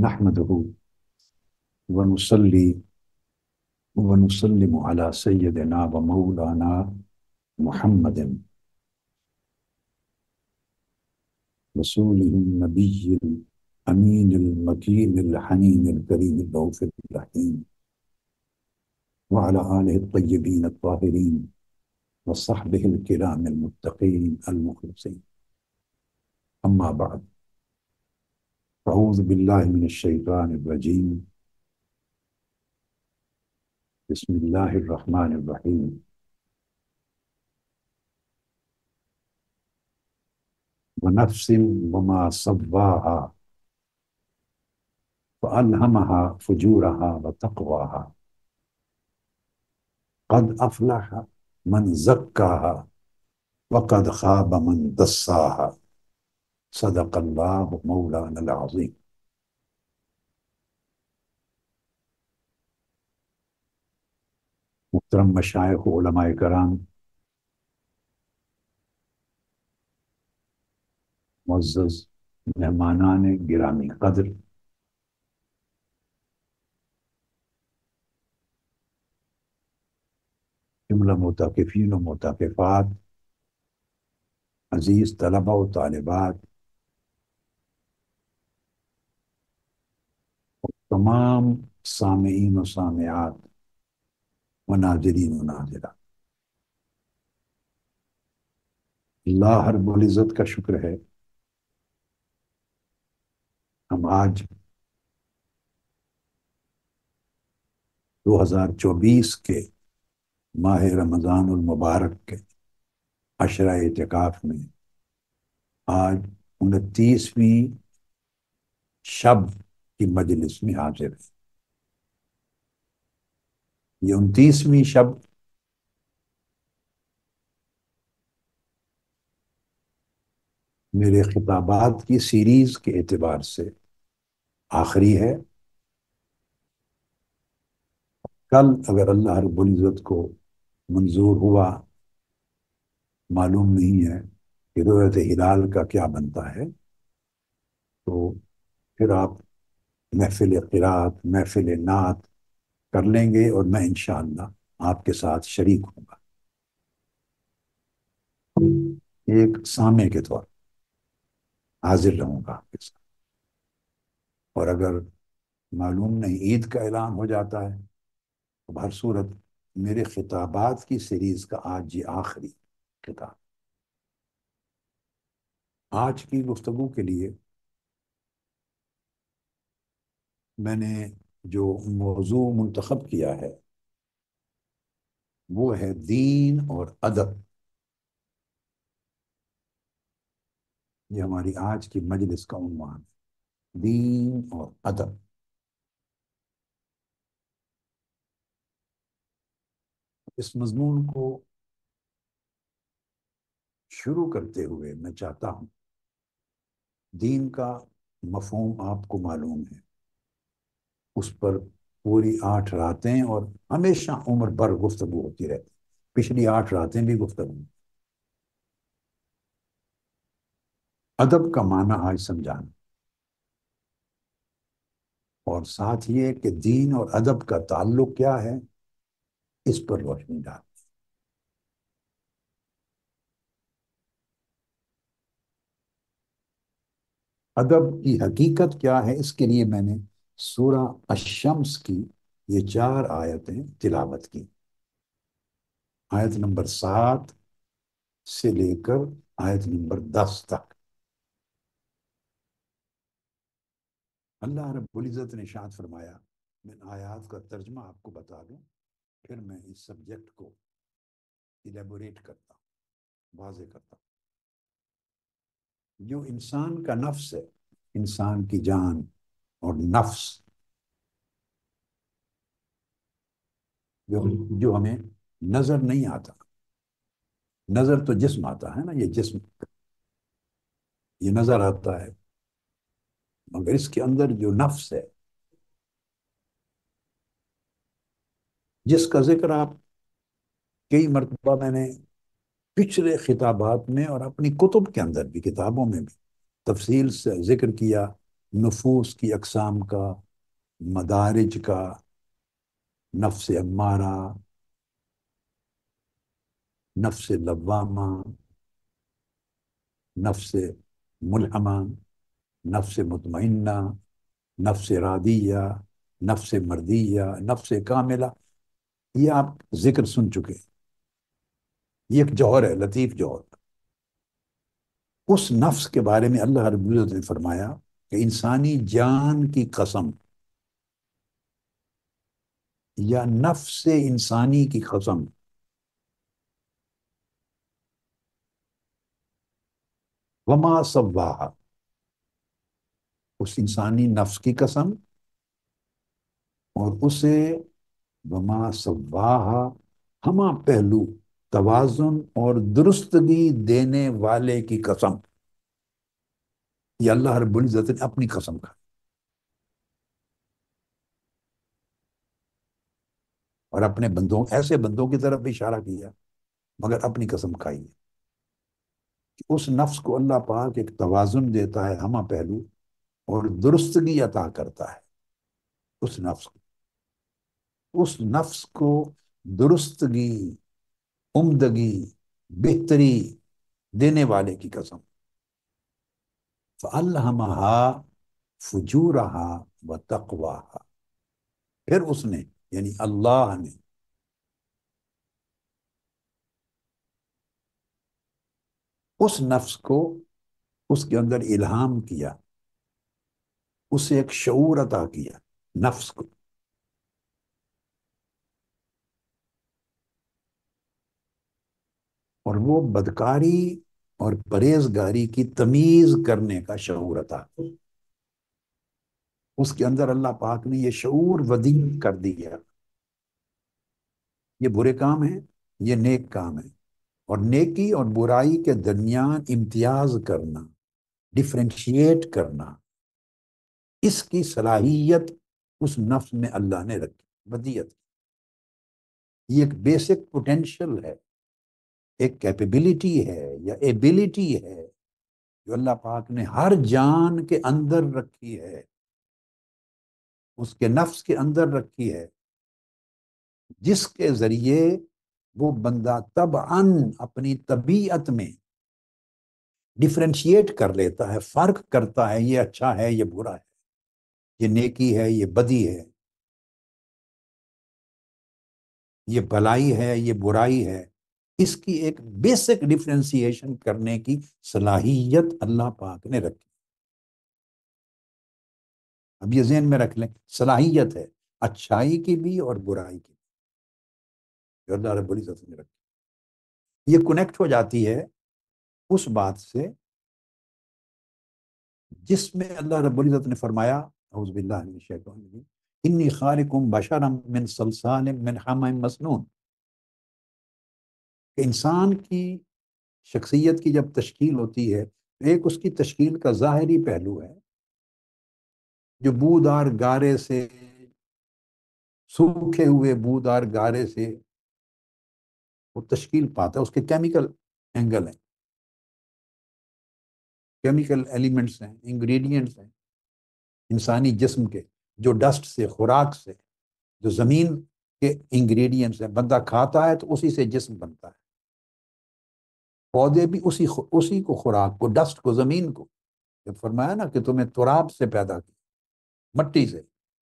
نحمده ونصلي ونسلم على سيدنا ومولانا محمد رسوله النبي الأمين المكين الحنين الكريم الرؤوف الرحيم وعلى آله الطيبين الطاهرين وصحبه الكرام المتقين المخلصين أما بعد أعوذ بالله من الشيطان الرجيم بسم الله الرحمن الرحيم ونفس وما صباها فألهمها فجورها وتقواها قد أفلح من زكاها وقد خاب من دساها صدق الله مولانا العظيم محترم مشايخ उलमाए कराम معزز मेहमानान گرامی قدر جمله متقفین و متقفات عزیز طلبه و طالبات तमाम सामीन व सामयात व नाजरीन नाजरा अल्लाह का शुक्र है हम आज 2024 के माह रमजान मुबारक के अशरा एतकाफ़ में आज उनतीसवीं शब्द की मजलिस में हाजिर है ये उनतीसवीं शब्द मेरे खिताबात की सीरीज के एतबार से आखिरी है कल अगर अल्लाह रबुल्ज़त को मंजूर हुआ मालूम नहीं है कि रोयत हिलाल का क्या बनता है तो फिर आप महफिल किरात महफिल नात कर लेंगे और मैं इन शाह आपके साथ शरीक होऊंगा एक सामे के तौर हाजिर रहूंगा आपके साथ और अगर मालूम नहीं ईद का ऐलान हो जाता है तो हर सूरत मेरे खिताबात की सीरीज का आज ये आखिरी किताब आज की गुफ्तगु के लिए मैंने जो मौजू मंतखब किया है वो है दीन और अदब ये हमारी आज की मजलिस का उन्वान है दीन और अदब इस मजमून को शुरू करते हुए मैं चाहता हूं दीन का मफहम आपको मालूम है उस पर पूरी आठ रातें और हमेशा उम्र भर गुफ्तु होती रहती पिछली आठ रातें भी गुफ्तु अदब का माना आज समझाना और साथ ये कि दीन और अदब का ताल्लुक क्या है इस पर रोशनी डाल अदब की हकीकत क्या है इसके लिए मैंने सूरा अशम्स की ये चार आयतें तिलावत की आयत नंबर सात से लेकर आयत नंबर दस तक अल्लाह रबुल्ज़त ने शांत फरमाया मैं आयात का तर्जमा आपको बता दूं फिर मैं इस सब्जेक्ट को इलेबोरेट करता हूँ वाजे करता हूँ जो इंसान का नफ्स है इंसान की जान और नफ्स जो जो हमें नजर नहीं आता नजर तो जिस्म आता है ना ये जिस्म ये नजर आता है मगर इसके अंदर जो नफ्स है जिसका जिक्र आप कई मरतबा मैंने पिछले खिताबात में और अपनी कुतुब के अंदर भी किताबों में भी तफसील से जिक्र किया नफूस की अकसाम का मदारज का नफ्स अम्मारा नफ्स लवामा नफ्स मुलहमा नफ्स मुतमना नफ्स रादिया नफ्स मर्दिया नफ्स कामिला ये आप जिक्र सुन चुके हैं ये एक जौहर है लतीफ़ जौहर उस नफ्स के बारे में अल्लाह रबुल्ज़त ने फरमाया कि इंसानी जान की कसम या नफ से इंसानी की कसम वमा सवाहा उस इंसानी नफ्स की कसम और उसे वमा सवाहा हमा पहलू तवाजुन और दुरुस्तगी देने वाले की कसम ये अल्लाह इज्जत ने अपनी कसम खाई और अपने बंदों ऐसे बंदों की तरफ इशारा किया मगर अपनी कसम खाई है कि उस नफ्स को अल्लाह पाक एक तोज़ुन देता है हमा पहलू और दुरुस्तगी अता करता है उस नफ्स को उस नफ्स को दुरुस्तगी उमदगी बेहतरी देने वाले की कसम फ़ल्हमहा फजूरहा व तकवा फिर उसने यानी अल्लाह ने उस नफ्स को उसके अंदर इल्हाम किया उसे एक शूर अता किया नफ्स को और वो बदकारी और परहेजगारी की तमीज करने का शूर था उसके अंदर अल्लाह पाक ने यह शूर वदी कर दिया ये बुरे काम है ये नेक काम है और नेकी और बुराई के दरमियान इम्तियाज करना डिफ्रेंशिएट करना इसकी सलाहियत उस नफ्स में अल्लाह ने रखी वदियत ये एक बेसिक पोटेंशियल है एक कैपेबिलिटी है या एबिलिटी है जो अल्लाह पाक ने हर जान के अंदर रखी है उसके नफ्स के अंदर रखी है जिसके जरिए वो बंदा तब अन अपनी तबीयत में डिफ्रेंशिएट कर लेता है फर्क करता है ये अच्छा है ये बुरा है ये नेकी है ये बदी है ये भलाई है ये बुराई है इसकी एक बेसिक डिफ्रेंसिएशन करने की सलाहियत अल्लाह पाक ने रखी अब ये जहन में रख लें सलाहियत है अच्छाई की भी और बुराई की भी अल्लाह रबुल ने रखी ये कनेक्ट हो जाती है उस बात से जिसमें अल्लाह रब्बुल ने फरमाया इन्नी खारिकुम बशरम मिन सलसाल मिन हम मसनून इंसान की शख्सियत की जब तश्कील होती है तो एक उसकी तश्कील का ज़ाहरी पहलू है जो बूदार गारे से सूखे हुए बूदार गारे से वो तश्कील पाता है उसके केमिकल एंगल हैं केमिकल एलिमेंट्स हैं इंग्रेडिएंट्स हैं इंसानी जिस्म के जो डस्ट से खुराक से जो ज़मीन के इंग्रेडिएंट्स हैं बंदा खाता है तो उसी से जिस्म बनता है पौधे भी उसी उसी को खुराक को डस्ट को जमीन को जब फरमाया ना कि तुम्हें तुराब से पैदा किया मट्टी से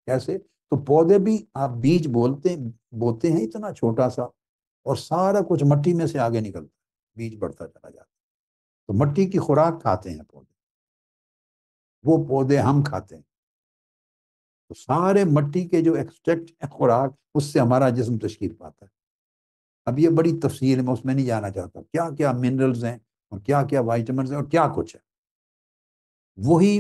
कैसे तो पौधे भी आप बीज बोलते बोते हैं इतना छोटा सा और सारा कुछ मट्टी में से आगे निकलता है बीज बढ़ता चला जाता है तो मट्टी की खुराक खाते हैं पौधे वो पौधे हम खाते हैं तो सारे मट्टी के जो एक्सट्रैक्ट है खुराक उससे हमारा जिसम तश्कील पाता है अब ये बड़ी तफसील है मैं उसमें नहीं जाना चाहता क्या क्या मिनरल्स हैं और क्या क्या वाइटमिन हैं और क्या कुछ है वही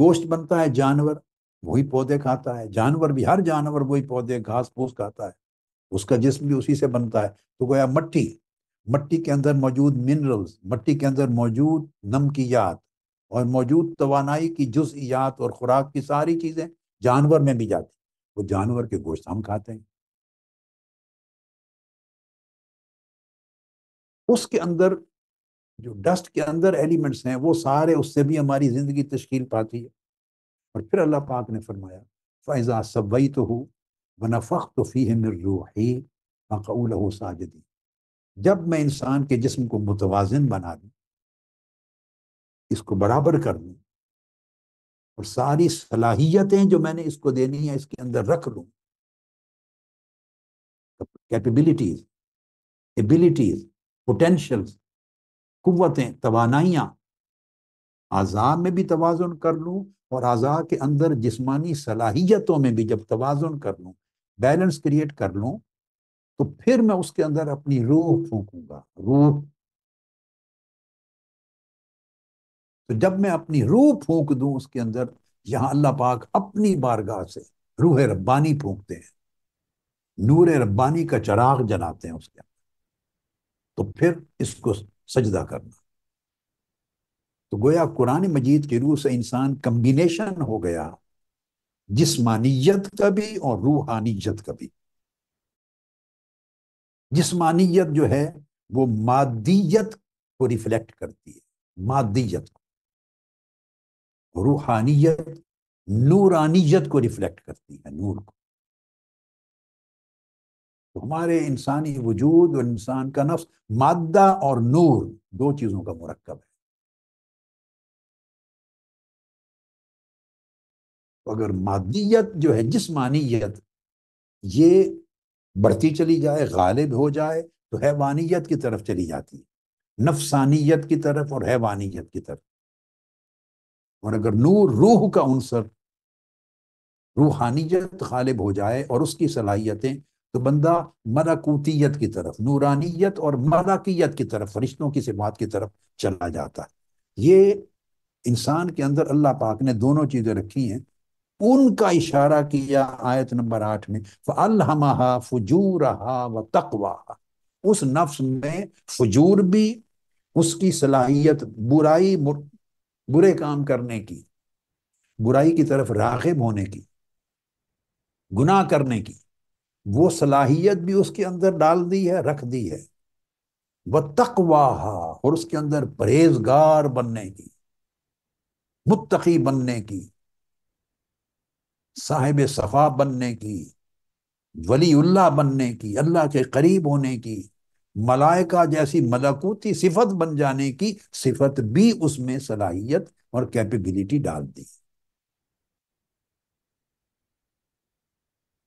गोश्त बनता है जानवर वही पौधे खाता है जानवर भी हर जानवर वही पौधे घास फूस खाता है उसका जिसम भी उसी से बनता है तो गोया मट्टी मट्टी के अंदर मौजूद मिनरल्स मट्टी के अंदर मौजूद नमकियात और मौजूद तोानाई की जुजियात और खुराक की सारी चीज़ें जानवर में भी जाती वो जानवर के गोश्त हम खाते हैं उसके अंदर जो डस्ट के अंदर एलिमेंट्स हैं वो सारे उससे भी हमारी ज़िंदगी तश्कील पाती है और फिर अल्लाह पाक ने फरमाया फ़ैज़ा सबई तो हो वनफ़ तो फ़ी है मिर रूही हो साजदी जब मैं इंसान के जिस्म को मुतवाजन बना दूँ इसको बराबर कर दूँ और सारी सलाहियतें जो मैंने इसको देनी है इसके अंदर रख लूँ कैपेबिलिटीज एबिलिटीज पोटेंशल्स कुतें तोानाइयाँ आज़ा में भी तोज़ुन कर लूँ और आज़ा के अंदर जिसमानी सलाहियतों में भी जब तोज़ुन कर लूँ बैलेंस क्रिएट कर लूँ तो फिर मैं उसके अंदर अपनी रूह फूकूंगा रूह तो जब मैं अपनी रूह फूक दूं उसके अंदर यहां अल्लाह पाक अपनी बारगाह से रूह रब्बानी फूकते हैं नूर रब्बानी का चराग जलाते हैं उसके अंदर तो फिर इसको सजदा करना तो गोया कुरान मजीद की रूह से इंसान कम्बिनेशन हो गया जिसमानियत का भी और रूहानियत का भी जिसमानियत जो है वो मादियत को रिफ्लेक्ट करती है मादियत को रूहानियत नूरानियत को रिफ्लेक्ट करती है नूर को हमारे इंसानी वजूद और इंसान का नफ्स मादा और नूर दो चीज़ों का मरकब है तो अगर मादियत जो है जिसमानियत ये बढ़ती चली जाए गालिब हो जाए तो हैवानियत की तरफ चली जाती है नफसानियत की तरफ और हैवानियत की तरफ और अगर नूर रूह का अनसर रूहानियत गालिब हो जाए और उसकी सलाहियतें तो बंदा मलाकूतीत की तरफ नूरानियत और मलाकियत की तरफ फरिश्तों की सिफात की तरफ चला जाता है ये इंसान के अंदर अल्लाह पाक ने दोनों चीज़ें रखी हैं उनका इशारा किया आयत नंबर आठ में फ़ल्हमहा फजूरहा व तकवा उस नफ्स में फजूर भी उसकी सलाहियत बुराई बुरे काम करने की बुराई की तरफ रागिब होने की गुनाह करने की वो सलाहियत भी उसके अंदर डाल दी है रख दी है वह तकवा और उसके अंदर परहेजगार बनने की मुत्तकी बनने की साहिब सफा बनने की वलीउल्ला बनने की अल्लाह के करीब होने की मलाइका जैसी मलकूती सिफत बन जाने की सिफत भी उसमें सलाहियत और कैपेबिलिटी डाल दी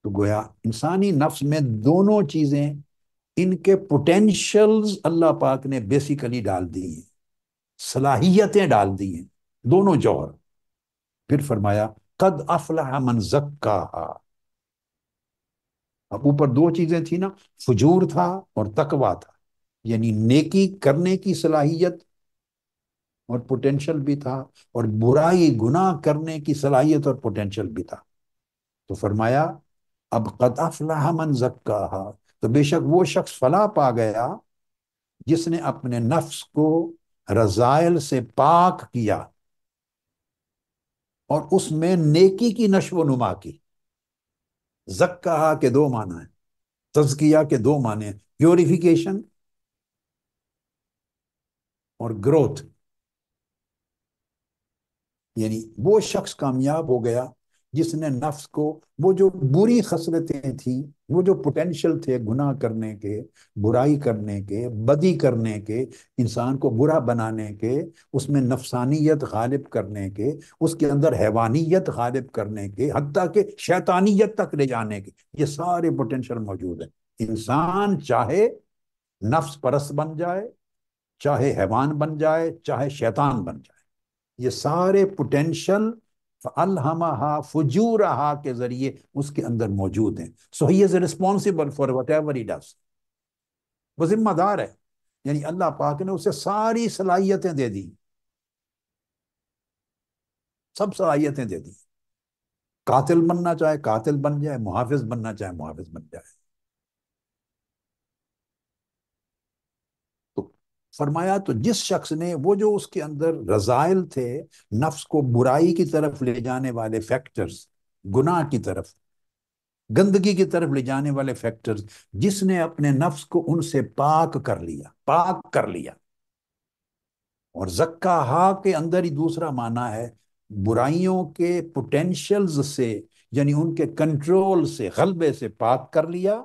तो गोया इंसानी नफ्स में दोनों चीज़ें इनके पोटेंशियल्स अल्लाह पाक ने बेसिकली डाल दी हैं सलाहियतें डाल दी हैं दोनों जौहर फिर फरमाया कद अफलाह मन जक्का अब ऊपर दो चीज़ें थी ना फजूर था और तकवा था यानी नेकी करने की सलाहियत और पोटेंशियल भी था और बुराई गुनाह करने की सलाहियत और पोटेंशियल भी था तो फरमाया अब कद अफलाह मन जक्का तो बेशक वो शख्स फला पा गया जिसने अपने नफ्स को रजायल से पाक किया और उसमें नेकी की नशो नुमा की जक्का के दो माना है तजकिया के दो माने प्योरिफिकेशन और ग्रोथ यानी वो शख्स कामयाब हो गया जिसने नफ्स को वो जो बुरी खसरतें थी वो जो पोटेंशियल थे गुनाह करने के बुराई करने के बदी करने के इंसान को बुरा बनाने के उसमें नफसानियत गालिब करने के उसके अंदर हैवानियत गालिब करने के हती के शैतानियत तक ले जाने के ये सारे पोटेंशियल मौजूद हैं इंसान चाहे नफ्स परस बन जाए चाहे हैवान बन जाए चाहे शैतान बन जाए ये सारे पोटेंशियल फ़लहमा हा के ज़रिए उसके अंदर मौजूद हैं so he is responsible for whatever he does वो जिम्मेदार है यानी अल्लाह पाक ने उसे सारी सलाहियतें दे दी सब सलाहियतें दे दी कातिल बनना चाहे कातिल बन जाए मुहाफिज बनना चाहे मुहाफिज बन जाए फरमाया तो जिस शख्स ने वो जो उसके अंदर रजाइल थे नफ्स को बुराई की तरफ ले जाने वाले फैक्टर्स गुनाह की तरफ गंदगी की तरफ ले जाने वाले फैक्टर्स जिसने अपने नफ्स को उनसे पाक कर लिया पाक कर लिया और जक्का हा के अंदर ही दूसरा माना है बुराइयों के पोटेंशियल्स से यानी उनके कंट्रोल से गलबे से पाक कर लिया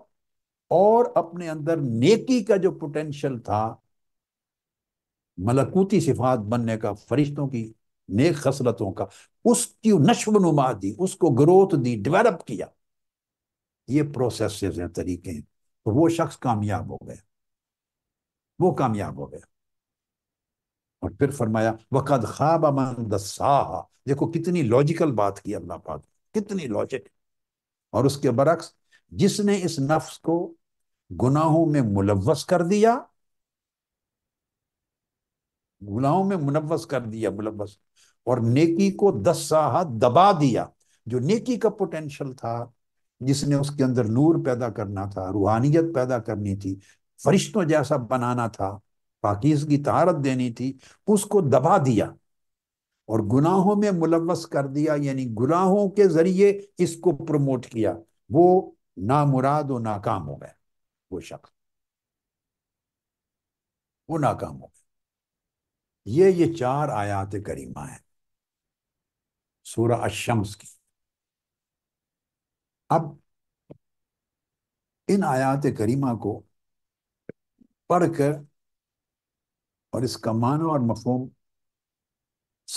और अपने अंदर नेकी का जो पोटेंशियल था मलकूती सिफात बनने का फरिश्तों की नेक खसरतों का उसकी नश्व नुमा दी उसको ग्रोथ दी डेवलप किया ये प्रोसेस हैं तरीके हैं तो वो शख्स कामयाब हो गया वो कामयाब हो गया और फिर फरमाया वक़द ख्वाब अमन दसाहा देखो कितनी लॉजिकल बात की अल्लाह पाक कितनी लॉजिक और उसके बरक्स जिसने इस नफ्स को गुनाहों में मुलवस कर दिया गुनाहों में मुनवस कर दिया मुलवस और नेकी को दस साहा दबा दिया जो नेकी का पोटेंशियल था जिसने उसके अंदर नूर पैदा करना था रूहानियत पैदा करनी थी फरिश्तों जैसा बनाना था पाकिज की तहारत देनी थी उसको दबा दिया और गुनाहों में मुलवस कर दिया यानी गुनाहों के जरिए इसको प्रमोट किया वो नामुराद और नाकाम हो गया वो शख्स वो नाकाम हो गया ये ये चार आयात करीमा है सूर्य अशम्स की अब इन आयात करीमा को पढ़कर और इसका मानो और मफहम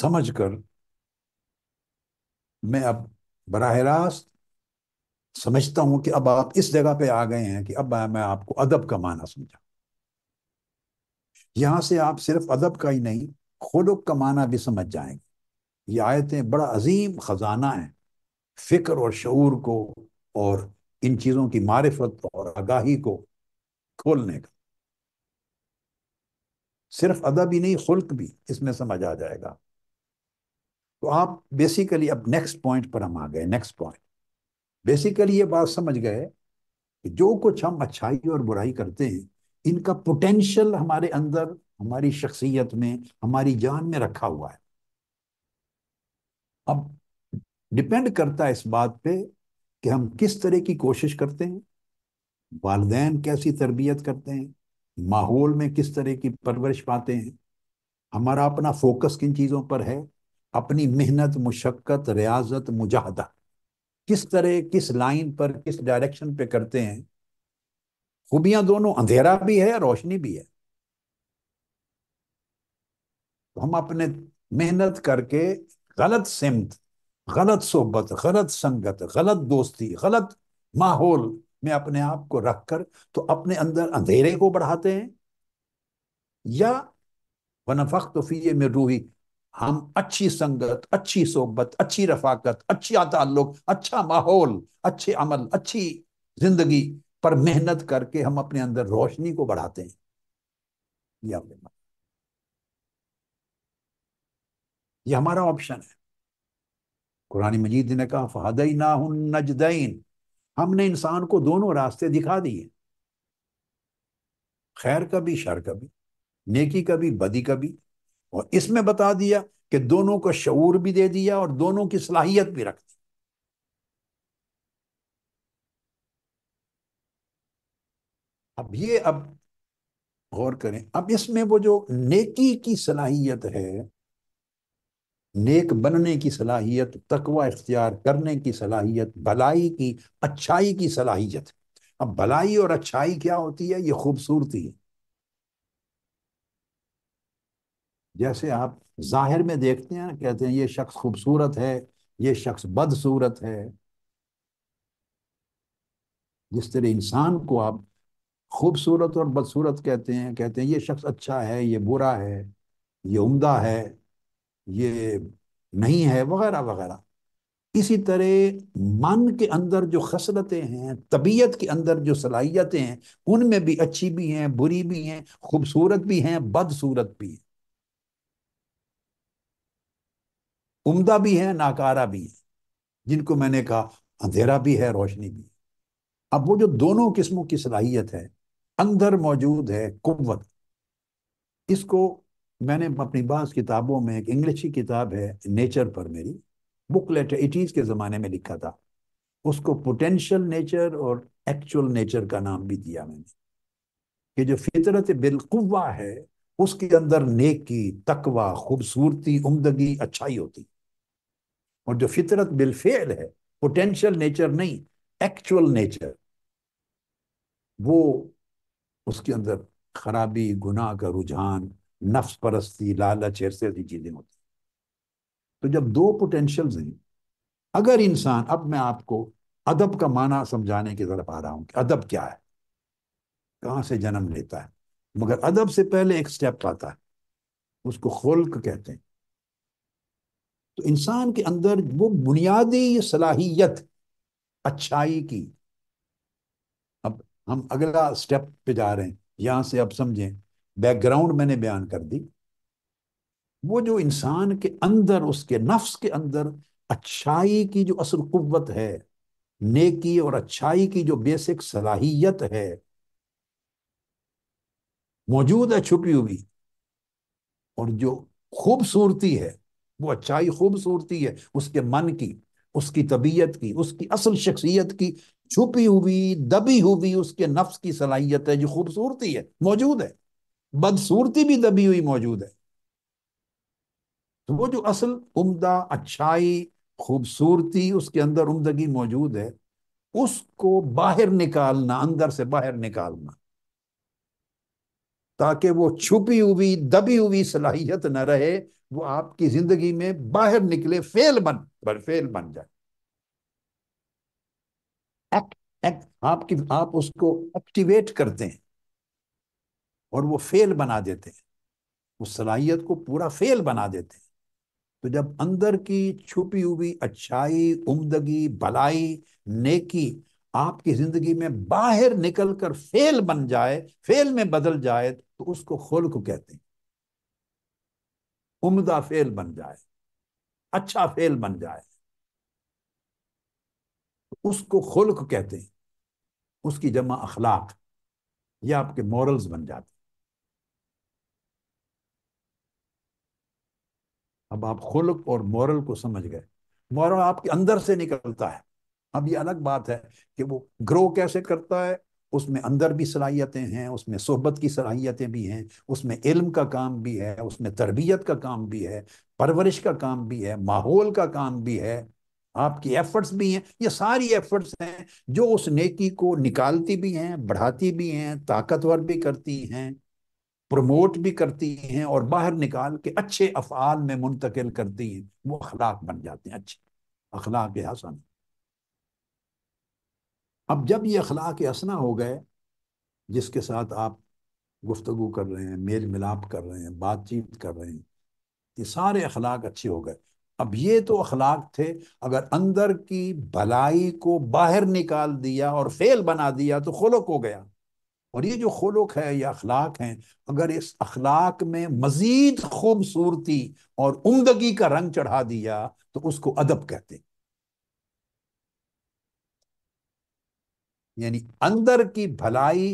समझकर मैं अब बरह रास्त समझता हूं कि अब आप इस जगह पे आ गए हैं कि अब मैं आपको अदब का माना समझा यहां से आप सिर्फ अदब का ही नहीं खुलुक का माना भी समझ जाएंगे ये आयतें बड़ा अजीम खजाना है फिक्र और शूर को और इन चीज़ों की मारफत और आगाही को खोलने का सिर्फ अदब ही नहीं खुल्क भी इसमें समझ आ जाएगा तो आप बेसिकली अब नेक्स्ट पॉइंट पर हम आ गए नेक्स्ट पॉइंट बेसिकली ये बात समझ गए कि जो कुछ हम अच्छाई और बुराई करते हैं इनका पोटेंशियल हमारे अंदर हमारी शख्सियत में हमारी जान में रखा हुआ है अब डिपेंड करता है इस बात पे कि हम किस तरह की कोशिश करते हैं वालदेन कैसी तरबियत करते हैं माहौल में किस तरह की परवरिश पाते हैं हमारा अपना फोकस किन चीज़ों पर है अपनी मेहनत मुशक्क़त रियाजत मुजाहदा किस तरह किस लाइन पर किस डायरेक्शन पे करते हैं खूबियां दोनों अंधेरा भी है रोशनी भी है तो हम अपने मेहनत करके गलत सिमत गलत सोबत गलत संगत गलत दोस्ती गलत माहौल में अपने आप को रखकर तो अपने अंदर अंधेरे को बढ़ाते हैं या वनफक तोफ़ी में रूही हम अच्छी संगत अच्छी सोबत अच्छी रफाकत अच्छी ताल्लुक अच्छा माहौल अच्छे अमल अच्छी जिंदगी पर मेहनत करके हम अपने अंदर रोशनी को बढ़ाते हैं ये अपने ये हमारा ऑप्शन है कुरानी मजीद ने कहा फहदई ना नजदैन हमने इंसान को दोनों रास्ते दिखा दिए खैर का भी शर का भी नेकी का भी बदी का भी और इसमें बता दिया कि दोनों को शूर भी दे दिया और दोनों की सलाहियत भी रख दी अब ये अब गौर करें अब इसमें वो जो नेकी की सलाहियत है नेक बनने की सलाहियत तकवा इख्तियार करने की सलाहियत भलाई की अच्छाई की सलाहियत अब भलाई और अच्छाई क्या होती है ये खूबसूरती है जैसे आप जाहिर में देखते हैं कहते हैं ये शख्स खूबसूरत है ये शख्स बदसूरत है जिस तरह इंसान को आप खूबसूरत और बदसूरत कहते हैं कहते हैं ये शख्स अच्छा है ये बुरा है ये उम्दा है ये नहीं है वगैरह वगैरह इसी तरह मन के अंदर जो खसलतें हैं तबीयत के अंदर जो सलाहियतें हैं उनमें भी अच्छी भी हैं बुरी भी हैं खूबसूरत भी हैं बदसूरत भी हैं उम्दा भी है नाकारा भी है जिनको मैंने कहा अंधेरा भी है रोशनी भी है अब वो जो दोनों किस्मों की सलाहियत है अंदर मौजूद है कुत इसको मैंने अपनी बास किताबों में एक इंग्लिश किताब है नेचर पर मेरी बुक लेटर एटीज के ज़माने में लिखा था उसको पोटेंशियल नेचर और एक्चुअल नेचर का नाम भी दिया मैंने कि जो फितरत बिलकुवा है उसके अंदर नेकी तकवा खूबसूरती उमदगी अच्छाई होती और जो फितरत बिलफेल है पोटेंशियल नेचर नहीं एक्चुअल नेचर वो उसके अंदर खराबी गुनाह का रुझान नफ्स परस्ती लालच ऐसे ऐसी चीज़ें होती तो जब दो पोटेंशियल्स हैं अगर इंसान अब मैं आपको अदब का माना समझाने की तरफ आ रहा हूं कि अदब क्या है कहाँ से जन्म लेता है मगर अदब से पहले एक स्टेप आता है उसको खुल्क कहते हैं तो इंसान के अंदर वो बुनियादी सलाहियत अच्छाई की हम अगला स्टेप पे जा रहे हैं यहां से अब समझें बैकग्राउंड मैंने बयान कर दी वो जो इंसान के अंदर उसके नफ्स के अंदर अच्छाई की जो असल कुत है नेकी और अच्छाई की जो बेसिक सलाहियत है मौजूद है छुपी हुई और जो खूबसूरती है वो अच्छाई खूबसूरती है उसके मन की उसकी तबीयत की उसकी असल शख्सियत की छुपी हुई दबी हुई उसके नफ्स की सलाहियत है जो खूबसूरती है मौजूद है बदसूरती भी दबी हुई मौजूद है तो वो जो असल उम्दा अच्छाई खूबसूरती उसके अंदर उम्दगी मौजूद है उसको बाहर निकालना अंदर से बाहर निकालना ताकि वो छुपी हुई दबी हुई सलाहियत न रहे वो आपकी जिंदगी में बाहर निकले फेल बन फेल बन जाए एक्ट एक, आपकी आप उसको एक्टिवेट करते हैं और वो फेल बना देते हैं उस सलाहियत को पूरा फेल बना देते हैं तो जब अंदर की छुपी हुई अच्छाई उमदगी भलाई नेकी आपकी जिंदगी में बाहर निकलकर फेल बन जाए फेल में बदल जाए तो उसको खोल को कहते हैं उमदा फेल बन जाए अच्छा फेल बन जाए उसको खुल्क कहते हैं उसकी जमा अखलाक या आपके मॉरल्स बन जाते अब आप खुल्क और मॉरल को समझ गए मॉरल आपके अंदर से निकलता है अब ये अलग बात है कि वो ग्रो कैसे करता है उसमें अंदर भी सलाहियतें हैं उसमें सोहबत की सलाहियतें भी हैं उसमें इल्म का काम भी है उसमें तरबियत का काम भी है परवरिश का काम भी है माहौल का काम भी है आपकी एफर्ट्स भी हैं ये सारी एफर्ट्स हैं जो उस नेकी को निकालती भी हैं बढ़ाती भी हैं ताकतवर भी करती हैं प्रमोट भी करती हैं और बाहर निकाल के अच्छे अफ़ाल में मुंतकिल करती हैं वो अखलाक बन जाते हैं अच्छे अखलाक हसन अब जब ये अखलाक हसना हो गए जिसके साथ आप गुफ्तगु कर रहे हैं मेल मिलाप कर रहे हैं बातचीत कर रहे हैं ये सारे अखलाक अच्छे हो गए अब ये तो अखलाक थे अगर अंदर की भलाई को बाहर निकाल दिया और फेल बना दिया तो खुलक हो गया और ये जो खुलक है या अखलाक है अगर इस अखलाक में मजीद खूबसूरती और उमदगी का रंग चढ़ा दिया तो उसको अदब कहते यानी अंदर की भलाई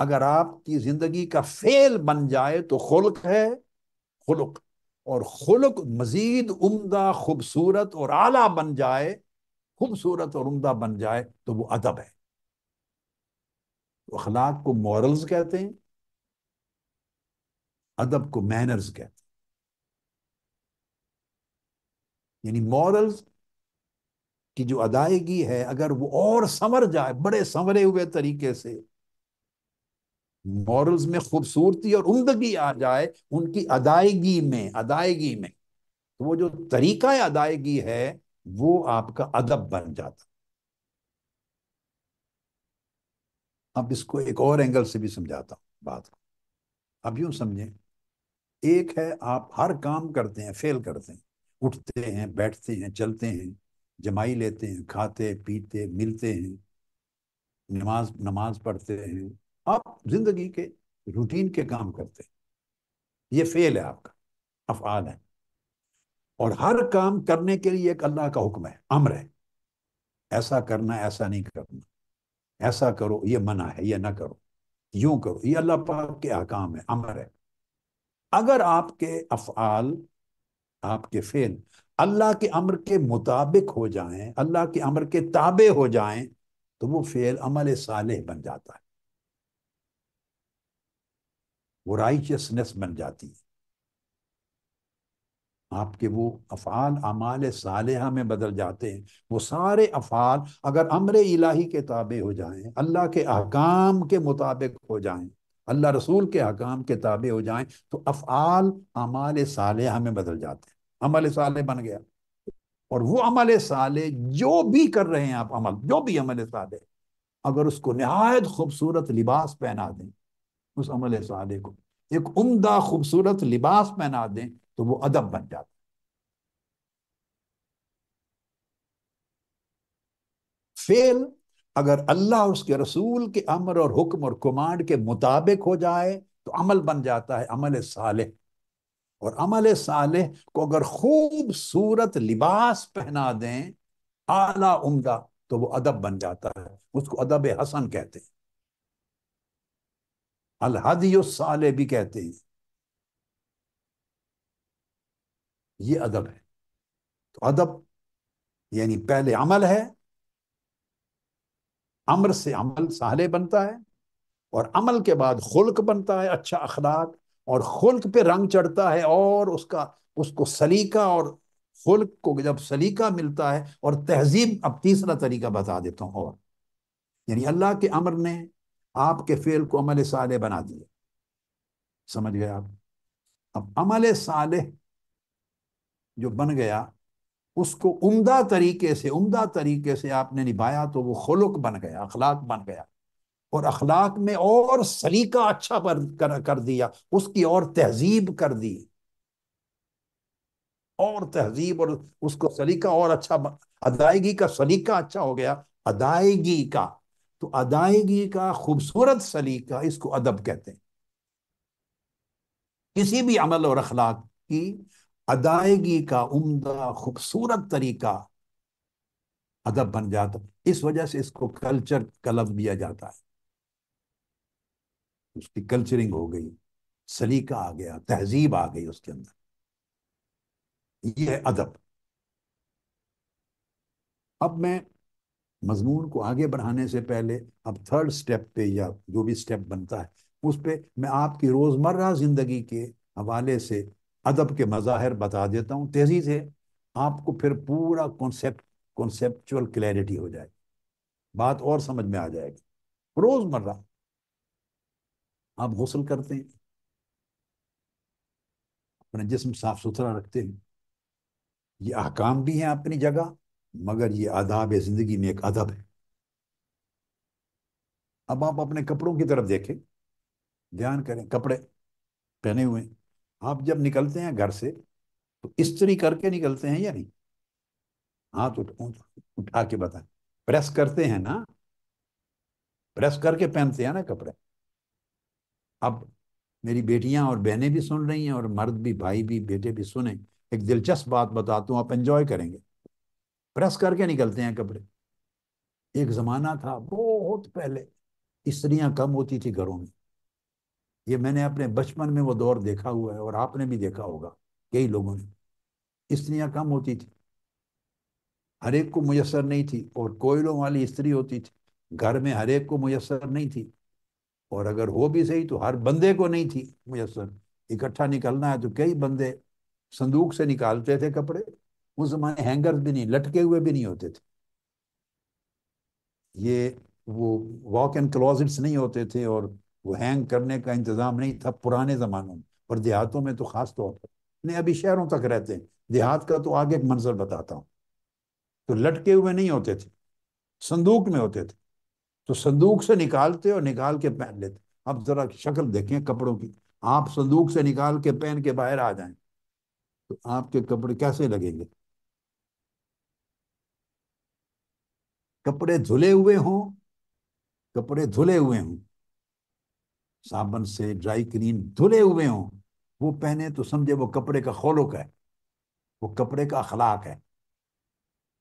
अगर आपकी जिंदगी का फेल बन जाए तो खुलक है खुलक और खुलक मजीद उम्दा खूबसूरत और आला बन जाए खूबसूरत और उम्दा बन जाए तो वो अदब है तो अखलाक को मॉरल्स कहते हैं अदब को मैनर्स कहते हैं यानी मॉरल्स की जो अदायगी है अगर वो और संवर जाए बड़े संवरे हुए तरीके से मॉरल्स में खूबसूरती और उमदगी आ जाए उनकी अदायगी में अदायगी में तो वो जो तरीका अदायगी है वो आपका अदब बन जाता अब इसको एक और एंगल से भी समझाता हूं बात को अब यूं समझें एक है आप हर काम करते हैं फेल करते हैं उठते हैं बैठते हैं चलते हैं जमाई लेते हैं खाते पीते मिलते हैं नमाज नमाज पढ़ते हैं आप जिंदगी के रूटीन के काम करते हैं ये फेल है आपका अफआल है और हर काम करने के लिए एक अल्लाह का हुक्म है अम्र है ऐसा करना ऐसा नहीं करना ऐसा करो ये मना है ये ना करो यूं करो ये अल्लाह पाक के अहकाम है अमर है अगर आपके अफआल आपके फेल अल्लाह के अमर के मुताबिक हो जाएं अल्लाह के अमर के ताबे हो जाएं तो वो फेल अमल साले बन जाता है वो राइचियसनेस बन जाती है आपके वो अफ़ाल अमाल सालहा में बदल जाते हैं वो सारे अफ़ाल अगर अमर इलाही के ताबे हो जाएं अल्लाह के अहकाम के मुताबिक हो जाएं अल्लाह रसूल के अहकाम के ताबे हो जाएं तो अफ़ाल अमाल सालहा में बदल जाते हैं अमल साल बन गया और वो अमल साल जो भी कर रहे हैं आप अमल जो भी अमल साल अगर उसको नहायत खूबसूरत लिबास पहना दें उस अमल साले को एक उम्दा खूबसूरत लिबास पहना दें तो वो अदब बन जाता फेल अगर अल्लाह और उसके रसूल के अमर और हुक्म और कुमांड के मुताबिक हो जाए तो अमल बन जाता है अमल साले और अमल साले को अगर खूबसूरत लिबास पहना दें आला उम्दा तो वो अदब बन जाता है उसको अदब हसन कहते हैं अलहदियो साले भी कहते हैं ये अदब है तो अदब यानी पहले अमल है अमर से अमल साले बनता है और अमल के बाद खुल्क बनता है अच्छा अखलाक और खुल्क पे रंग चढ़ता है और उसका उसको सलीका और खुल्क को जब सलीका मिलता है और तहजीब अब तीसरा तरीका बता देता हूँ और यानी अल्लाह के अमर ने आपके फेल को अमल साले बना दिए समझ गए आप अब अमल साले जो बन गया उसको उम्दा तरीके से उम्दा तरीके से आपने निभाया तो वो खलुक बन गया अखलाक बन गया और अखलाक में और सलीका अच्छा कर, कर दिया उसकी और तहजीब कर दी और तहजीब और उसको सलीका और अच्छा अदायगी का सलीका अच्छा हो गया अदायगी का तो अदायगी का खूबसूरत सलीका इसको अदब कहते हैं किसी भी अमल और अखलाक की अदायगी का उम्दा खूबसूरत तरीका अदब बन जाता है इस वजह से इसको कल्चर कलब दिया जाता है उसकी कल्चरिंग हो गई सलीका आ गया तहजीब आ गई उसके अंदर यह है अदब अब मैं मजमून को आगे बढ़ाने से पहले अब थर्ड स्टेप पे या जो भी स्टेप बनता है उस पर मैं आपकी रोज़मर्रा ज़िंदगी के हवाले से अदब के मज़ाहिर बता देता हूँ तेज़ी से आपको फिर पूरा कॉन्सेप्ट कॉन्सेप्चुअल क्लैरिटी हो जाएगी बात और समझ में आ जाएगी रोज़मर्रा आप गसल करते हैं अपने जिसम साफ सुथरा रखते हैं ये अहकाम भी हैं अपनी जगह मगर ये आदाब ज़िंदगी में एक अदब है अब आप अपने कपड़ों की तरफ देखें ध्यान करें कपड़े पहने हुए आप जब निकलते हैं घर से तो इस्त्री करके निकलते हैं या नहीं हाथ उठ उठा के बताएं प्रेस करते हैं ना प्रेस करके पहनते हैं ना कपड़े अब मेरी बेटियां और बहनें भी सुन रही हैं और मर्द भी भाई भी बेटे भी सुने एक दिलचस्प बात बताता हूँ आप एंजॉय करेंगे प्रेस करके निकलते हैं कपड़े एक जमाना था बहुत पहले स्त्रियां कम होती थी घरों में ये मैंने अपने बचपन में वो दौर देखा हुआ है और आपने भी देखा होगा कई लोगों ने स्त्रियां कम होती थी हर एक को मुयसर नहीं थी और कोयलों वाली स्त्री होती थी घर में हर एक को मुयसर नहीं थी और अगर हो भी सही तो हर बंदे को नहीं थी मुयसर इकट्ठा निकलना है तो कई बंदे संदूक से निकालते थे कपड़े उस जमाने हैंगर भी नहीं लटके हुए भी नहीं होते थे ये वो वॉक एंड क्लोजिट्स नहीं होते थे और वो हैंग करने का इंतजाम नहीं था पुराने जमानों में और देहातों में तो खास तौर पर नहीं अभी शहरों तक रहते हैं देहात का तो आगे एक मंजर बताता हूँ तो लटके हुए नहीं होते थे संदूक में होते थे तो संदूक से निकालते और निकाल के पहन लेते अब जरा शक्ल देखें कपड़ों की आप संदूक से निकाल के पहन के बाहर आ जाएं तो आपके कपड़े कैसे लगेंगे कपड़े धुले हुए हों कपड़े धुले हुए हों साबन से ड्राई क्लीन धुले हुए हों वो पहने तो समझे वो कपड़े का खोलुक है वो कपड़े का अखलाक है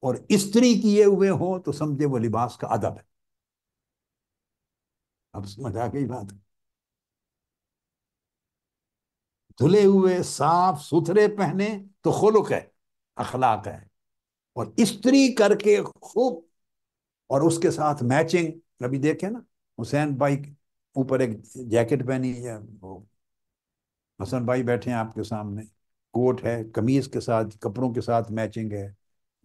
और स्त्री किए हुए हो तो समझे वो लिबास का अदब है अब समझ आ गई बात धुले हुए साफ सुथरे पहने तो खुलुक है अखलाक है और स्त्री करके खूब और उसके साथ मैचिंग अभी देखे ना हुसैन भाई ऊपर एक जैकेट पहनी है वो हसन भाई बैठे हैं आपके सामने कोट है कमीज के साथ कपड़ों के साथ मैचिंग है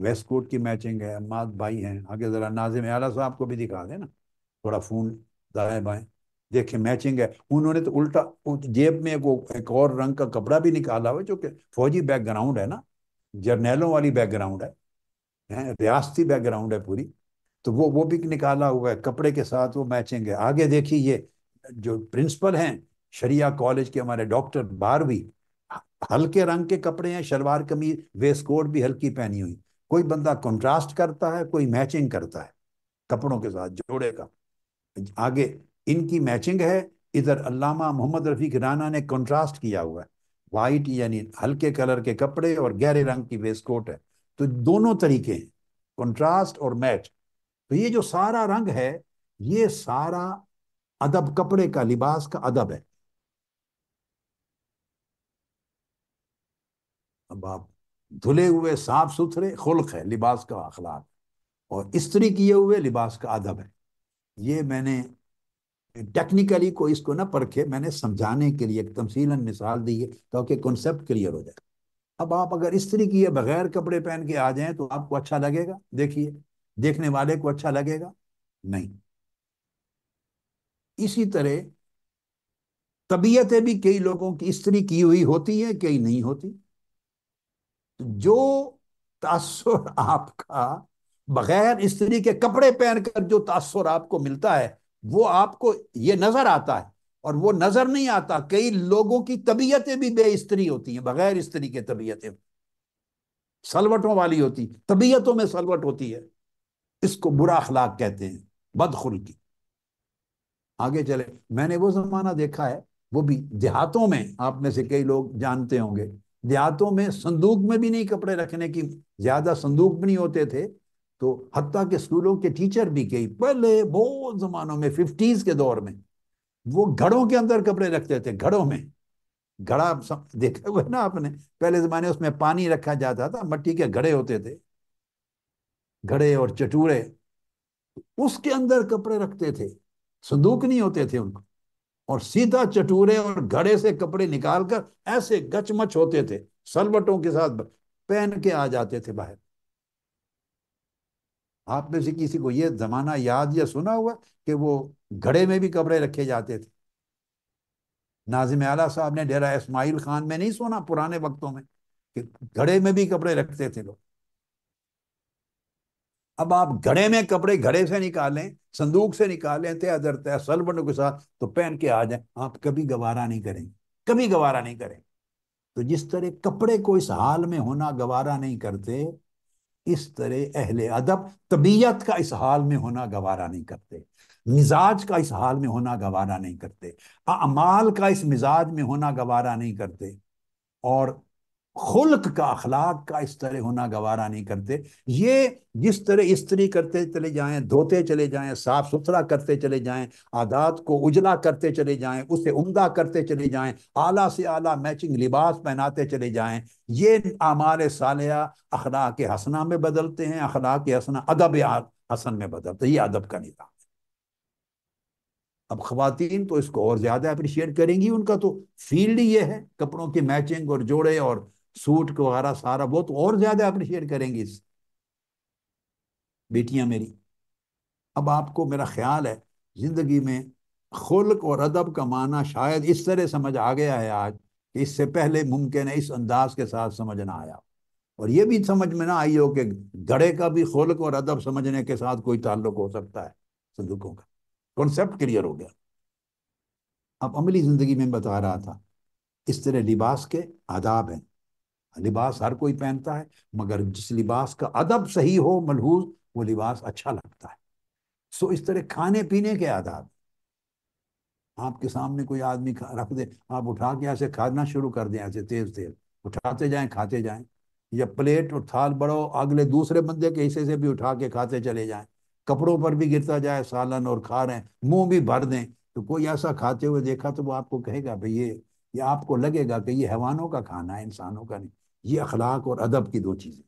वेस्ट कोट की मैचिंग है अम्माद भाई हैं आगे ज़रा नाजिम आला साहब को भी दिखा देना थोड़ा फ़ोन दाएँ बाएँ देखे मैचिंग है उन्होंने तो उल्टा जेब में वो एक और रंग का कपड़ा भी निकाला हुआ जो कि फौजी बैकग्राउंड है ना जर्नैलों वाली बैकग्राउंड है, है रियासती बैकग्राउंड है पूरी तो वो वो भी निकाला हुआ है कपड़े के साथ वो मैचिंग है आगे देखिए ये जो प्रिंसिपल हैं शरिया कॉलेज के हमारे डॉक्टर बारहवीं हल्के रंग के कपड़े हैं शलवार कमीज वेस्ट कोट भी हल्की पहनी हुई कोई बंदा कंट्रास्ट करता है कोई मैचिंग करता है कपड़ों के साथ जोड़े का आगे इनकी मैचिंग है इधर अल्लामा मोहम्मद रफीक राना ने कंट्रास्ट किया हुआ है वाइट यानी हल्के कलर के कपड़े और गहरे रंग की वेस्ट कोट है तो दोनों तरीके हैं कंट्रास्ट और मैच तो ये जो सारा रंग है ये सारा अदब कपड़े का लिबास का अदब है अब आप धुले हुए साफ सुथरे खुल्क है लिबास का अखलाक और स्त्री किए हुए लिबास का अदब है ये मैंने टेक्निकली को इसको ना परखे मैंने समझाने के लिए एक तमसीलन मिसाल दी है ताकि कॉन्सेप्ट क्लियर हो जाए अब आप अगर स्त्री किए बगैर कपड़े पहन के आ जाएं तो आपको अच्छा लगेगा देखिए देखने वाले को अच्छा लगेगा नहीं इसी तरह तबीयतें भी कई लोगों की स्त्री की हुई होती है कई नहीं होती तो जो तासुर आपका बगैर स्त्री के कपड़े पहनकर जो तासुर आपको मिलता है वो आपको ये नजर आता है और वो नजर नहीं आता कई लोगों की तबीयतें भी बेस्त्री होती हैं बगैर स्त्री के तबीयतें सलवटों वाली होती तबीयतों में सलवट होती है इसको बुरा अखलाक कहते हैं की आगे चले मैंने वो जमाना देखा है वो भी देहातों में आप में से कई लोग जानते होंगे देहातों में संदूक में भी नहीं कपड़े रखने की ज्यादा संदूक भी नहीं होते थे तो हती के स्कूलों के टीचर भी कई पहले बहुत जमानों में फिफ्टीज के दौर में वो घड़ों के अंदर कपड़े रखते थे घड़ों में घड़ा देखा हुआ है ना आपने पहले जमाने उसमें पानी रखा जाता था मट्टी के घड़े होते थे घड़े और चटूरे उसके अंदर कपड़े रखते थे संदूक नहीं होते थे उनको और सीधा चटूरे और घड़े से कपड़े निकालकर ऐसे गचमच होते थे सलवटों के साथ पहन के आ जाते थे बाहर आप में से किसी को यह जमाना याद या सुना हुआ कि वो घड़े में भी कपड़े रखे जाते थे नाजिम आला साहब ने डेरा इसमाइल खान में नहीं सुना पुराने वक्तों में कि घड़े में भी कपड़े रखते थे लोग अब आप घड़े में कपड़े घड़े से निकालें संदूक से निकालें तय दर तय सलबंड के साथ तो पहन के आ जाए आप कभी गवारा नहीं करेंगे कभी गवारा नहीं करेंगे तो जिस तरह कपड़े को इस हाल में होना गवारा नहीं करते इस तरह अहले अदब तबीयत का इस हाल में होना गवारा नहीं करते मिजाज का इस हाल में होना गवारा नहीं करते अमाल का इस मिजाज में होना गवारा नहीं करते और खुल्क का अखलाक का इस तरह होना गवारा नहीं करते ये जिस तरह इस्त्री करते चले जाएं धोते चले जाएं साफ सुथरा करते चले जाएं आदात को उजला करते चले जाएं उसे उमदा करते चले जाएं आला से आला मैचिंग लिबास पहनाते चले जाएं ये आमार सालिया अखलाक हसना में बदलते हैं अखलाक हसना अदब हसन में बदलते ये अदब का निज़ाम अब खातन तो इसको और ज्यादा अप्रिशिएट करेंगी उनका तो फील्ड ही ये है कपड़ों की मैचिंग और जोड़े और सूट वगैरह सारा वो तो और ज्यादा अप्रिशिएट करेंगी इस बेटियां मेरी अब आपको मेरा ख्याल है जिंदगी में खुल्क और अदब का माना शायद इस तरह समझ आ गया है आज कि इससे पहले मुमकिन है इस अंदाज के साथ समझ ना आया और ये भी समझ में ना आई हो कि गड़े का भी खुल्क और अदब समझने के साथ कोई ताल्लुक हो सकता है संदूकों का कॉन्सेप्ट क्लियर हो गया अब अमली ज़िंदगी में बता रहा था इस तरह लिबास के आदाब हैं लिबास हर कोई पहनता है मगर जिस लिबास का अदब सही हो मलहूज वो लिबास अच्छा लगता है सो इस तरह खाने पीने के आदाब आपके सामने कोई आदमी रख दे आप उठा के ऐसे खाना शुरू कर दें ऐसे तेज तेज उठाते जाएं खाते जाएं या प्लेट और थाल बढ़ो अगले दूसरे बंदे के हिस्से से भी उठा के खाते चले जाएं कपड़ों पर भी गिरता जाए सालन और खा रहे हैं मुंह भी भर दें तो कोई ऐसा खाते हुए देखा तो वो आपको कहेगा भाई ये ये आपको लगेगा कि ये हैवानों का खाना है इंसानों का नहीं ये अखलाक और अदब की दो चीज़ें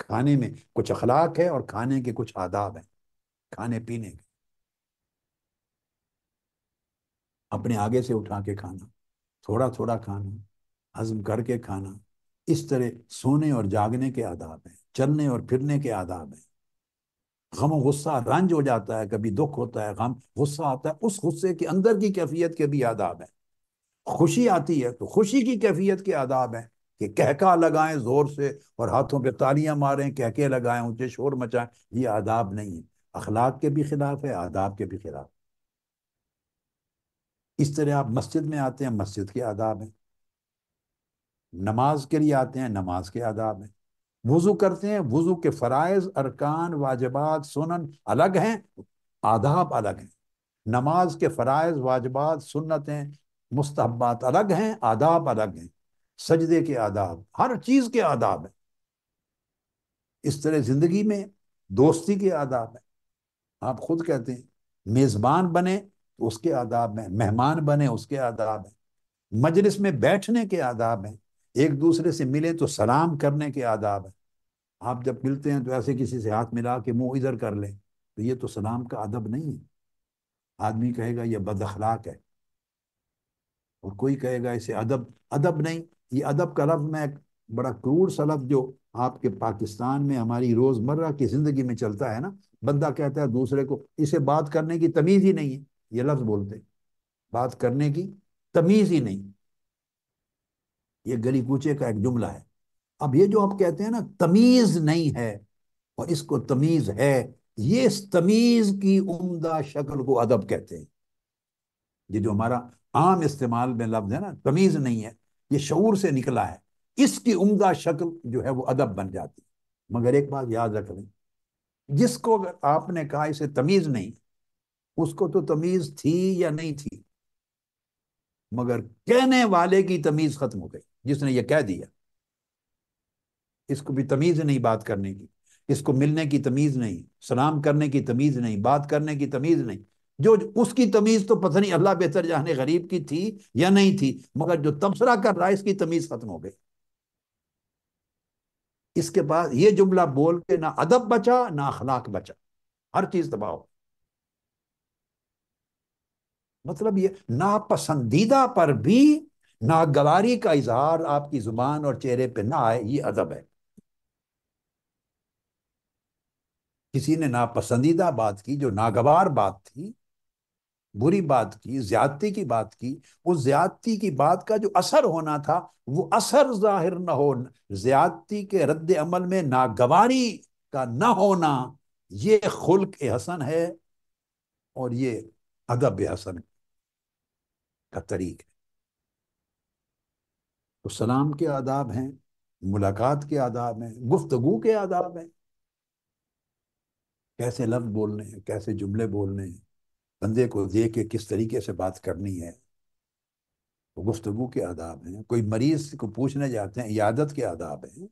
खाने में कुछ अखलाक है और खाने के कुछ आदाब हैं खाने पीने के अपने आगे से उठा के खाना थोड़ा थोड़ा खाना हजम करके खाना इस तरह सोने और जागने के आदाब हैं चलने और फिरने के आदाब हैं गम गुस्सा रंज हो जाता है कभी दुख होता है गम गुस्सा आता है उस गुस्से के अंदर की कैफियत के भी आदाब हैं खुशी आती है तो खुशी की कैफियत के आदाब हैं कि कहका लगाएं जोर से और हाथों पे तालियां मारें कहके लगाएं ऊंचे शोर मचाएं ये आदाब नहीं है अखलाक के भी खिलाफ है आदाब के भी खिलाफ इस तरह आप मस्जिद में आते हैं मस्जिद के आदाब हैं नमाज के लिए आते हैं नमाज के आदाब हैं वज़ू करते हैं वज़ू के फ़रज़ अरकान वाजबात सुनन अलग हैं आदाब अलग हैं नमाज के फ़रज़ वाजबात सुन्नतें मुस्तहबात अलग हैं आदाब अलग हैं सजदे के आदाब हर चीज के आदाब है इस तरह जिंदगी में दोस्ती के आदाब है आप खुद कहते हैं मेजबान बने तो उसके आदाब हैं मेहमान बने उसके आदाब हैं मजलिस में बैठने के आदाब हैं एक दूसरे से मिले तो सलाम करने के आदाब हैं आप जब मिलते हैं तो ऐसे किसी से हाथ मिला के मुंह इधर कर लें तो ये तो सलाम का अदब नहीं है आदमी कहेगा यह बदखलाक है और कोई कहेगा इसे अदब अदब नहीं ये अदब का लफ्ज मैं बड़ा क्रूर सा लफ्ज जो आपके पाकिस्तान में हमारी रोज़मर्रा की ज़िंदगी में चलता है ना बंदा कहता है दूसरे को इसे बात करने की तमीज़ ही नहीं है ये लफ्ज़ बोलते बात करने की तमीज़ ही नहीं ये गली कूचे का एक जुमला है अब ये जो आप कहते हैं ना तमीज़ नहीं है और इसको तमीज़ है ये इस तमीज़ की उम्दा शक्ल को अदब कहते हैं ये जो हमारा आम इस्तेमाल में लफ्ज़ है ना तमीज़ नहीं है ये शूर से निकला है इसकी उम्दा शक्ल जो है वो अदब बन जाती है मगर एक बात याद रख लें जिसको अगर आपने कहा इसे तमीज नहीं उसको तो तमीज थी या नहीं थी मगर कहने वाले की तमीज खत्म हो गई जिसने ये कह दिया इसको भी तमीज नहीं बात करने की इसको मिलने की तमीज नहीं सलाम करने की तमीज नहीं बात करने की तमीज नहीं जो उसकी तमीज तो पता नहीं अल्लाह बेहतर जाने गरीब की थी या नहीं थी मगर जो तबसरा कर रहा है इसकी तमीज खत्म हो गई इसके बाद ये जुमला बोल के ना अदब बचा ना अखलाक बचा हर चीज दबाओ मतलब ये नापसंदीदा पर भी नागवारी का इजहार आपकी जुबान और चेहरे पे ना आए ये अदब है किसी ने नापसंदीदा बात की जो नागवार बात थी बुरी बात की ज्यादती की बात की उस ज्यादती की बात का जो असर होना था वो असर जाहिर न हो ज्यादती के रद्द अमल में नागवारी का न होना ये खुल्क हसन है और ये अदब हसन का तरीक है तो सलाम के आदाब हैं मुलाकात के आदाब हैं गुफ्तगु के आदाब हैं कैसे लफ्ज बोलने हैं कैसे जुमले बोलने हैं बंदे को दे के किस तरीके से बात करनी है तो गुफ्तगु के आदाब हैं कोई मरीज को पूछने जाते हैं यादत के आदाब हैं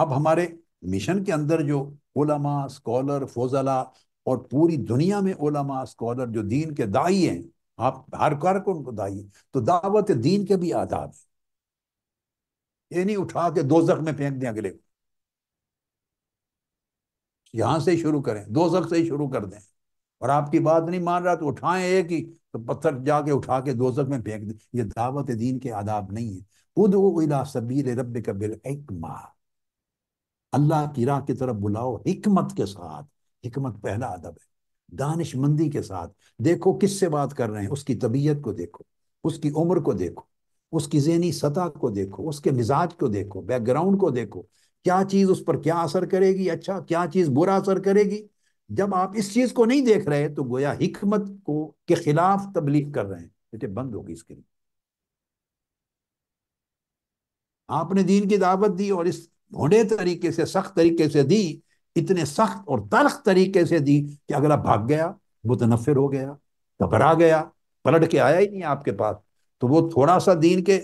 अब हमारे मिशन के अंदर जो ओलमा स्कॉलर फोजला और पूरी दुनिया में ओलमा स्कॉलर जो दीन के दाई हैं आप हर कार को उनको दाई है तो दावत दीन के भी आदाब हैं ये नहीं उठा के दो जख में फेंक दें अगले को यहां से ही शुरू करें दो जख से ही शुरू कर दें और आपकी बात नहीं मान रहा तो उठाएं एक ही तो पत्थर जाके उठा के दो में फेंक दे ये दावत दीन के आदाब नहीं है खुद सबीर रब का बिल अल्लाह की राह की तरफ बुलाओ हिकमत के साथ हिकमत पहला अदब है दानिशमंदी के साथ देखो किससे बात कर रहे हैं उसकी तबीयत को देखो उसकी उम्र को देखो उसकी जहनी सतह को देखो उसके मिजाज को देखो बैकग्राउंड को देखो क्या चीज़ उस पर क्या असर करेगी अच्छा क्या चीज़ बुरा असर करेगी जब आप इस चीज को नहीं देख रहे तो गोया हिकमत को के खिलाफ तबलीग कर रहे हैं बेटे बंद होगी इसके लिए आपने दीन की दावत दी और इस घोड़े तरीके से सख्त तरीके से दी इतने सख्त और तलख तरीके से दी कि अगर आप भाग गया मुतनफर हो गया घबरा गया पलट के आया ही नहीं आपके पास तो वो थोड़ा सा दीन के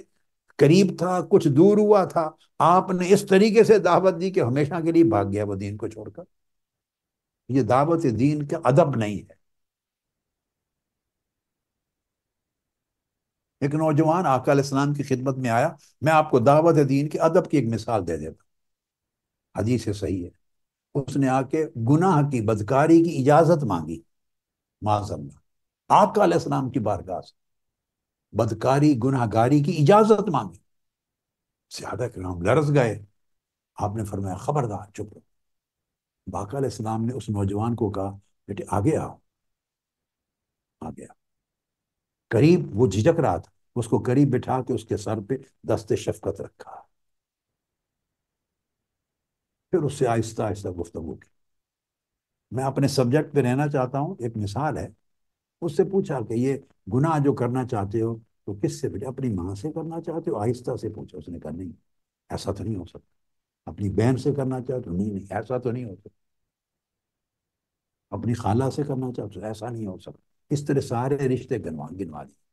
करीब था कुछ दूर हुआ था आपने इस तरीके से दावत दी कि हमेशा के लिए भाग गया वो दीन को छोड़कर ये दावत दीन के अदब नहीं है एक नौजवान आकाल इस्लाम की खिदमत में आया मैं आपको दावत दीन के अदब की एक मिसाल दे देता हदीस से सही है उसने आके गुनाह की बदकारी की इजाजत मांगी माजल्ला आकाल इस्लाम की बारगाह से बदकारी गुनाहगारी की इजाजत मांगी ज्यादा नाम लरस गए आपने फरमाया खबरदार चुप रहो बाका इस्लाम ने उस नौजवान को कहा बेटे आगे आओ आ गया करीब वो झिझक रहा था उसको करीब बिठा के उसके सर पे दस्ते शफकत रखा फिर उससे आहिस्ता आहिस्ता गुफ्तगु की मैं अपने सब्जेक्ट पे रहना चाहता हूँ एक मिसाल है उससे पूछा कि ये गुनाह जो करना चाहते हो तो किससे बेटे अपनी माँ से करना चाहते हो आहिस्ता से पूछा उसने कहा नहीं ऐसा तो नहीं हो सकता अपनी बहन से करना चाहते हो नहीं नहीं ऐसा तो नहीं हो सकता अपनी खाला से करना चाहते ऐसा नहीं हो सकता इस तरह सारे रिश्ते गिनवा गिनवा दिए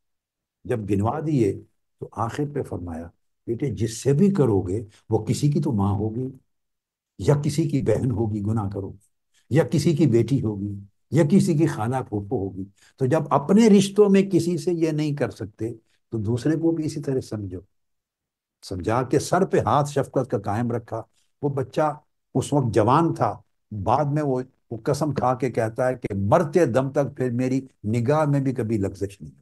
जब गिनवा दिए तो आखिर पे फरमाया बेटे जिससे भी करोगे वो किसी की तो माँ होगी या किसी की बहन होगी गुना करोगी या किसी की बेटी होगी या किसी की खाना फूफो होगी तो जब अपने रिश्तों में किसी से ये नहीं कर सकते तो दूसरे को भी इसी तरह समझो समझा के सर पे हाथ शफकत का कायम रखा वो बच्चा उस वक्त जवान था बाद में वो वो कसम खा के कहता है कि मरते दम तक फिर मेरी निगाह में भी कभी लग्जश नहीं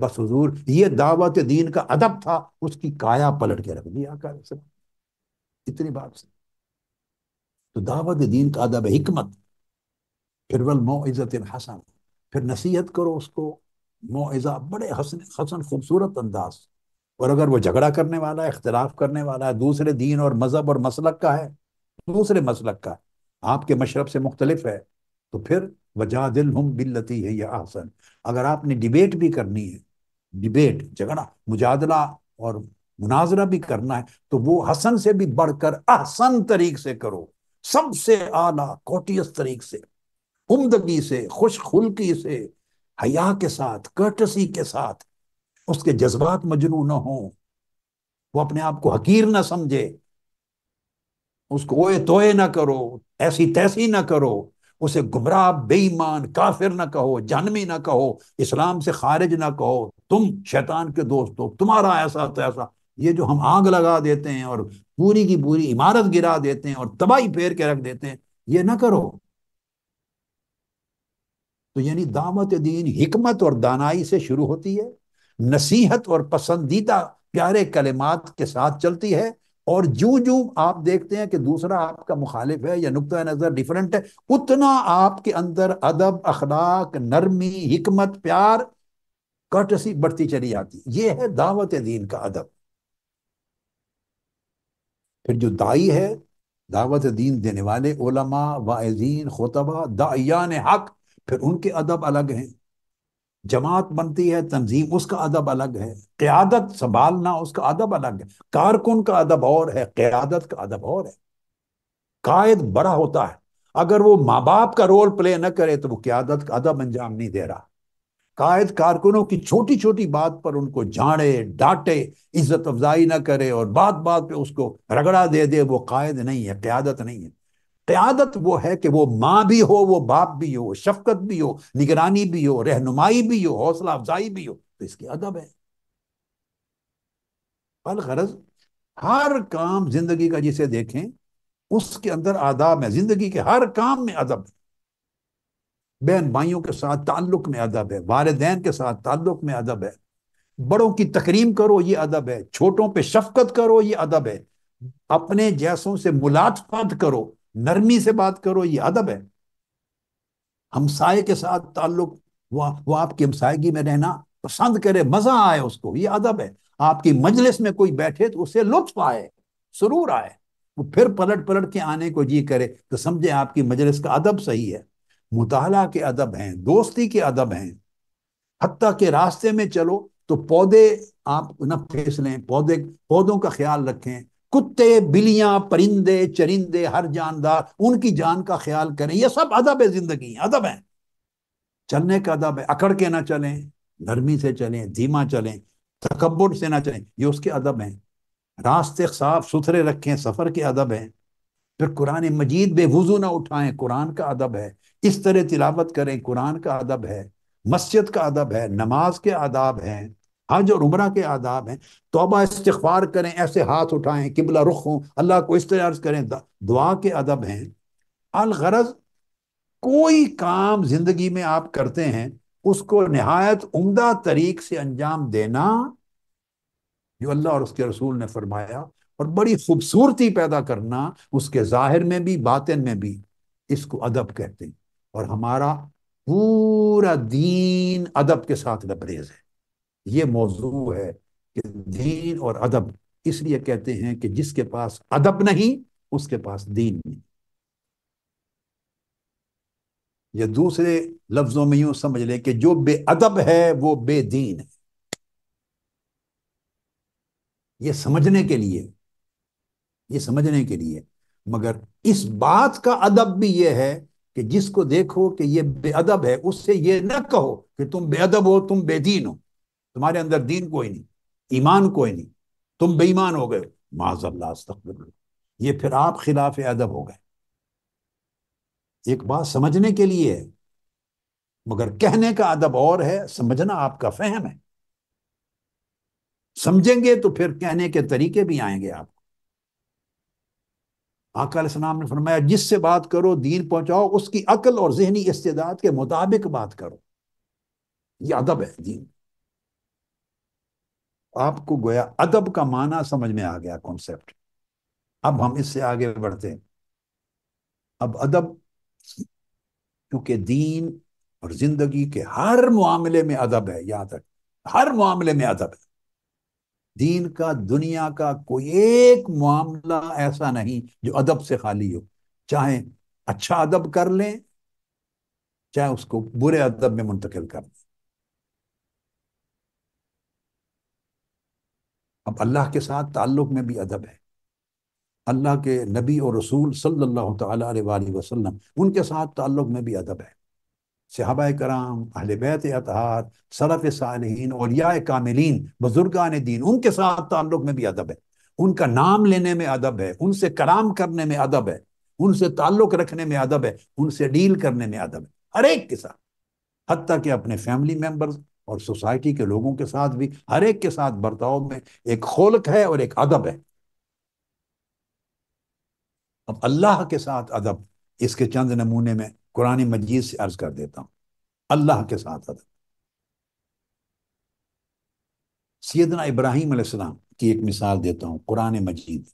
बस हजूर ये दावत दीन का अदब था उसकी काया पलट के रख दिया इतनी बात से तो दावत दीन का अदब हिकमत फिर वल मोज़त हसन फिर नसीहत करो उसको मोज़ा बड़े हसन हसन खूबसूरत अंदाज और अगर वो झगड़ा करने वाला है इख्तलाफ करने वाला है दूसरे दीन और मजहब और मसलक का है दूसरे मसलक का है आपके मशरब से मुख्तलिफ है तो फिर वजा दिल हम बिल्लती है यह आसन अगर आपने डिबेट भी करनी है डिबेट झगड़ा मुजादला और मुनाजरा भी करना है तो वो हसन से भी बढ़कर अहसन तरीक से करो सबसे आला कोटियस तरीक से उमदगी से खुश खुलकी से हया के साथ कर्टसी के साथ उसके जज्बात मजनू ना हो वो अपने आप को हकीर ना समझे उसको ओए तोए ना करो ऐसी तैसी ना करो उसे गुमराह बेईमान काफिर ना कहो जानवी ना कहो इस्लाम से खारिज ना कहो तुम शैतान के दोस्त हो तुम्हारा ऐसा तो ऐसा ये जो हम आग लगा देते हैं और पूरी की पूरी इमारत गिरा देते हैं और तबाही फेर के रख देते हैं ये ना करो तो यानी दामत दीन हिकमत और दानाई से शुरू होती है नसीहत और पसंदीदा प्यारे कलेमात के साथ चलती है और जो जो आप देखते हैं कि दूसरा आपका मुखालिफ है या नुकता नज़र डिफरेंट है उतना आपके अंदर अदब अखलाक नरमी हमत प्यार कटसी बढ़ती चली जाती ये है दावत दीन का अदब फिर जो दाई है दावत दीन देने वाले ओलमा वाजीन खुतबा दाइयान हक फिर उनके अदब अलग हैं जमात बनती है तंजीम उसका अदब अलग है क्यादत संभालना उसका अदब अलग है कारकुन का अदब और है क्यादत का अदब और है कायद बड़ा होता है अगर वो माँ बाप का रोल प्ले न करे तो वो क्यादत का अदब अंजाम नहीं दे रहा कायद कारकुनों की छोटी छोटी बात पर उनको जाड़े डांटे इज्जत अफजाई ना करे और बात बात पे उसको रगड़ा दे दे वो कायद नहीं है क्यादत नहीं है क्यादत वो है कि वो माँ भी हो वो बाप भी हो शफकत भी हो निगरानी भी हो रहनुमाई भी हो हौसला अफजाई भी हो तो इसके अदब है पर गरज हर काम जिंदगी का जिसे देखें उसके अंदर आदाब है जिंदगी के हर काम में अदब है बहन भाइयों के साथ ताल्लुक में अदब है वालदेन के साथ ताल्लुक में अदब है बड़ों की तकरीम करो ये अदब है छोटों पे शफकत करो ये अदब है अपने जैसों से मुलातफत करो नरमी से बात करो ये अदब है हमसाए के साथ ताल्लुक वो वो आपकी हमसायगी में रहना पसंद करे मजा आए उसको ये अदब है आपकी मजलिस में कोई बैठे तो उसे लुत्फ आए सुरूर आए वो फिर पलट पलट के आने को जी करे तो समझे आपकी मजलिस का अदब सही है मुताला के अदब हैं दोस्ती के अदब हैं हती के रास्ते में चलो तो पौधे आप न फेंस लें पौधे पौधों का ख्याल रखें कुत्ते बिलियां परिंदे चरिंदे हर जानदार उनकी जान का ख्याल करें यह सब अदब है जिंदगी अदब है चलने का अदब है अकड़ के ना चलें नरमी से चलें धीमा चलें तकबर से ना चलें ये उसके अदब हैं रास्ते साफ सुथरे रखें सफर के अदब हैं फिर कुरान मजीद बेवजू ना उठाएं कुरान का अदब है इस तरह तिलावत करें कुरान का अदब है मस्जिद का अदब है नमाज के आदाब हैं हज हाँ, और उमरा के आदाब हैं तोबा इस्तफार करें ऐसे हाथ उठाएं किबला रुख हों अल्लाह को इस तरह अर्ज करें दुआ के अदब हैं अलगरज कोई काम जिंदगी में आप करते हैं उसको नहायत उमदा तरीक से अंजाम देना जो अल्लाह और उसके रसूल ने फरमाया और बड़ी खूबसूरती पैदा करना उसके जाहिर में भी बातिन में भी इसको अदब कहते हैं और हमारा पूरा दीन अदब के साथ लबरेज है ये मौजू है कि दीन और अदब इसलिए कहते हैं कि जिसके पास अदब नहीं उसके पास दीन नहीं या दूसरे लफ्जों में यूं समझ ले कि जो बेअदब है वो बेदीन है ये समझने के लिए ये समझने के लिए मगर इस बात का अदब भी यह है कि जिसको देखो कि ये बेअदब है उससे ये न कहो कि तुम बेअदब हो तुम बेदीन हो तुम्हारे अंदर दीन कोई नहीं ईमान कोई नहीं तुम बेईमान हो गए माजल्ला ये फिर आप खिलाफ अदब हो गए एक बात समझने के लिए है मगर कहने का अदब और है समझना आपका फहम है समझेंगे तो फिर कहने के तरीके भी आएंगे आपको आका सलाम ने फरमाया जिससे बात करो दीन पहुंचाओ उसकी अकल और जहनी इस्तेदाद के मुताबिक बात करो ये अदब है दीन आपको गोया अदब का माना समझ में आ गया कॉन्सेप्ट अब हम इससे आगे बढ़ते हैं अब अदब क्योंकि दीन और जिंदगी के हर मामले में अदब है यहां तक हर मामले में अदब है दीन का दुनिया का कोई एक मामला ऐसा नहीं जो अदब से खाली हो चाहे अच्छा अदब कर लें चाहे उसको बुरे अदब में मुंतकिल कर दें अब अल्लाह के साथ ताल्लुक में भी अदब है अल्लाह के नबी और रसूल सल्लल्लाहु अलैहि वसल्लम उनके साथ ताल्लुक में भी अदब है सहाबा कराम अहल बैत अतहार सरफ़ सालहीन औलिया कामिलीन बुजुर्गान दीन उनके साथ ताल्लुक में भी अदब है उनका नाम लेने में अदब है उनसे कराम करने में अदब है उनसे ताल्लुक रखने में अदब है उनसे डील करने में अदब है हर एक के साथ हती कि अपने फैमिली मेम्बर्स और सोसाइटी के लोगों के साथ भी हर एक के साथ बर्ताव में एक खोलक है और एक अदब है अब अल्लाह के साथ अदब इसके चंद नमूने में कुरान मजीद से अर्ज कर देता हूं अल्लाह के साथ अदब सैदना इब्राहिम अलैहिस्सलाम की एक मिसाल देता हूं कुरान मजीद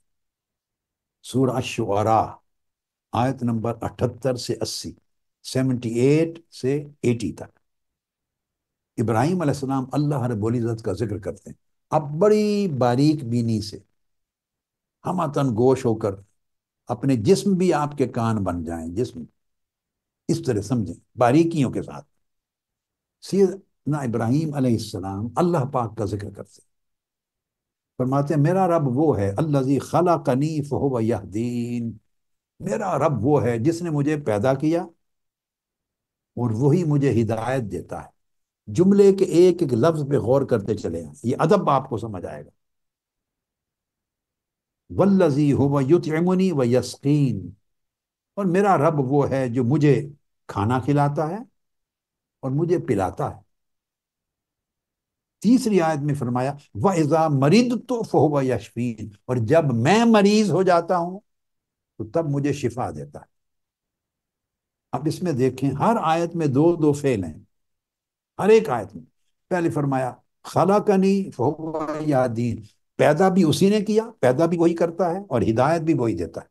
सूर शुरा आयत नंबर अठहत्तर से अस्सी सेवेंटी एट से एटी तक इब्राहिम अलैहिस्सलाम अल्लाह रबुल्ज़त का जिक्र करते हैं अब बड़ी बारीक बीनी से हम आतन गोश होकर अपने जिस्म भी आपके कान बन जाएं जिस्म इस तरह समझें बारीकियों के साथ ना इब्राहिम अलैहिस्सलाम अल्लाह पाक का जिक्र करते फरमाते हैं मेरा रब वो है अल्लाजी खला कनीफ हो यहदीन मेरा रब वो है जिसने मुझे पैदा किया और वही मुझे हिदायत देता है जुमले के एक एक लफ्ज पे गौर करते चले हैं ये अदब आपको समझ आएगा वल्लजी हो वयुतमनी व यस्कीन और मेरा रब वो है जो मुझे खाना खिलाता है और मुझे पिलाता है तीसरी आयत में फरमाया व इज़ा मरीद तो फोह यशफीन और जब मैं मरीज हो जाता हूं तो तब मुझे शिफा देता है अब इसमें देखें हर आयत में दो दो फेल हैं हर एक आयत में पहले फरमाया खला कनी दीन पैदा भी उसी ने किया पैदा भी वही करता है और हिदायत भी वही देता है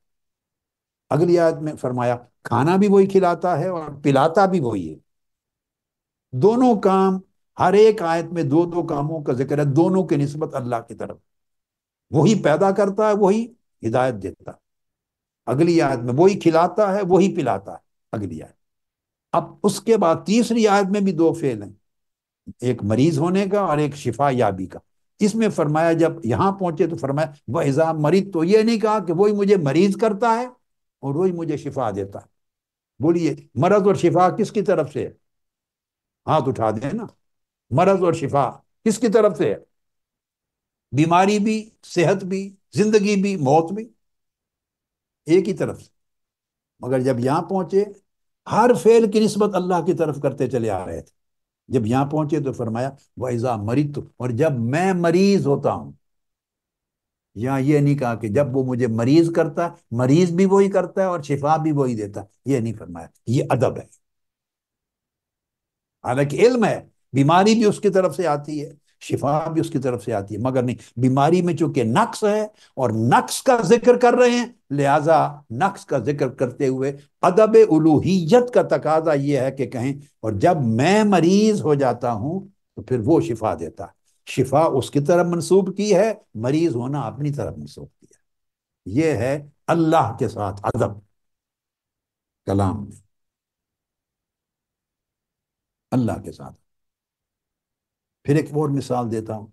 अगली आयत में फरमाया खाना भी वही खिलाता है और पिलाता भी वही है दोनों काम हर एक आयत में दो दो कामों का जिक्र है दोनों के नस्बत अल्लाह की तरफ वही पैदा करता है वही हिदायत देता है अगली आयत में वही खिलाता है वही पिलाता है अगली आयत अब उसके बाद तीसरी आयत में भी दो फेल हैं एक मरीज होने का और एक शिफा याबी का इसमें फरमाया जब यहां पहुंचे तो फरमाया वह इजा मरीज तो ये नहीं कहा कि वही मुझे मरीज करता है और वही मुझे शिफा देता है बोलिए मरज और शिफा किसकी तरफ से है हाथ उठा दे ना मरज और शिफा किसकी तरफ से है बीमारी भी सेहत भी जिंदगी भी मौत भी एक ही तरफ से मगर जब यहां पहुंचे हर फेल की नस्बत अल्लाह की तरफ करते चले आ रहे थे जब यहां पहुंचे तो फरमाया वाइजा तो और जब मैं मरीज होता हूं यहां ये नहीं कहा कि जब वो मुझे मरीज करता मरीज भी वही करता है और शिफा भी वही देता है ये नहीं फरमाया ये अदब है हालांकि इल्म है बीमारी भी उसकी तरफ से आती है शिफा भी उसकी तरफ से आती है मगर नहीं बीमारी में चूंकि नक्स है और नक्स का जिक्र कर रहे हैं लिहाजा नक्स का जिक्र करते हुए अदब उलूहियत का तकाजा यह है कि कहें और जब मैं मरीज हो जाता हूं तो फिर वो शिफा देता शिफा उसकी तरफ मनसूब की है मरीज होना अपनी तरफ मनसूब किया यह है अल्लाह के साथ अदब कलाम में अल्लाह के साथ फिर एक और मिसाल देता हूँ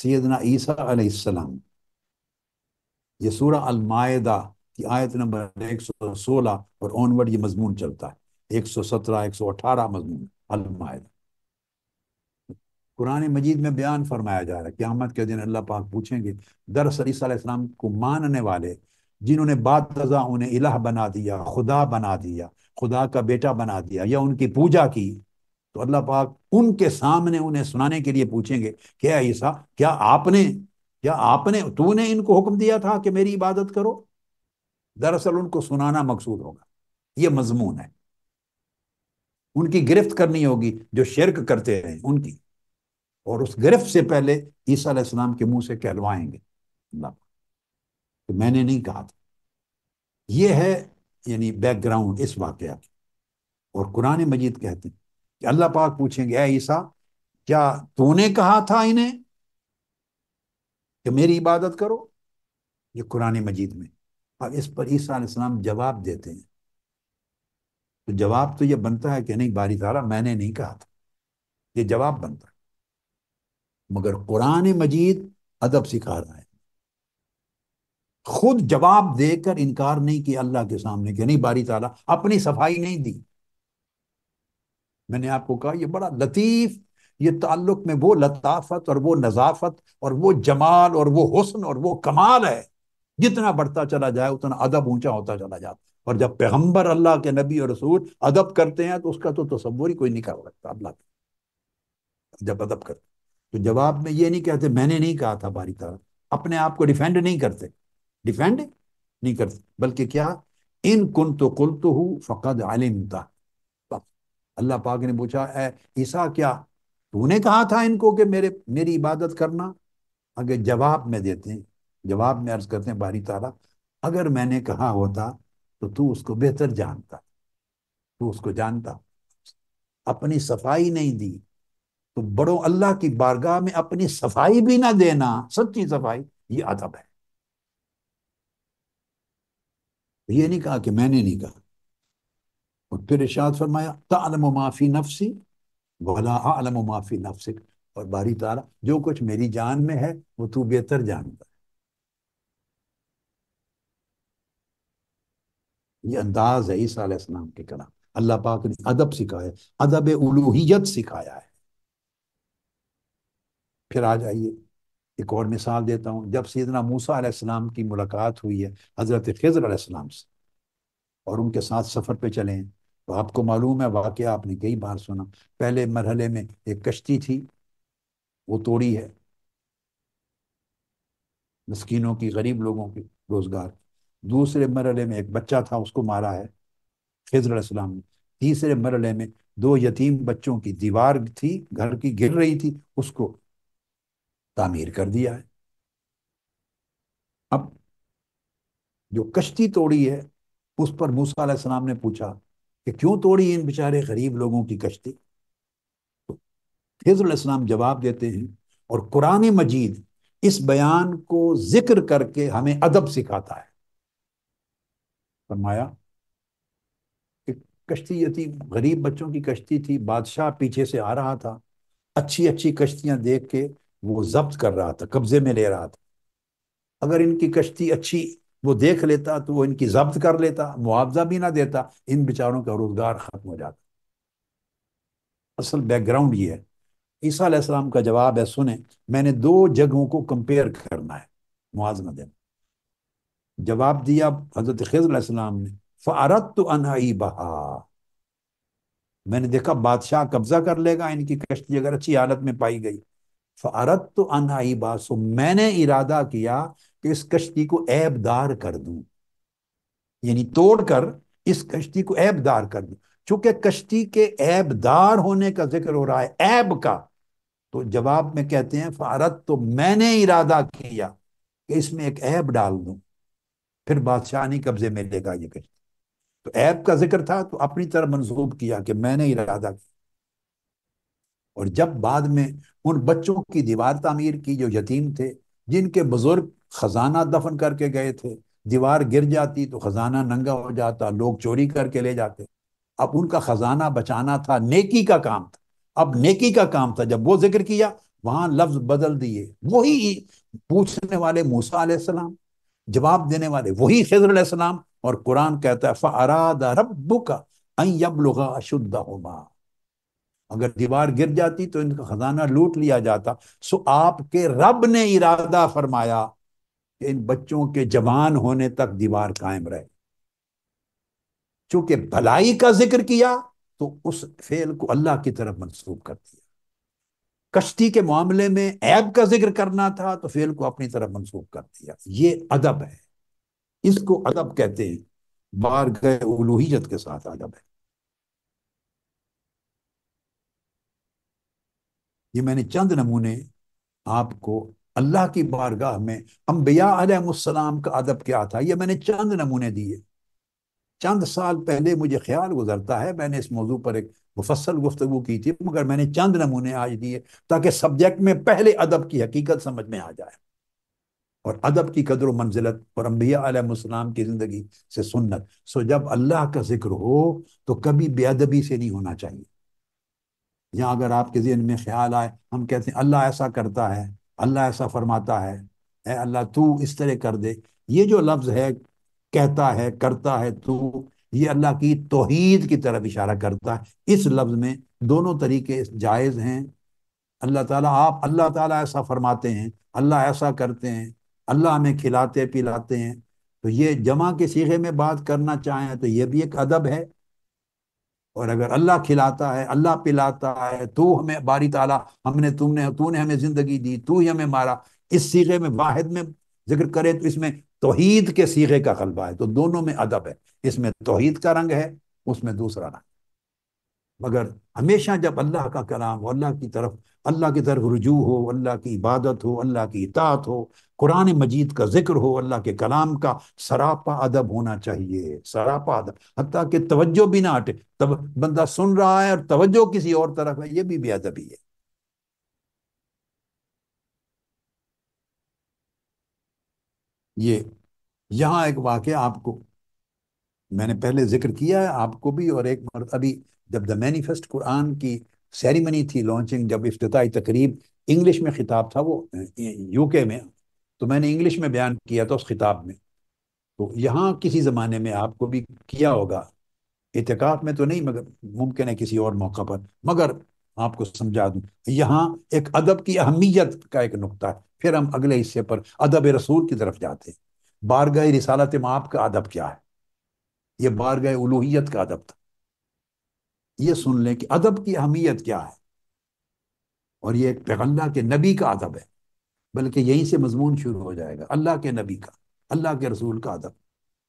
सैदना ईसा अलैहिस्सलाम ये सूरा अलमायदा की आयत नंबर 116 और ऑनवर्ड ये मजमून चलता है 117 118 मजमून अलमायदा कुरान मजीद में बयान फरमाया जा रहा है क्यामत के दिन अल्लाह पाक पूछेंगे दरअसल ईसीम को मानने वाले जिन्होंने बाद उन्हें इलाह बना दिया खुदा बना दिया खुदा का बेटा बना दिया या उनकी पूजा की तो अल्लाह पाक उनके सामने उन्हें सुनाने के लिए पूछेंगे क्या ईसा क्या आपने क्या आपने तूने इनको हुक्म दिया था कि मेरी इबादत करो दरअसल उनको सुनाना मकसूद होगा ये मजमून है उनकी गिरफ्त करनी होगी जो शिरक करते हैं उनकी और उस गिरफ्त से पहले ईसा इस्लाम के मुंह से कहलवाएंगे अल्लाह तो मैंने नहीं कहा था यह है यानी बैकग्राउंड इस वाक़ की और कुरान मजीद कहते हैं अल्लाह पाक पूछेंगे ईसा क्या तूने कहा था इन्हें कि मेरी इबादत करो ये कुरान मजीद में अब इस पर ईसा इस्लाम जवाब देते हैं तो जवाब तो ये बनता है कि नहीं बारी तारा मैंने नहीं कहा था ये जवाब बनता है मगर कुरान मजीद अदब सिखा रहा है खुद जवाब देकर इनकार नहीं किया अल्लाह के सामने कि नहीं बारी ताला अपनी सफाई नहीं दी मैंने आपको कहा ये बड़ा लतीफ ये ताल्लुक में वो लताफत और वो नज़ाफत और वो जमाल और वो हुस्न और वो कमाल है जितना बढ़ता चला जाए उतना अदब ऊंचा होता चला जाता और जब पैगम्बर अल्लाह के नबी और रसूल अदब करते हैं तो उसका तो तस्वुर ही कोई नहीं कर सकता अल्लाह जब अदब करते तो जवाब में ये नहीं कहते मैंने नहीं कहा था बारी तरह अपने आप को डिफेंड नहीं करते डिफेंड नहीं करते बल्कि क्या इन कुन तो कुल तो हूँ फ़कद आलिमता अल्लाह पाक ने पूछा ए ईसा क्या तूने कहा था इनको कि मेरे मेरी इबादत करना आगे जवाब में देते हैं जवाब में अर्ज करते हैं बारी ताला अगर मैंने कहा होता तो तू उसको बेहतर जानता तू उसको जानता अपनी सफाई नहीं दी तो बड़ों अल्लाह की बारगाह में अपनी सफाई भी ना देना सच्ची सफाई ये अदब है तो ये नहीं कहा कि मैंने नहीं कहा और फिर इशाद फरमाया माफी नफसी वला आलम माफी नफसिक और बारी तारा जो कुछ मेरी जान में है वो तू बेहतर जानता है ये अंदाज है ईसा के कलाम अल्लाह पाक ने अदब सिखाया अदब उलूहियत सिखाया है फिर आ जाइए एक और मिसाल देता हूँ जब सीधना मूसा अलैहिस्सलाम की मुलाकात हुई है हज़रत खजर अलैहिस्सलाम से और उनके साथ सफ़र पे चले हैं तो आपको मालूम है वाक़ आपने कई बार सुना पहले मरहले में एक कश्ती थी वो तोड़ी है मस्किनों की गरीब लोगों की रोज़गार दूसरे मरहले में एक बच्चा था उसको मारा है खजरसलाम ने तीसरे मरहले में दो यतीम बच्चों की दीवार थी घर की गिर रही थी उसको तामीर कर दिया है अब जो कश्ती तोड़ी है उस पर मूसा ने पूछा कि क्यों तोड़ी इन बेचारे गरीब लोगों की कश्ती तो हिजलाम जवाब देते हैं और कुरान मजीद इस बयान को जिक्र करके हमें अदब सिखाता है फरमाया कि कश्ती थी गरीब बच्चों की कश्ती थी बादशाह पीछे से आ रहा था अच्छी अच्छी कश्तियां देख के वो जब्त कर रहा था कब्जे में ले रहा था अगर इनकी कश्ती अच्छी वो देख लेता तो वो इनकी जब्त कर लेता मुआवजा भी ना देता इन बेचारों का रोजगार खत्म हो जाता असल बैकग्राउंड ये है ईसा आसमाम का जवाब है सुने मैंने दो जगहों को कंपेयर करना है मुआजना देना जवाब दिया हजरत खजराम ने फ़ारत तो अनहाई बहा मैंने देखा बादशाह कब्जा कर लेगा इनकी कश्ती अगर अच्छी हालत में पाई गई फ़ारत तो अनहाई बहा सो मैंने इरादा किया कि इस कश्ती को ऐबदार कर दूं यानी तोड़कर इस कश्ती को ऐबदार कर दूं चूंकि कश्ती के ऐबदार होने का जिक्र हो रहा है ऐब का तो जवाब में कहते हैं फारत तो मैंने इरादा किया कि इसमें एक ऐब डाल दूं फिर बादशाह नहीं कब्जे में लेगा ये कश्ती तो ऐब का जिक्र था तो अपनी तरह मंसूब किया कि मैंने इरादा किया और जब बाद में उन बच्चों की दीवार तामीर की जो यतीम थे जिनके बुजुर्ग खजाना दफन करके गए थे दीवार गिर जाती तो खजाना नंगा हो जाता लोग चोरी करके ले जाते अब उनका खजाना बचाना था नेकी का काम था अब नेकी का काम था जब वो जिक्र किया वहां लफ्ज बदल दिए वही पूछने वाले मूसा सलाम जवाब देने वाले वही खजर सलाम और कुरान कहता है फ़रादा रबू का अशुद्ध होमा अगर दीवार गिर जाती तो इनका खजाना लूट लिया जाता सो आपके रब ने इरादा फरमाया इन बच्चों के जवान होने तक दीवार कायम रहे चूंकि भलाई का जिक्र किया तो उस फेल को अल्लाह की तरफ मनसूब कर दिया कश्ती के मामले में ऐब का जिक्र करना था तो फेल को अपनी तरफ मनसूब कर दिया ये अदब है इसको अदब कहते हैं बार गए उलूहियत के साथ अदब है ये मैंने चंद नमूने आपको अल्लाह की बारगाह में अम्बिया आलम का अदब क्या था ये मैंने चंद नमूने दिए चंद साल पहले मुझे ख्याल गुजरता है मैंने इस मौजू पर एक मुफसल गुफ्तु की थी मगर मैंने चंद नमूने आज दिए ताकि सब्जेक्ट में पहले अदब की हकीकत समझ में आ जाए और अदब की कदर मंजिलत और अम्बिया आलम की ज़िंदगी से सुन्नत सो जब अल्लाह का जिक्र हो तो कभी बेअदबी से नहीं होना चाहिए या अगर आपके जहन में ख्याल आए हम कहते हैं अल्लाह ऐसा करता है अल्लाह ऐसा फरमाता है ए अल्लाह तू इस तरह कर दे ये जो लफ्ज़ है कहता है करता है तू ये अल्लाह की तोहीद की तरफ इशारा करता है इस लफ्ज़ में दोनों तरीके जायज़ हैं अल्लाह ताला आप अल्लाह ताला ऐसा फरमाते हैं अल्लाह ऐसा करते हैं अल्लाह हमें खिलाते पिलाते हैं तो ये जमा के सीखे में बात करना चाहें तो ये भी एक अदब है और अगर अल्लाह खिलाता है अल्लाह पिलाता है तो हमें बारी ताला हमने तुमने तूने हमें जिंदगी दी तू ही हमें मारा इस सीगे में वाहिद में जिक्र करें तो इसमें तोहीद के सीगे का गलबा है तो दोनों में अदब है इसमें तोहीद का रंग है उसमें दूसरा रंग मगर हमेशा जब अल्लाह का कलाम हो अल्लाह की तरफ अल्लाह की तरफ रुजू हो अल्लाह की इबादत हो अल्लाह की इतात हो कुरान मजीद का जिक्र हो अल्लाह के कलाम का सरापा अदब होना चाहिए सरापा अदब हती कि तवज्जो भी ना हटे तब बंदा सुन रहा है और तवज्जो किसी और तरफ है ये भी बेअदबी है ये यहाँ एक वाक्य आपको मैंने पहले जिक्र किया है आपको भी और एक अभी जब द मैनिफेस्ट कुरान की सेरेमनी थी लॉन्चिंग जब इफ्ताही तकरीब इंग्लिश में खिताब था वो यूके में तो मैंने इंग्लिश में बयान किया था उस खिताब में तो यहाँ किसी ज़माने में आपको भी किया होगा इतकाफ में तो नहीं मगर मुमकिन है किसी और मौका पर मगर आपको समझा दूँ यहाँ एक अदब की अहमियत का एक नुकता है फिर हम अगले हिस्से पर अदब रसूल की तरफ जाते हैं बारगाह रिसालत माप का अदब क्या है ये बारगाह उलूहियत का अदब था ये सुन लें कि अदब की अहमियत क्या है और ये एक पैगम्बर के नबी का अदब है बल्कि यहीं से मजमून शुरू हो जाएगा अल्लाह के नबी का अल्लाह के रसूल का अदब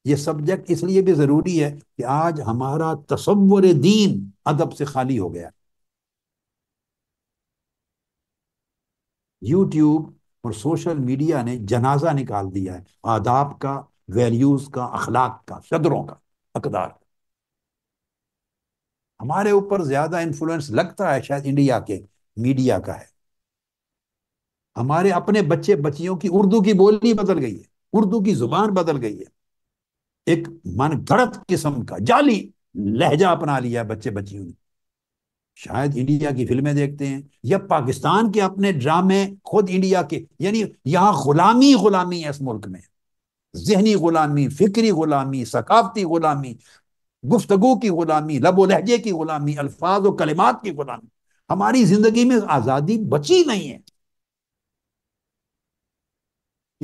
ये सब्जेक्ट इसलिए भी ज़रूरी है कि आज हमारा तस्वर दीन अदब से खाली हो गया यूट्यूब और सोशल मीडिया ने जनाजा निकाल दिया है आदाब का वैल्यूज़ का अखलाक का शदरों का अकदार का हमारे ऊपर ज़्यादा इन्फ्लुएंस लगता है शायद इंडिया के मीडिया का है हमारे अपने बच्चे बच्चियों की उर्दू की बोली बदल गई है उर्दू की जुबान बदल गई है एक मन गढ़त किस्म का जाली लहजा अपना लिया बच्चे बच्चियों ने शायद इंडिया की फिल्में देखते हैं या पाकिस्तान के अपने ड्रामे खुद इंडिया के यानी यहाँ गुलामी गुलामी है इस मुल्क में जहनी गुलामी फिक्री गुलामी सकाफती गुलामी गुफ्तगु की गुलामी लबो लहजे की गुलामी अल्फाज व कलिमात की गुलामी हमारी जिंदगी में आज़ादी बची नहीं है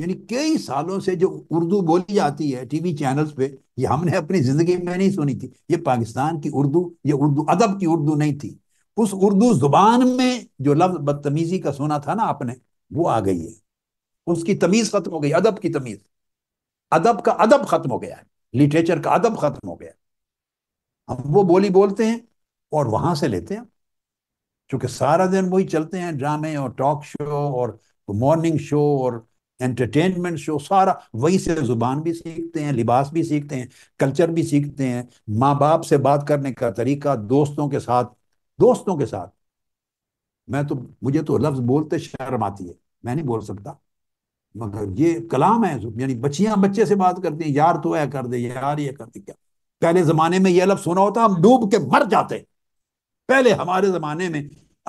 यानी कई सालों से जो उर्दू बोली जाती है टीवी चैनल्स पे ये हमने अपनी जिंदगी में नहीं सुनी थी ये पाकिस्तान की उर्दू ये उर्दू अदब की उर्दू नहीं थी उस उर्दू जुबान में जो लफ्ज बदतमीजी का सुना था ना आपने वो आ गई है उसकी तमीज खत्म हो गई अदब की तमीज अदब का अदब खत्म हो गया है लिटरेचर का अदब खत्म हो गया हम वो बोली बोलते हैं और वहां से लेते हैं चूंकि सारा दिन वही चलते हैं ड्रामे और टॉक शो और मॉर्निंग शो और एंटरटेनमेंट शो सारा वहीं से ज़ुबान भी सीखते हैं लिबास भी सीखते हैं कल्चर भी सीखते हैं माँ बाप से बात करने का तरीका दोस्तों के साथ दोस्तों के साथ मैं तो मुझे तो लफ्ज़ बोलते शर्म आती है मैं नहीं बोल सकता मगर ये कलाम है यानी बच्चियां बच्चे से बात करती हैं यार तो यह कर दे यार ये कर दे क्या पहले जमाने में यह लफ्ज सुना होता हम डूब के मर जाते पहले हमारे जमाने में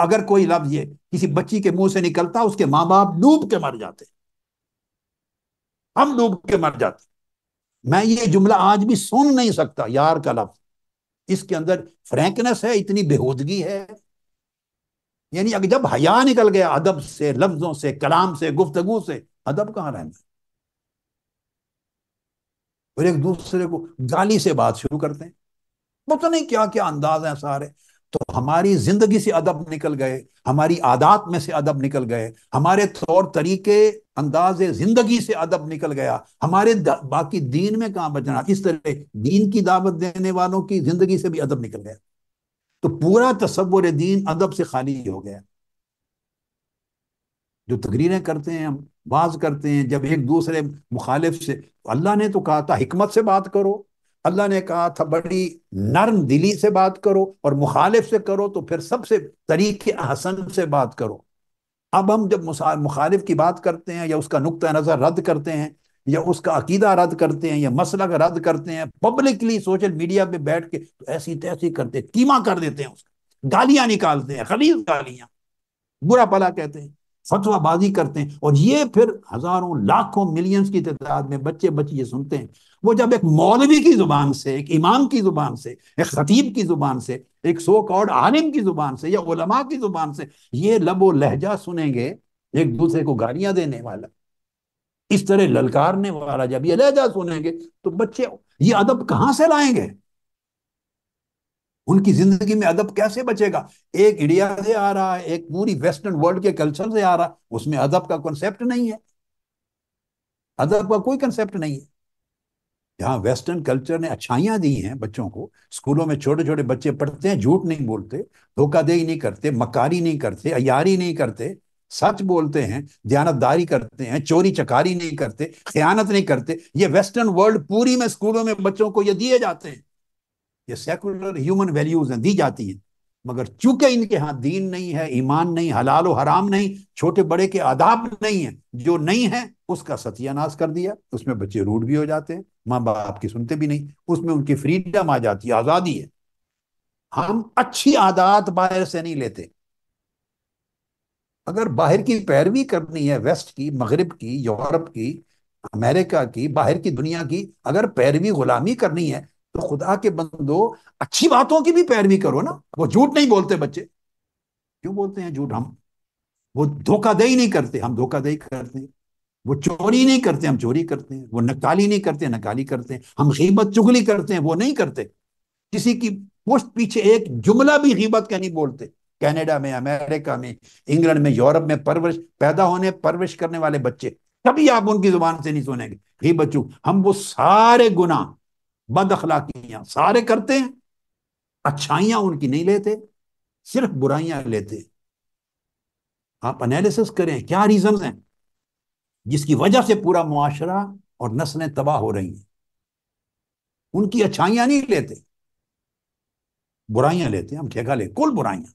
अगर कोई लफ्ज ये किसी बच्ची के मुंह से निकलता उसके माँ बाप डूब के मर जाते हम डूब के मर जाते मैं ये जुमला आज भी सुन नहीं सकता यार का लफ्ज इसके अंदर फ्रेंकनेस है इतनी बेहूदगी है यानी अगर जब हया निकल गया अदब से लफ्जों से कलाम से गुफ्तगु से अदब कहां रहना और एक दूसरे को गाली से बात शुरू करते हैं पता तो नहीं क्या क्या अंदाज है सारे तो हमारी जिंदगी से अदब निकल गए हमारी आदात में से अदब निकल गए हमारे तौर तरीके अंदाज जिंदगी से अदब निकल गया हमारे बाकी दीन में कहा बचना इस तरह दीन की दावत देने वालों की जिंदगी से भी अदब निकल गया तो पूरा तस्वुर दीन अदब से खाली हो गया जो तकरीरें करते हैं हम बाज करते हैं जब एक दूसरे मुखालिफ से अल्लाह ने तो कहा था हिकमत से बात करो अल्लाह ने कहा था बड़ी नर्म दिली से बात करो और मुखालिफ से करो तो फिर सबसे तरीके हसन से बात करो अब हम जब मुखालिफ की बात करते हैं या उसका नुक़ नज़र रद्द करते हैं या उसका अकीदा रद्द करते हैं या मसला का रद्द करते हैं पब्लिकली सोशल मीडिया पे बैठ के तो ऐसी तैसी करते कीमा कर देते हैं उसका गालियां निकालते हैं खलीज गालियां बुरा भला कहते हैं फतवाबाजी करते हैं और ये फिर हजारों लाखों मिलियंस की तादाद में बच्चे बच्चे ये सुनते हैं वो जब एक मौलवी की जुबान से एक इमाम की जुबान से एक खतीब की जुबान से एक सो कॉड आलिम की जुबान से या उलमा की जुबान से ये लबो लहजा सुनेंगे एक दूसरे को गालियां देने वाला इस तरह ललकारने वाला जब ये लहजा सुनेंगे तो बच्चे ये अदब कहाँ से लाएंगे उनकी जिंदगी में अदब कैसे बचेगा एक इंडिया से आ रहा है एक पूरी वेस्टर्न वर्ल्ड के कल्चर से आ रहा है उसमें अदब का कॉन्सेप्ट नहीं है अदब का कोई कंसेप्ट नहीं है जहाँ वेस्टर्न कल्चर ने अच्छाइयाँ दी हैं बच्चों को स्कूलों में छोटे छोटे बच्चे पढ़ते हैं झूठ नहीं बोलते धोखादेही नहीं करते मकारी नहीं करते अयारी नहीं करते सच बोलते हैं ज्यानतदारी करते हैं चोरी चकारी नहीं करते खयानत नहीं करते ये वेस्टर्न वर्ल्ड पूरी में स्कूलों में बच्चों को ये दिए जाते हैं ये सेकुलर ह्यूमन वैल्यूज हैं दी जाती हैं मगर चूंकि इनके यहाँ दीन नहीं है ईमान नहीं हलाल और हराम नहीं छोटे बड़े के आदाब नहीं है जो नहीं है उसका सत्यानाश कर दिया उसमें बच्चे रूढ़ भी हो जाते हैं माँ बाप की सुनते भी नहीं उसमें उनकी फ्रीडम आ जाती है आजादी है हम अच्छी आदात बाहर से नहीं लेते अगर बाहर की पैरवी करनी है वेस्ट की मगरब की यूरोप की अमेरिका की बाहर की दुनिया की अगर पैरवी गुलामी करनी है तो खुदा के बंदो अच्छी बातों की भी पैरवी करो ना वो झूठ नहीं बोलते बच्चे क्यों बोलते हैं झूठ हम वो धोखादही नहीं करते हम धोखादही करते हैं वो चोरी नहीं करते हम चोरी करते हैं वो नकाली नहीं करते नकाली करते हैं हम गीबत चुगली करते हैं वो नहीं करते किसी की पुष्ट पीछे एक जुमला भी गीबत का नहीं बोलते कनाडा में अमेरिका में इंग्लैंड में यूरोप में परवरिश पैदा होने परवरिश करने वाले बच्चे कभी आप उनकी जुबान से नहीं सुनेंगे गीबत चुग हम वो सारे गुनाह बद अखलाकियां सारे करते हैं अच्छाइयां उनकी नहीं लेते सिर्फ बुराइयां लेते आप एनालिसिस करें क्या रीजन हैं जिसकी वजह से पूरा मुआशरा और नस्लें तबाह हो रही हैं उनकी अच्छाइयां नहीं लेते बुराइयां लेते हैं हम ठेका ले कुल बुराइयां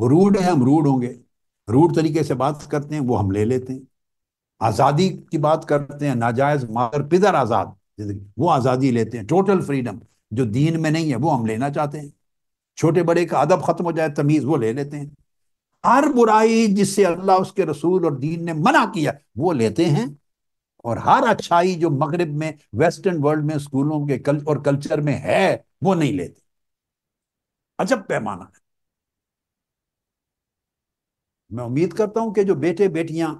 वो रूढ़ है हम रूढ़ होंगे रूढ़ तरीके से बात करते हैं वो हम ले लेते हैं आज़ादी की बात करते हैं नाजायज मादर पिदर आज़ाद वो आज़ादी लेते हैं टोटल फ्रीडम जो दीन में नहीं है वो हम लेना चाहते हैं छोटे बड़े का अदब खत्म हो जाए तमीज़ वो ले लेते हैं हर बुराई जिससे अल्लाह उसके रसूल और दीन ने मना किया वो लेते हैं और हर अच्छाई जो मगरब में वेस्टर्न वर्ल्ड में स्कूलों के कल और कल्चर में है वो नहीं लेते अजब पैमाना है मैं उम्मीद करता हूं कि जो बेटे बेटियां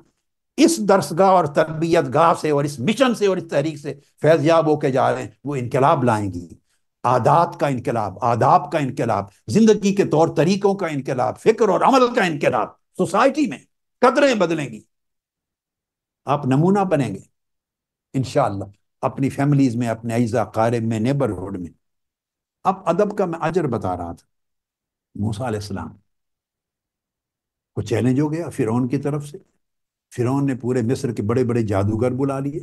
इस दरसगाह और तरबियत गाह से और इस मिशन से और इस तहरीक से फैजयाब होके जा रहे हैं वो इनकलाब लाएंगी आदात का इनकलाब आदाब का इनकलाब जिंदगी के तौर तरीकों का इनकलाब फिक्र और अमल का इनकलाब सोसाइटी में कदरें बदलेंगी आप नमूना बनेंगे इन अपनी फैमिलीज में अपने अजा कारब में नेबरहुड में अब अदब का मैं अजर बता रहा था मूसा को चैलेंज हो गया फिर की तरफ से फिरौन ने पूरे मिस्र के बड़े बड़े जादूगर बुला लिए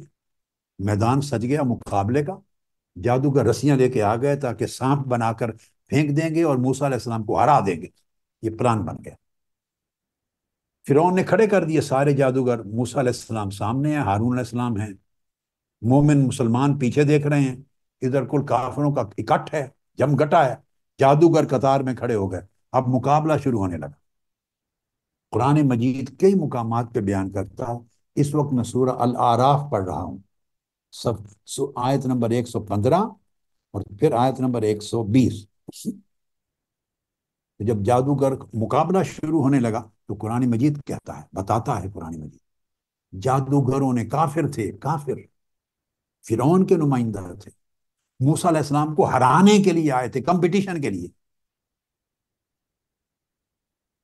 मैदान सज गया मुकाबले का जादूगर रस्सियां लेके आ गए ताकि सांप बनाकर फेंक देंगे और मूसा अलैहिस्सलाम को हरा देंगे ये प्लान बन गया फिरौन ने खड़े कर दिए सारे जादूगर मूसा अलैहिस्सलाम सामने हैं हारून इस्लाम हैं मोमिन मुसलमान पीछे देख रहे हैं इधर कुल काफरों का इकट्ठ है जमघटा है जादूगर कतार में खड़े हो गए अब मुकाबला शुरू होने लगा कुरान मजीद कई मुकाम पर बयान करता है इस वक्त मैं सूर अल आराफ पढ़ रहा हूँ सब आयत नंबर एक सौ पंद्रह और फिर आयत नंबर एक सौ बीस तो जब जादूगर मुकाबला शुरू होने लगा तो कुरान मजीद कहता है बताता है कुरान मजीद जादूगरों ने काफिर थे काफिर फिर के नुमाइंदा थे मूसा इस्लाम को हराने के लिए आए थे कंपटीशन के लिए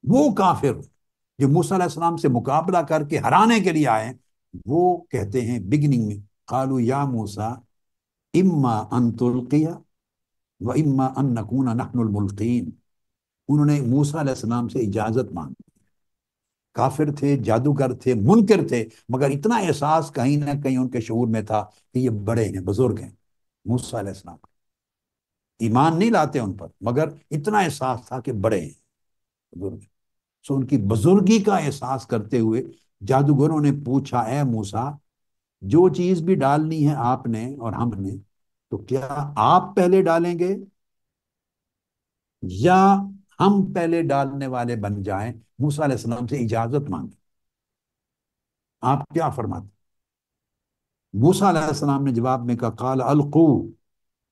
वो काफिर जो मूसा से मुकाबला करके हराने के लिए आए वो कहते हैं बिगनिंग में कालू या मूसा इम्मा अनतुल्किया व इम्मा अन नकून नहनुलमुल्किन उन्होंने मूसा से इजाज़त मांगी काफिर थे जादूगर थे मुनकर थे मगर इतना एहसास कहीं ना कहीं उनके शूर में था कि ये बड़े हैं बुजुर्ग हैं मूसा ईमान नहीं लाते उन पर मगर इतना एहसास था कि बड़े हैं बुजुर्ग हैं सो उनकी बुजुर्गी का एहसास करते हुए जादूगरों ने पूछा है मूसा जो चीज भी डालनी है आपने और हमने तो क्या आप पहले डालेंगे या हम पहले डालने वाले बन जाएं मूसा सलाम से इजाजत मांगे आप क्या फरमाते मूसा सलाम ने जवाब में कहा काल अलकू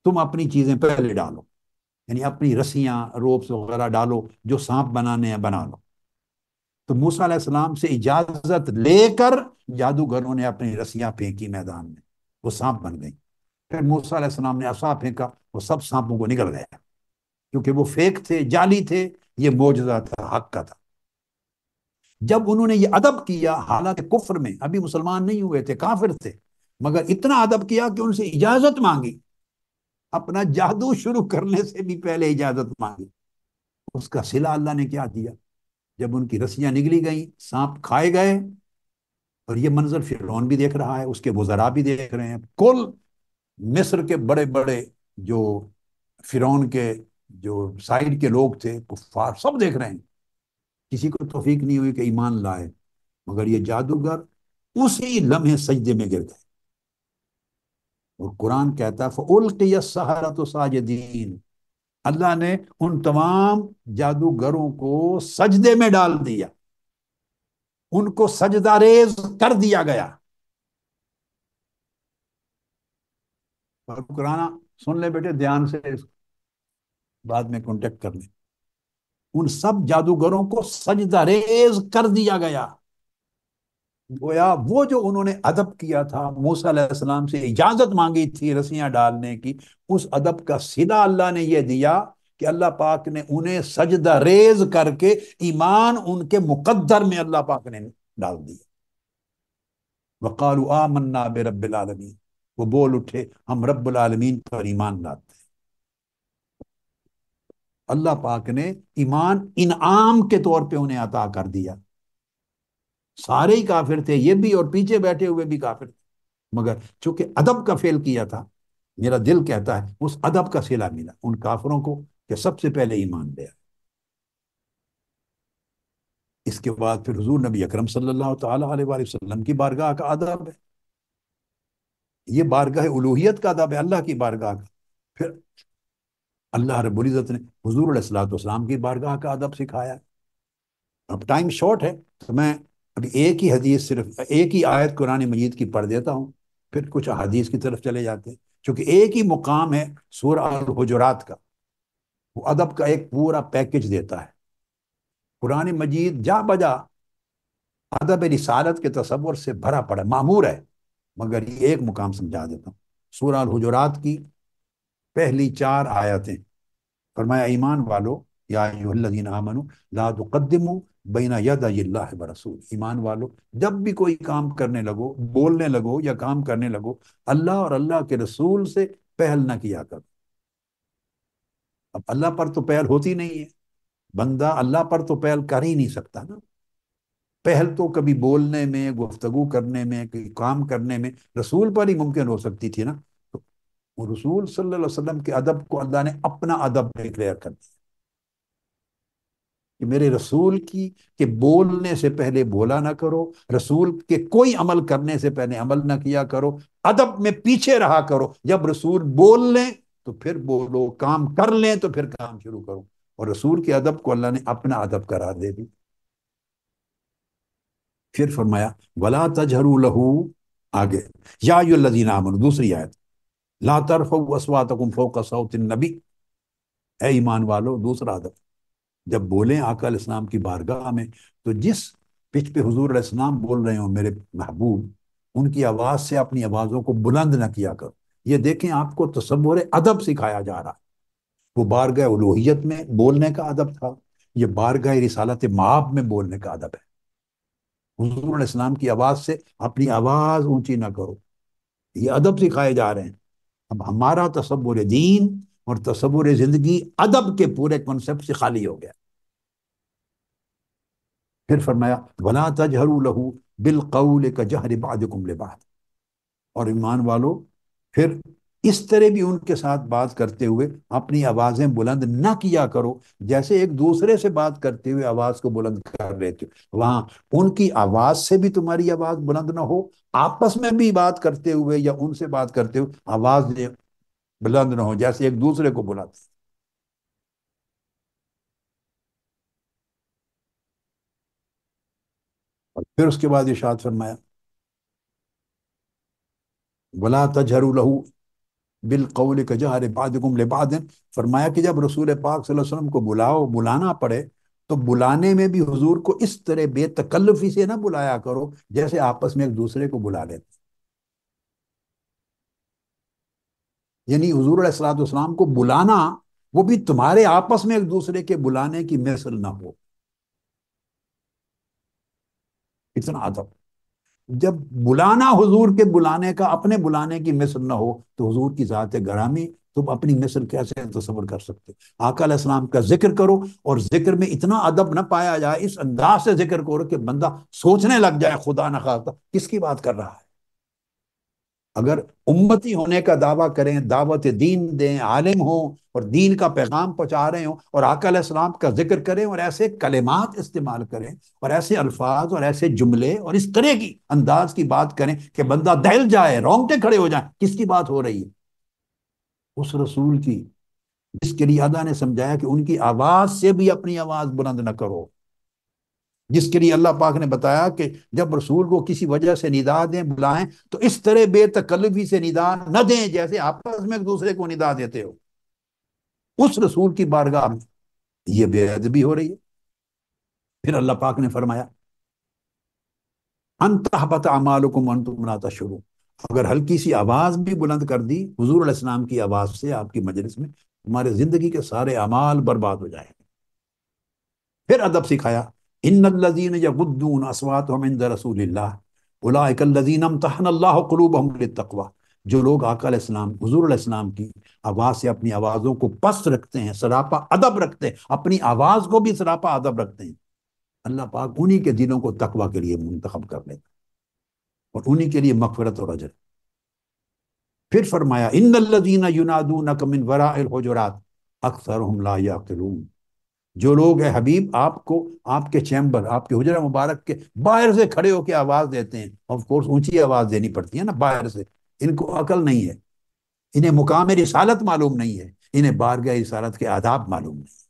तुम अपनी चीजें पहले डालो यानी अपनी रस्सियां रोप्स वगैरह डालो जो सांप बनाने हैं बना लो तो मूसा सलाम से इजाजत लेकर जादूगरों ने अपनी रस्सियां फेंकी मैदान में वो सांप बन गई फिर मूसा सलाम ने असा फेंका वो सब सांपों को निकल गया क्योंकि वो फेंक थे जाली थे ये मौजदा था हक का था जब उन्होंने ये अदब किया हालांकि कुफर में अभी मुसलमान नहीं हुए थे काफिर थे मगर इतना अदब किया कि उनसे इजाजत मांगी अपना जादू शुरू करने से भी पहले इजाजत मांगी उसका सिला अल्लाह ने क्या दिया जब उनकी रस्सियां निकली गई सांप खाए गए और ये मंजर फिरौन भी देख रहा है उसके वजरा भी देख रहे हैं कुल मिस्र के बड़े बड़े जो फिरौन के जो साइड के लोग थे कुफार सब देख रहे हैं किसी को तोफीक नहीं हुई कि ईमान लाए मगर ये जादूगर उसी लम्हे सजदे में गिर गए और कुरान कहता है सहरा तो साजदीन अल्लाह ने उन तमाम जादूगरों को सजदे में डाल दिया उनको सजदारेज कर दिया गया कुराना सुन ले बेटे ध्यान से बाद में कांटेक्ट कर ले उन सब जादूगरों को सजदारेज कर दिया गया गोया वो जो उन्होंने अदब किया था मूसा से इजाजत मांगी थी रस्सियां डालने की उस अदब का सिला अल्लाह ने यह दिया कि अल्लाह पाक ने उन्हें सजदा रेज करके ईमान उनके मुकद्दर में अल्लाह पाक ने डाल दिया वकाल मन्ना बे रबालमीन वो बोल उठे हम रबालमीन पर ईमान लाते हैं अल्लाह पाक ने ईमान इनाम के तौर पे उन्हें अता कर दिया सारे ही काफिर थे ये भी और पीछे बैठे हुए भी काफिर थे मगर चूंकि अदब का फेल किया था मेरा दिल कहता है उस अदब का सिला मिला उन काफरों को कि सबसे पहले ईमान ले आए इसके बाद फिर हजूर नबी अक्रम सल्लल्लाहु अलैहि वसल्लम की बारगाह का अदब है ये बारगाह उलूहियत का अदब है अल्लाह की बारगाह का फिर अल्लाह रबुल्ज़त ने हजूर सलाम की बारगाह का अदब सिखाया अब टाइम शॉर्ट है तो मैं अब एक ही हदीस सिर्फ एक ही आयत कुरान मजीद की पढ़ देता हूँ फिर कुछ हदीस की तरफ चले जाते हैं क्योंकि एक ही मुकाम है सूर हजरात का वो अदब का एक पूरा पैकेज देता है कुरान मजीद जा बजा अदब रिसालत के तस्वर से भरा पड़ा मामूर है मगर ये एक मुकाम समझा देता हूँ सूर हजरात की पहली चार आयतें फरमाया ईमान वालो यादीन आमनु बीना यद अल्लाह व रसूल ईमान वालो जब भी कोई काम करने लगो बोलने लगो या काम करने लगो अल्लाह और अल्लाह के रसूल से पहल ना किया कर अब अल्लाह पर तो पहल होती नहीं है बंदा अल्लाह पर तो पहल कर ही नहीं सकता ना पहल तो कभी बोलने में गुफ्तगु करने में काम करने में रसूल पर ही मुमकिन हो सकती थी ना तो रसूल सल्लल्लाहु अलैहि वसल्लम के अदब को अल्लाह ने अपना अदब डिक्लेयर कर दिया कि मेरे रसूल की के बोलने से पहले बोला ना करो रसूल के कोई अमल करने से पहले अमल ना किया करो अदब में पीछे रहा करो जब रसूल बोल लें तो फिर बोलो काम कर लें तो फिर काम शुरू करो और रसूल के अदब को अल्लाह ने अपना अदब करार दे दी फिर फरमाया वला तजहरू लहू आगे या लजीना अमन दूसरी आयत ला तरफ वसवातकुम फोक नबी ए ईमान वालो दूसरा अदब जब बोले आकल इस्लाम की बारगाह में तो जिस पिच पे हजूर इस्लाम बोल रहे हो मेरे महबूब उनकी आवाज़ से अपनी आवाज़ों को बुलंद न किया करो ये देखें आपको तस्वुर अदब सिखाया जा रहा है वो बारगाह उलोहियत में बोलने का अदब था ये बारगाह रिसालत माब में बोलने का अदब है हजूर इस्लाम की आवाज़ से अपनी आवाज़ ऊंची ना करो ये अदब सिखाए जा रहे हैं अब हमारा तस्वुर दीन और तस्वुर ज़िंदगी अदब के पूरे कॉन्सेप्ट से खाली हो गया फिर फरमाया वला तजहरू लहू बिलकौल का जहर बाद कुमले बाद और ईमान वालों फिर इस तरह भी उनके साथ बात करते हुए अपनी आवाज़ें बुलंद ना किया करो जैसे एक दूसरे से बात करते हुए आवाज़ को बुलंद कर लेते हो वहां उनकी आवाज़ से भी तुम्हारी आवाज़ बुलंद ना हो आपस में भी बात करते हुए या उनसे बात करते हुए आवाज़ बुलंद ना हो जैसे एक दूसरे को बुलाते और फिर उसके बाद इशाद फरमाया वला तजहरू लहू बिल कौल कजहर ले बाद फरमाया कि जब रसूल पाक वसल्लम को बुलाओ बुलाना पड़े तो बुलाने में भी हुजूर को इस तरह बेतकल्लफी से ना बुलाया करो जैसे आपस में एक दूसरे को बुला लेते यानी हजूर सलाम को बुलाना वो भी तुम्हारे आपस में एक दूसरे के बुलाने की मिसल ना हो इतना अदब जब बुलाना हुजूर के बुलाने का अपने बुलाने की मिस्र न हो तो हुजूर की ज़ात गरामी तुम अपनी मिस्र कैसे तस्वर कर सकते आका इस्लाम का जिक्र करो और जिक्र में इतना अदब ना पाया जाए इस अंदाज से जिक्र करो कि बंदा सोचने लग जाए खुदा न खाता किसकी बात कर रहा है अगर उम्मती होने का दावा करें दावत दीन दें आलिम हो और दीन का पैगाम पहुँचा रहे हों और आकाम का जिक्र करें और ऐसे कलेमात इस्तेमाल करें और ऐसे अल्फाज और ऐसे जुमले और इस तरह की अंदाज की बात करें कि बंदा दहल जाए रोंगटे खड़े हो जाए किसकी बात हो रही है उस रसूल की जिसके लिए अदा ने समझाया कि उनकी आवाज से भी अपनी आवाज बुलंद न करो जिसके लिए अल्लाह पाक ने बताया कि जब रसूल को किसी वजह से निदा दें बुलाएं तो इस तरह बेतकल्लफी से निदा न दें जैसे आपस में एक दूसरे को निदा देते हो उस रसूल की बारगाह में ये बेअदबी हो रही है फिर अल्लाह पाक ने फरमाया अंतहबत अमाल को मन तुम बनाता शुरू अगर हल्की सी आवाज भी बुलंद कर दी हजूर इस्लाम की आवाज से आपकी मजलिस में हमारे जिंदगी के सारे अमाल बर्बाद हो जाएंगे फिर अदब सिखाया इन्नल्लजीन यगुद्दून असवात हमंद रसूल उलाकल्लजीनम तहनल्लाह जो लोग आकाम हजूराम की आवाज़ से अपनी आवाज़ों को पस्त रखते हैं सरापा अदब रखते हैं अपनी आवाज़ को भी सरापा अदब रखते हैं अल्लाह पाक उन्हीं के दिलों को तकवा के लिए मुंतखब कर लेता और उन्हीं के लिए मफफरत और अजर फिर फरमाया इन लजीना युनादू नकमिन वरा हजरात अक्सर हम ला जो लोग हैं हबीब आपको आपके चैम्बर आपके हुजरा मुबारक के बाहर से खड़े होकर आवाज़ देते हैं ऑफ कोर्स ऊंची आवाज़ देनी पड़ती है ना बाहर से इनको अकल नहीं है इन्हें मुकाम रिसालत मालूम नहीं है इन्हें गए रिसालत के आदाब मालूम नहीं है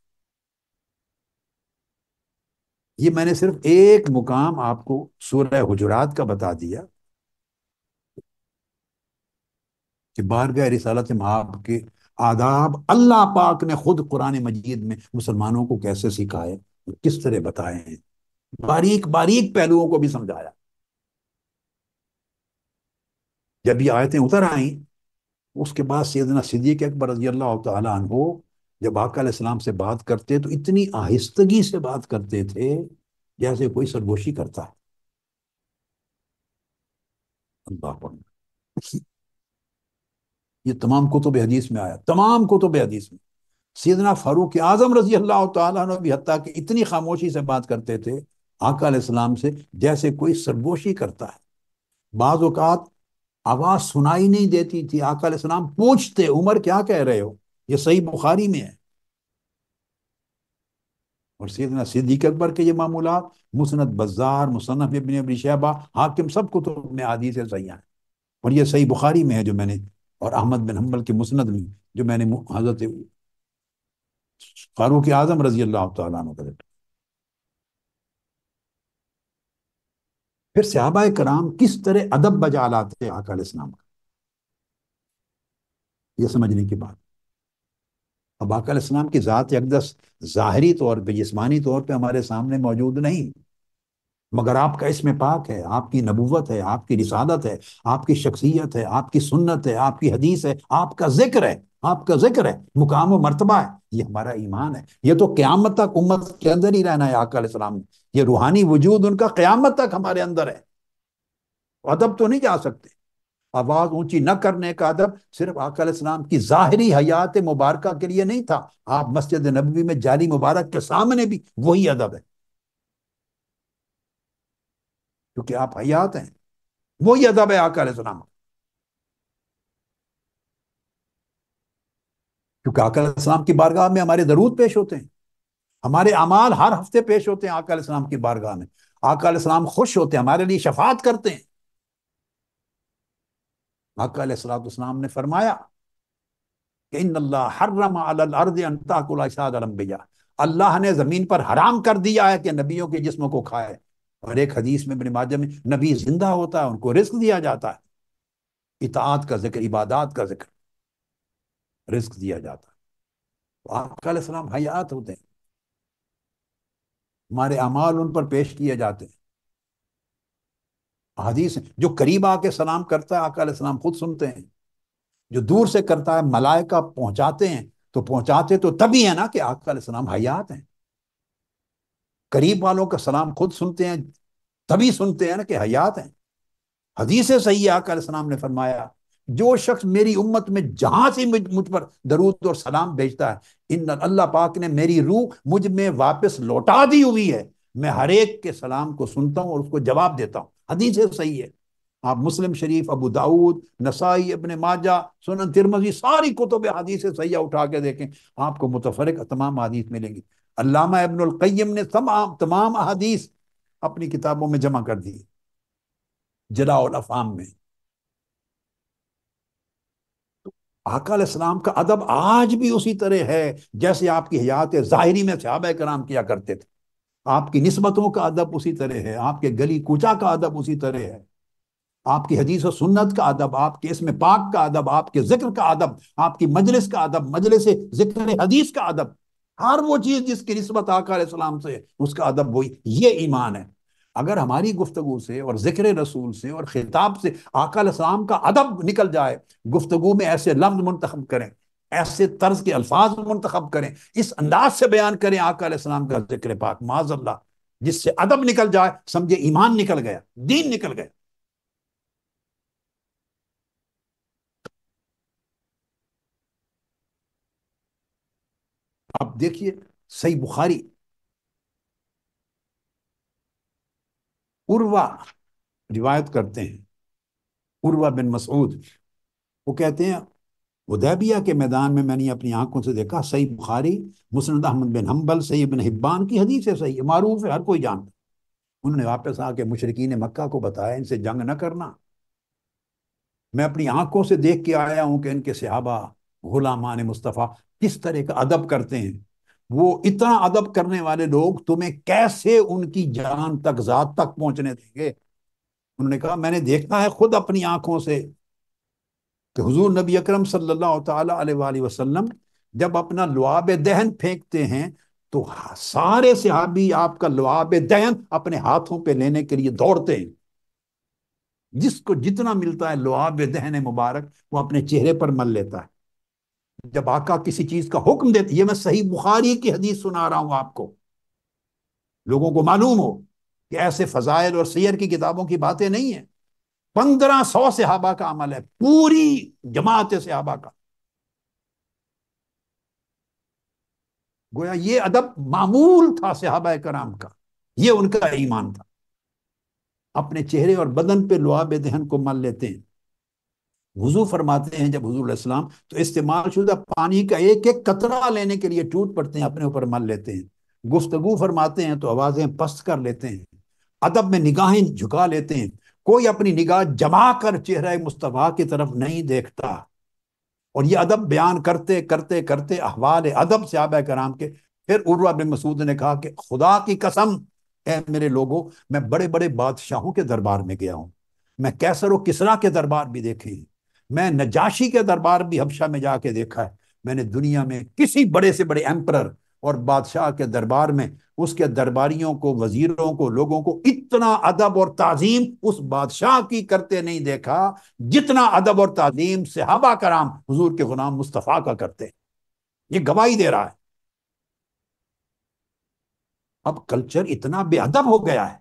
ये मैंने सिर्फ एक मुकाम आपको सूरह हुजरात का बता दिया कि गए रिसालत में आपके आदाब अल्लाह पाक ने खुद कुरान मजीद में मुसलमानों को कैसे सिखाए किस तरह बताए हैं बारीक बारीक पहलुओं को भी समझाया जब ये आयतें उतर आई उसके बाद सैदना सिद्दीक अकबर रजी अल्लाह तहो जब आकाम से बात करते तो इतनी आहिस्तगी से बात करते थे जैसे कोई सरगोशी करता है ये तमाम कुतुब हदीस में आया तमाम कुतुब हदीस में सीधना फारूक आजम रजी अल्लाह तभी हती कि इतनी खामोशी से बात करते थे आका इस्लाम से जैसे कोई सरगोशी करता है बाज़ात आवाज़ सुनाई नहीं देती थी आका इस्लाम पूछते उमर क्या कह रहे हो ये सही बुखारी में है और सीधना सिद्दीक अकबर के ये मामूला मुसनत बजार मुसनफ़ इबन शहबा हाकिम सब कुतुब में आदि से सही हैं और ये सही बुखारी में है जो मैंने और अहमद बिन हम्बल की मुसनद में जो मैंने हजरत फारूक आजम रजी अल्लाह तु फिर सहाबा कराम किस तरह अदब बजा लाते आकाल इस्लाम का यह समझने की बात अब आकाल इस्लाम की ज़ात एकदस ज़ाहरी तौर पर जिसमानी तौर पर हमारे सामने मौजूद नहीं मगर आपका इसमें पाक है आपकी नबूवत है आपकी रिसादत है आपकी शख्सियत है आपकी सुन्नत है आपकी हदीस है आपका जिक्र है आपका जिक्र है मुकाम मरतबा है ये हमारा ईमान है ये तो क्यामत तक उम्मत के अंदर ही रहना है आकाम ये रूहानी वजूद उनका क्यामत तक हमारे अंदर है अदब तो नहीं जा सकते आवाज ऊंची न करने का अदब सिर्फ आकाम की जाहरी हयात मुबारक के लिए नहीं था आप मस्जिद नबी में जाली मुबारक के सामने भी वही अदब है क्योंकि आप हयात हैं वही अदब है आकर सलाम क्योंकि आकर सलाम की बारगाह में हमारे दरूद पेश होते हैं हमारे अमाल हर हफ्ते पेश होते हैं आका सलाम की बारगाह में आका सलाम खुश होते हैं हमारे लिए शफात करते हैं आका सलाम ने फरमाया कि अल्लाह हर्रम अल्लाह ने ज़मीन पर हराम कर दिया है कि नबियों के जिस्मों को खाए और एक हदीस में अपने माध्यम में नबी जिंदा होता है उनको रिस्क दिया जाता है इतात का जिक्र इबादात का जिक्र रिस्क दिया जाता है तो आपका हयात होते हैं हमारे अमाल उन पर पेश किए जाते हैं हदीस जो करीब आके सलाम करता है आकाल सलाम खुद सुनते हैं जो दूर से करता है मलायका पहुंचाते हैं तो पहुंचाते तो तभी है ना कि आकाल सलाम हयात हैं करीब वालों का सलाम खुद सुनते हैं तभी सुनते हैं ना कि हयात हैं हदीसे सही आकर सलाम ने फरमाया जो शख्स मेरी उम्मत में जहां से मुझ पर दरूद और सलाम भेजता है इन अल्लाह पाक ने मेरी रूह मुझ में वापस लौटा दी हुई है मैं हर एक के सलाम को सुनता हूँ और उसको जवाब देता हूँ हदीस सही है आप मुस्लिम शरीफ अबू दाऊद नसाई अपने माजा सुनन तिरमजी सारी कुतुब हदीस सही उठा के देखें आपको मुतफरक तमाम हदीस मिलेंगी अल्लामा इब्नुल क़य्यम ने तमाम तमाम अहदीस अपनी किताबों में जमा कर दी जलाउल अफाम में तो आकाम का अदब आज भी उसी तरह है जैसे आपकी हयात ज़ाहिरी में सहाब कराम किया करते थे आपकी नस्बतों का अदब उसी तरह है आपके गली कूचा का अदब उसी तरह है आपकी हदीस और सुन्नत का अदब आपके इसमें पाक का अदब आपके जिक्र का अदब आपकी मजलिस का अदब मजलिस जिक्र हदीस का अदब हर वो चीज जिसकी नस्बत आकर इस्लाम से उसका अदब हुई ये ईमान है अगर हमारी गुफ्तु से और जिक्र रसूल से और खिताब से आकाल इस्लाम का अदब निकल जाए गुफ्तु में ऐसे लफ्ज मंतखब करें ऐसे तर्ज के अल्फाज मंतख करें इस अंदाज से बयान करें आकाल इस्लाम का जिक्र पाक माजल्ला जिससे अदब निकल जाए समझे ईमान निकल गया दीन निकल गया आप देखिए सही बुखारी उर्वा रिवायत करते हैं उर्वा बिन मसूद वो कहते हैं उदैबिया के मैदान में मैंने अपनी आंखों से देखा सही बुखारी मुसनद अहमद बिन हम्बल सही बिन हिब्बान की हदीस है सही मारूफ है हर कोई जानता उन्होंने वापस आके मुशरकिन मक्का को बताया इनसे जंग न करना मैं अपनी आंखों से देख के आया हूं कि इनके सिहाबा गुलामान मुस्तफ़ा किस तरह का अदब करते हैं वो इतना अदब करने वाले लोग तुम्हें कैसे उनकी जान तक जात तक पहुंचने देंगे उन्होंने कहा मैंने देखना है खुद अपनी आंखों से कि हुजूर नबी अकरम सल्लल्लाहु अलैहि वसल्लम जब अपना लुआब दहन फेंकते हैं तो सारे सिहाबी आपका लुआब दहन अपने हाथों पे लेने के लिए दौड़ते हैं जिसको जितना मिलता है लुआब दहन मुबारक वो अपने चेहरे पर मल लेता है जब आका किसी चीज का हुक्म देते ये मैं सही बुखारी की हदीस सुना रहा हूं आपको लोगों को मालूम हो कि ऐसे फजाइल और सैर की किताबों की बातें नहीं है पंद्रह सौ हाबा का अमल है पूरी जमात हाबा का गोया ये अदब मामूल था सहाबा कराम का ये उनका ईमान था अपने चेहरे और बदन पे लुआब दहन को मल लेते हैं वजू फरमाते हैं जब हजूर तो इस्तेमाल शुदा पानी का एक एक कतरा लेने के लिए टूट पड़ते हैं अपने ऊपर मल लेते हैं गुफ्तगु फरमाते हैं तो आवाज़ें पस्त कर लेते हैं अदब में निगाहें झुका लेते हैं कोई अपनी निगाह जमा कर चेहरा मुस्तफ़ा की तरफ नहीं देखता और ये अदब बयान करते करते करते अहवाल अदब से आब कराम के फिर उर्वा बिन मसूद ने कहा कि खुदा की कसम है मेरे लोगों मैं बड़े बड़े बादशाहों के दरबार में गया हूँ मैं कैसर व किसरा के दरबार भी देखी मैं नजाशी के दरबार भी हबशा में जाके देखा है मैंने दुनिया में किसी बड़े से बड़े एम्पर और बादशाह के दरबार में उसके दरबारियों को वजीरों को लोगों को इतना अदब और ताजीम उस बादशाह की करते नहीं देखा जितना अदब और ताजीम सहाबा कराम हजूर के गुलाम मुस्तफ़ा का करते ये गवाही दे रहा है अब कल्चर इतना बेअदब हो गया है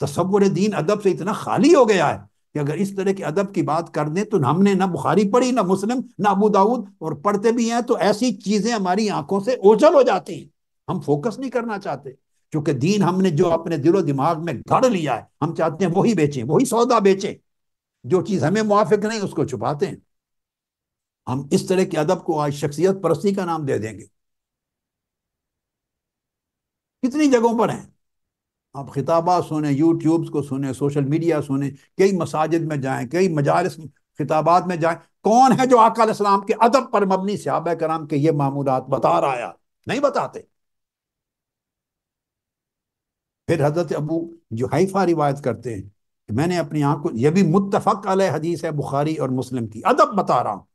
तस्वुर दीन अदब से इतना खाली हो गया है कि अगर इस तरह के अदब की बात कर दें तो हमने ना बुखारी पढ़ी ना मुस्लिम ना अबू दाऊद और पढ़ते भी हैं तो ऐसी चीजें हमारी आंखों से ओझल हो जाती हैं हम फोकस नहीं करना चाहते क्योंकि दीन हमने जो अपने दिलो दिमाग में गढ़ लिया है हम चाहते हैं वही बेचें वही सौदा बेचें जो चीज हमें मुआफिक नहीं उसको छुपाते हैं हम इस तरह के अदब को आज शख्सियत परस्ती का नाम दे देंगे कितनी जगहों पर है आप खिताबा सुने यूट्यूब्स को सुने सोशल मीडिया सुने कई मसाजिद में जाएं कई मजारस खिताबात में जाएं कौन है जो आकाम के अदब पर मबनी सहाब कराम के ये मामूलत बता रहा है नहीं बताते फिर हजरत अबू जो जुहैफा रिवायत करते हैं मैंने अपनी आंखों यह भी मुतफ़क अल हदीस है बुखारी और मुस्लिम की अदब बता रहा हूँ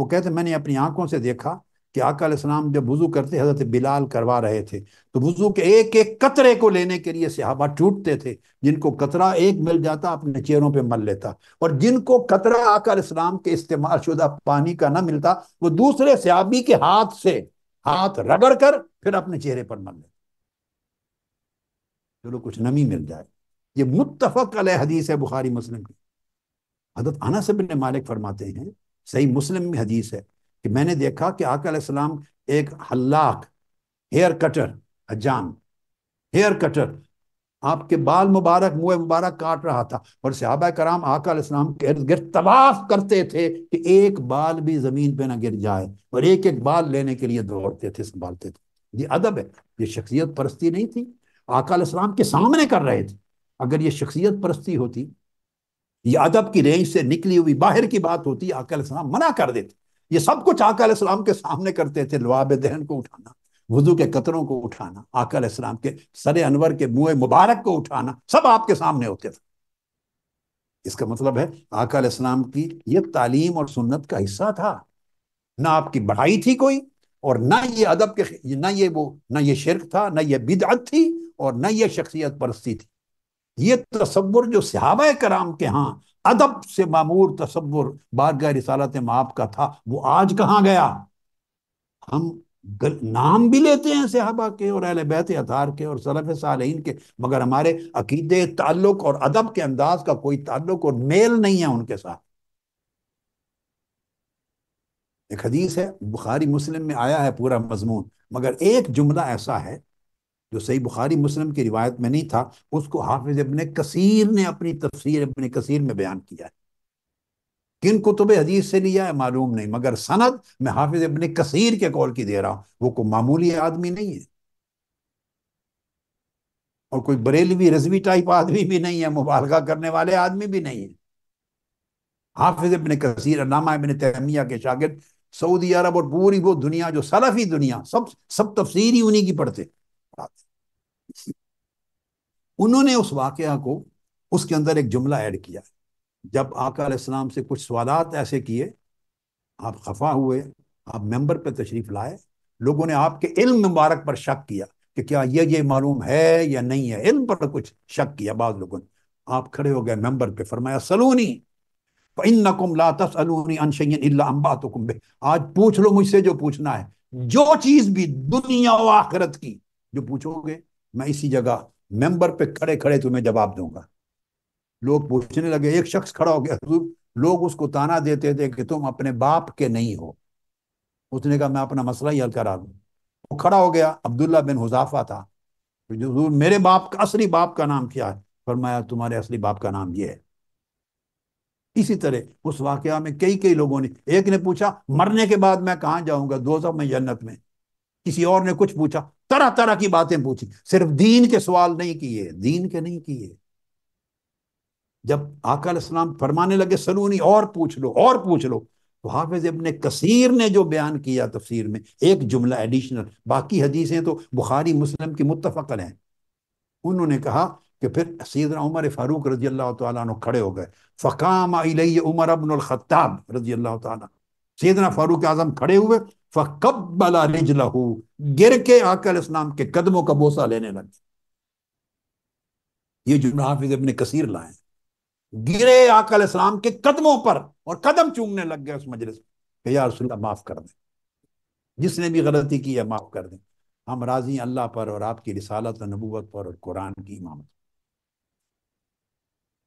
वो कहते मैंने अपनी आंखों से देखा कि आकल इस्लाम जब वज़ू करते हज़रत बिलाल करवा रहे थे तो वज़ू के एक एक कतरे को लेने के लिए सिहाबा टूटते थे जिनको कतरा एक मिल जाता अपने चेहरों पे मल लेता और जिनको कतरा आकल इस्लाम के इस्तेमाल शुदा पानी का ना मिलता वो दूसरे सहाबी के हाथ से हाथ रगड़ कर फिर अपने चेहरे पर मल लेता चलो कुछ नमी मिल जाए ये मुतफक अल हदीस है बुखारी मुस्लिम की हजरत अनस बिन मालिक फरमाते हैं सही मुस्लिम में हदीस है कि मैंने देखा कि आकाम एक हल्लाक हेयर कटर अजान हेयर कटर आपके बाल मुबारक मुंह मुबारक काट रहा था और सहाबा कराम आका इस्लाम के इर्द गिर्द तवाफ करते थे कि एक बाल भी जमीन पे ना गिर जाए और एक एक बाल लेने के लिए दौड़ते थे संभालते थे ये अदब है ये शख्सियत परस्ती नहीं थी आका इस्लाम के सामने कर रहे थे अगर ये शख्सियत परस्ती होती ये अदब की रेंज से निकली हुई बाहर की बात होती आका इस्लाम मना कर देते ये सब कुछ आका इस्लाम के सामने करते थे लुआब दहन को उठाना वजू के कतरों को उठाना आका इस्लाम के सरे अनवर के मुंह मुबारक को उठाना सब आपके सामने होते थे इसका मतलब है आका इस्लाम की ये तालीम और सुन्नत का हिस्सा था ना आपकी बढ़ाई थी कोई और ना ये अदब के ना ये वो ना ये शिरक था ना ये बिदअत थी और ना ये शख्सियत परस्ती थी ये तस्वुर जो सहाबा कराम के यहाँ अदब से मामूर तस्वुर बारगाह रिसालत माप का था वो आज कहाँ गया हम गल, नाम भी लेते हैं सहाबा के और अहल बैत अतार के और सलफ सालीन के मगर हमारे अकीदे ताल्लुक और अदब के अंदाज का कोई ताल्लुक और मेल नहीं है उनके साथ एक हदीस है बुखारी मुस्लिम में आया है पूरा मजमून मगर एक जुमला ऐसा है जो सही बुखारी मुस्लिम की रिवायत में नहीं था उसको हाफिज इबन कसीर ने अपनी तफसीर इबन कसीर में बयान किया है किन कुतुब हदीस से लिया है मालूम नहीं मगर सनद मैं हाफिज इबन कसीर के कौल की दे रहा हूं वो कोई मामूली आदमी नहीं है और कोई बरेलवी रजवी टाइप आदमी भी नहीं है मुबालका करने वाले आदमी भी नहीं है हाफिज इबन कसीर अनामा इबन तहमिया के शागि सऊदी अरब और पूरी वो दुनिया जो सलफी दुनिया सब सब तफसीर ही उन्हीं की पढ़ते उन्होंने उस वाक़ को उसके अंदर एक जुमला ऐड किया जब आका से कुछ सवालत ऐसे किए आप खफा हुए आप मेंबर पे तशरीफ लाए लोगों ने आपके इल्म मुबारक पर शक किया कि क्या ये ये मालूम है या नहीं है इल्म पर कुछ शक किया बाद लोगों ने आप खड़े हो गए मेंबर पे फरमाया सलूनी इन नकुम लातस अलूनी अनशन अम्बा तो कुम्बे आज पूछ लो मुझसे जो पूछना है जो चीज भी दुनिया व आखिरत की जो पूछोगे मैं इसी जगह मेंबर पे खड़े खड़े तुम्हें जवाब दूंगा लोग पूछने लगे एक शख्स खड़ा हो गया लोग उसको ताना देते थे कि तुम अपने बाप के नहीं हो उसने कहा मैं अपना मसला ही हल करा दू वो खड़ा हो गया अब्दुल्ला बिन हुजाफा था मेरे बाप का असली बाप का नाम क्या है फरमाया तुम्हारे असली बाप का नाम ये है इसी तरह उस वाक़ में कई कई लोगों ने एक ने पूछा मरने के बाद मैं कहाँ जाऊंगा दो में जन्नत में किसी और ने कुछ पूछा तरह तरह की बातें पूछी सिर्फ दीन के सवाल नहीं किए दीन के नहीं किए जब आकल इस्लाम फरमाने लगे सलूनी और पूछ लो और पूछ लो तो हाफिज इबन कसीर ने जो बयान किया तफसीर में एक जुमला एडिशनल बाकी हदीसें तो बुखारी मुस्लिम की मुतफक हैं उन्होंने कहा कि फिर सैदना उमर फारूक रजी अल्लाह तुम खड़े हो गए फ़काम उमर अबनख़ाब रजी अल्लाह सीधना फारूक आजम खड़े हुए फकब रिज लहू गिर के आकल इस्लाम के कदमों का बोसा लेने लगे ये जुमला हाफिज अपने कसीर लाए गिरे आकल इस्लाम के कदमों पर और कदम चूमने लग गए उस मजलिस में यार सुल्ला माफ कर दें जिसने भी गलती की है माफ कर दें हम राजी अल्लाह पर और आपकी रिसालत और नबूवत पर और कुरान की इमामत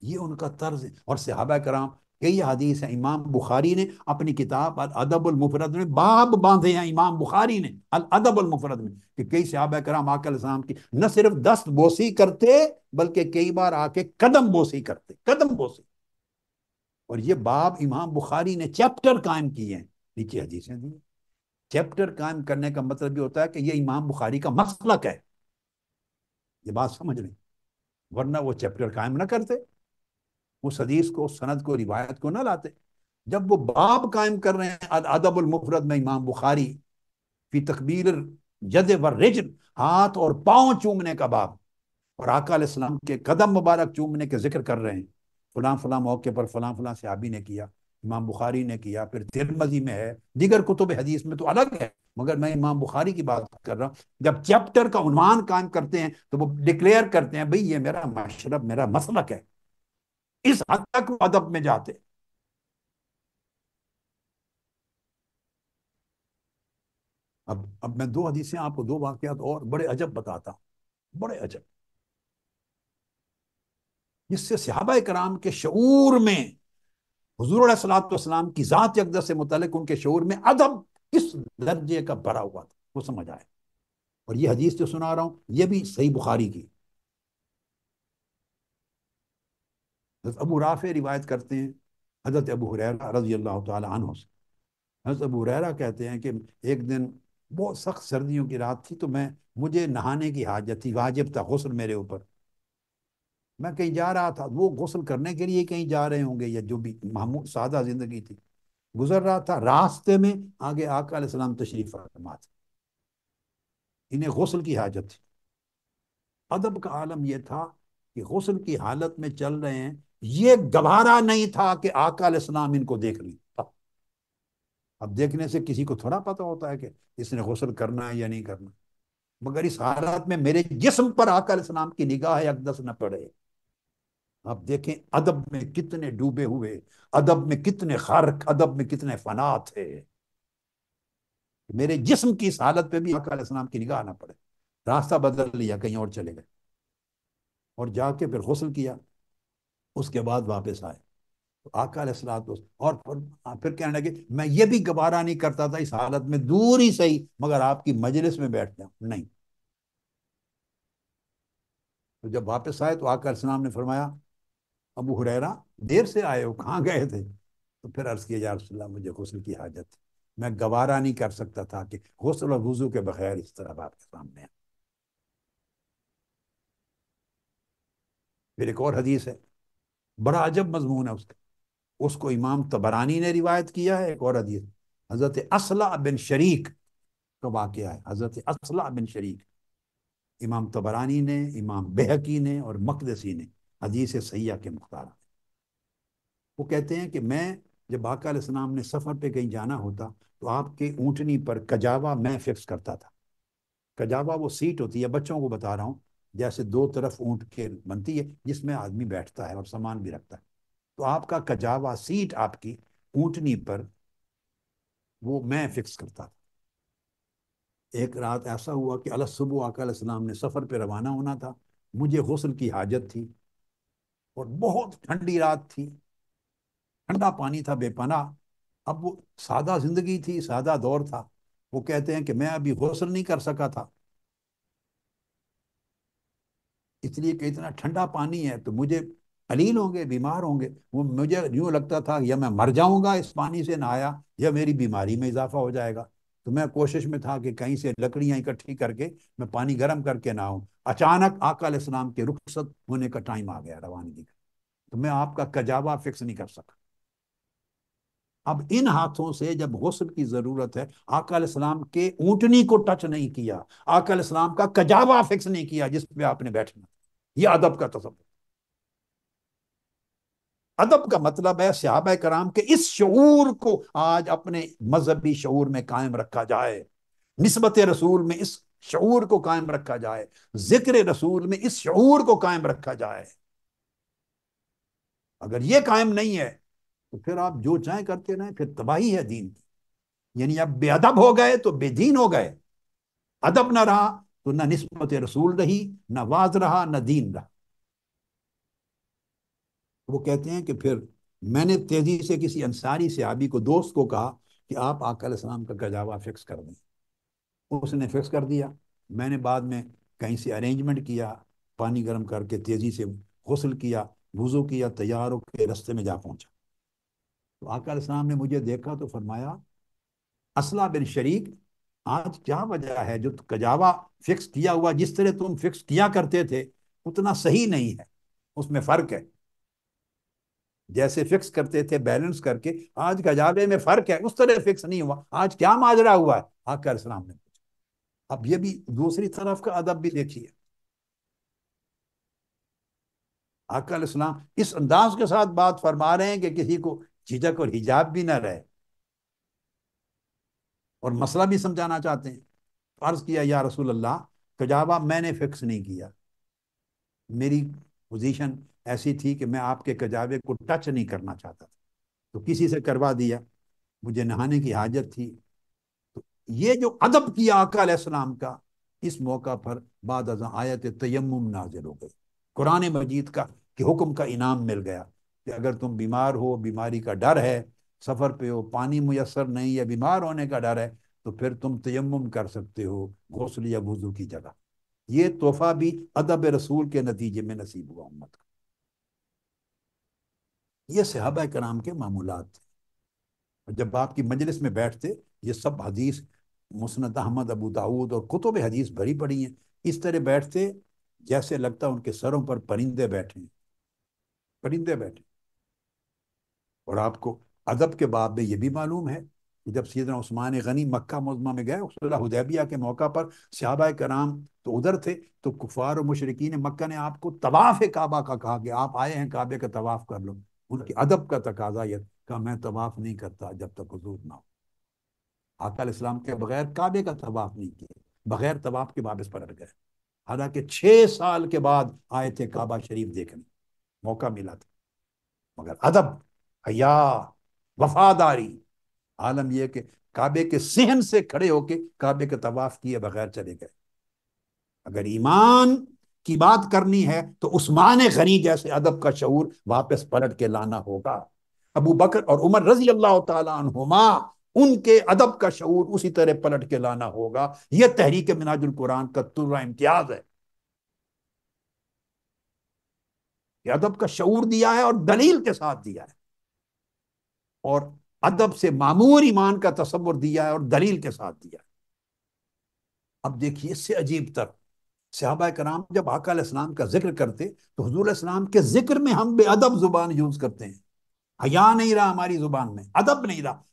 ये उनका तर्ज है और सिहाबा कराम कई हदीस है इमाम बुखारी ने अपनी किताब अल मुफरत में बाब बांधे हैं इमाम बुखारी ने अल मुफरत में कि कई सहाब कराम आकलाम की न सिर्फ दस्त बोसी करते बल्कि कई बार आके कदम बोसी करते कदम बोसी और ये बाब इमाम बुखारी ने चैप्टर कायम किए हैं नीचे हदीसें दी चैप्टर कायम करने का मतलब ये होता है कि ये इमाम बुखारी का मसलक है ये बात समझ लें वरना वो चैप्टर कायम ना करते उस हदीस को सनद को रिवायत को ना लाते जब वो बाब कायम कर रहे हैं अदबुलमफरत में इमाम बुखारी फी तकबीर जद व रिजन हाथ और पाँव चूमने का बाब और आकाम के कदम मुबारक चूमने के जिक्र कर रहे हैं फलां फलां मौके पर फलां फलां सहाबी ने किया इमाम बुखारी ने किया फिर तिरमजी में है दीगर कुतुब हदीस में तो अलग है मगर मैं इमाम बुखारी की बात कर रहा हूँ जब चैप्टर का उन्वान कायम करते हैं तो वो डिक्लेयर करते हैं भाई ये मेरा मशरब मेरा मसलक है इस हद तक अदब में जाते अब अब मैं दो हदीसें आपको दो वाकयात और बड़े अजब बताता हूं बड़े अजब जिससे सिहाबा कराम के शूर में हजूर सलाम की ज़ात यकदर से मुतल उनके शूर में अदब किस दर्जे का भरा हुआ था वो समझ आए और ये हदीस जो सुना रहा हूं ये भी सही बुखारी की हज़रत अबू राफ़े रिवायत करते हैं हज़रत अबू हुरैरा रजी अल्लाह तन से हज़रत अबू हुरैरा कहते हैं कि एक दिन बहुत सख्त सर्दियों की रात थी तो मैं मुझे नहाने की हाजत थी वाजिब था गसल मेरे ऊपर मैं कहीं जा रहा था वो गसल करने के लिए कहीं जा रहे होंगे या जो भी मामू सादा ज़िंदगी थी गुजर रहा था रास्ते में आगे आका सलाम तशरीफ फरमा थे इन्हें गसल की हाजत थी अदब का आलम यह था कि गसल की हालत में चल रहे हैं ये गवारा नहीं था कि आकाल इस्लाम इनको देख ली अब देखने से किसी को थोड़ा पता होता है कि इसने गसल करना है या नहीं करना मगर इस हालत में मेरे जिस्म पर आकाल इस्लाम की निगाह अकदस न पड़े अब देखें अदब में कितने डूबे हुए अदब में कितने खर्क अदब में कितने फना थे मेरे जिस्म की इस हालत पे भी आकाल इस्लाम की निगाह ना पड़े रास्ता बदल लिया कहीं और चले गए और जाके फिर गसल किया उसके बाद वापस आए तो आकाल असलात तो और हाँ, फिर कहने लगे मैं ये भी गबारा नहीं करता था इस हालत में दूर ही सही मगर आपकी मजलिस में बैठ नहीं तो जब वापस आए तो आकर इस्लाम ने फरमाया अबू हुरैरा देर से आए हो कहाँ गए थे तो फिर अर्ज किया यारसल्ला मुझे गसल की हाजत मैं गवारा नहीं कर सकता था कि गसल और वजू के बगैर इस तरह आपके सामने फिर एक और हदीस है बड़ा अजब मजमून है उसका उसको इमाम तबरानी ने रिवायत किया है एक और हदीस हज़रत असला बिन शरीक का वाक्य है हज़रत असला बिन शरीक इमाम तबरानी ने इमाम बेहकी ने और मकदसी ने हदीस सैया के मुख्तार वो कहते हैं कि मैं जब बाका ने सफ़र पे कहीं जाना होता तो आपके ऊँटनी पर कजावा मैं फिक्स करता था कजावा वो सीट होती है बच्चों को बता रहा हूँ जैसे दो तरफ ऊंट के बनती है जिसमें आदमी बैठता है और सामान भी रखता है तो आपका कजावा सीट आपकी ऊंटनी पर वो मैं फिक्स करता था एक रात ऐसा हुआ कि अला सुबह आकाम ने सफ़र पे रवाना होना था मुझे गसल की हाजत थी और बहुत ठंडी रात थी ठंडा पानी था बेपना अब वो सादा ज़िंदगी थी सादा दौर था वो कहते हैं कि मैं अभी गौसल नहीं कर सका था इसलिए कि इतना ठंडा पानी है तो मुझे अलील होंगे बीमार होंगे वो मुझे यूँ लगता था या मैं मर जाऊँगा इस पानी से नहाया या मेरी बीमारी में इजाफा हो जाएगा तो मैं कोशिश में था कि कहीं से लकड़ियाँ इकट्ठी करके मैं पानी गर्म करके ना आऊँ अचानक इस्लाम के रुखसत होने का टाइम आ गया रवानगी का तो मैं आपका कजावा फिक्स नहीं कर सका अब इन हाथों से जब गसल की जरूरत है आकल इस्लाम के ऊंटनी को टच नहीं किया आकल इस्लाम का कजावा फिक्स नहीं किया पे आपने बैठना यह अदब का तस्वर अदब का मतलब है सहाब कराम के इस शूर को आज अपने मजहबी शूर में कायम रखा जाए नस्बत रसूल में इस शूर को कायम रखा जाए जिक्र रसूल में इस शूर को कायम रखा जाए अगर ये कायम नहीं है तो फिर आप जो चाहे करते रहें फिर तबाही है दीन की यानी आप बेअदब हो गए तो बेदीन हो गए अदब ना रहा तो ना नस्बत रसूल रही ना वाज रहा ना दीन रहा वो कहते हैं कि फिर मैंने तेजी से किसी अंसारी से आबी को दोस्त को कहा कि आप इस्लाम का गजावा फिक्स कर दें उसने फिक्स कर दिया मैंने बाद में कहीं से अरेंजमेंट किया पानी गर्म करके तेज़ी से गसल किया वज़ू किया तैयार होकर रस्ते में जा पहुंचा तो आकर इस्लाम ने मुझे देखा तो फरमाया असला बिन शरीक आज क्या वजह है जो कजावा फिक्स किया हुआ जिस तरह तुम फिक्स किया करते थे उतना सही नहीं है उसमें फर्क है जैसे फिक्स करते थे बैलेंस करके आज कजावे में फर्क है उस तरह फिक्स नहीं हुआ आज क्या माजरा हुआ है आकर इस्लाम ने पूछा अब ये भी दूसरी तरफ का अदब भी देखिए आकल इस्लाम इस अंदाज के साथ बात फरमा रहे हैं कि किसी को झिझक और हिजाब भी ना रहे और मसला भी समझाना चाहते हैं फर्ज किया या रसूल अल्लाह तो जवाब मैंने फिक्स नहीं किया मेरी पोजीशन ऐसी थी कि मैं आपके कजाबे को टच नहीं करना चाहता था तो किसी से करवा दिया मुझे नहाने की हाजत थी तो ये जो अदब किया आकाम का इस मौका पर बाद आयत तयम नाजिल हो गई कुरान मजीद का कि हुक्म का इनाम मिल गया कि अगर तुम बीमार हो बीमारी का डर है सफ़र पे हो पानी मुयसर नहीं या बीमार होने का डर है तो फिर तुम तयम कर सकते हो गौसल या वजू की जगह ये तोहफा भी अदब रसूल के नतीजे में नसीब हुआ उम्मत का ये सहाबा कराम के मामूलत थे जब आपकी मजलिस में बैठते ये सब हदीस मुसनद अहमद अबू दाऊद और कुतुब हदीस भरी पड़ी हैं इस तरह बैठते जैसे लगता उनके सरों पर परिंदे बैठे परिंदे बैठे और आपको अदब के बाब में यह भी मालूम है कि जब सैदना उस्मान गनी मक्का मजमा में गए उसदैबिया के मौका पर सहाबा कराम तो उधर थे तो कुफार और मुशरकिन मक्का ने आपको तवाफ़ काबा का कहा कि आप आए हैं काबे का तवाफ़ कर लो उनके अदब का तकाजा यह का मैं तवाफ़ नहीं करता जब तक हजूर ना हो आकल इस्लाम के बगैर काबे का तवाफ़ नहीं किया बगैर तवाफ़ के वापस पलट गए हालांकि छः साल के बाद आए थे काबा शरीफ देखने मौका मिला था मगर अदब हया वफादारी आलम यह कि काबे के सहन से खड़े होके काबे के तवाफ किए बगैर चले गए अगर ईमान की बात करनी है तो उस्मान गनी जैसे अदब का शऊर वापस पलट के लाना होगा अबू बकर और उमर रजी अल्लाह तुमा उनके अदब का शऊर उसी तरह पलट के लाना होगा यह तहरीक मिनाजुल कुरान का तुर्रा इम्तियाज है अदब का शऊर दिया है और दलील के साथ दिया है और अदब से मामूर ईमान का तस्वर दिया है और दलील के साथ दिया है अब देखिए इससे अजीब तर सहाबा कराम जब आका इस्लाम का जिक्र करते तो हजूर इस्लाम के जिक्र में हम बेअदब जुबान यूज करते हैं हया नहीं रहा हमारी जुबान में अदब नहीं रहा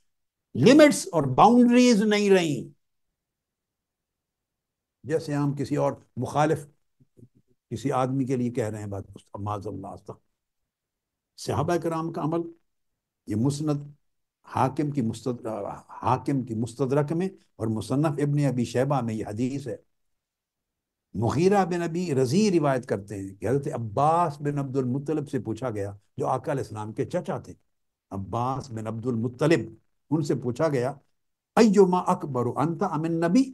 लिमिट्स और बाउंड्रीज नहीं रही जैसे हम किसी और मुखालिफ किसी आदमी के लिए कह रहे हैं बात माजल्ला सहाबा कराम का अमल ये मुस्ंद हाकिम की मुस्तद हाकिम की मुस्तदरक में और मुसनफ़ इबन अबी शैबा में यह हदीस है मुखीरा बिन अबी रजी रिवायत करते हैं कि हज़रत अब्बास बिन मुतलब से पूछा गया जो आकाल इस्लाम के चचा थे अब्बास बिन मुतलब उनसे पूछा गया अयोमा अकबर अंता अमिन नबी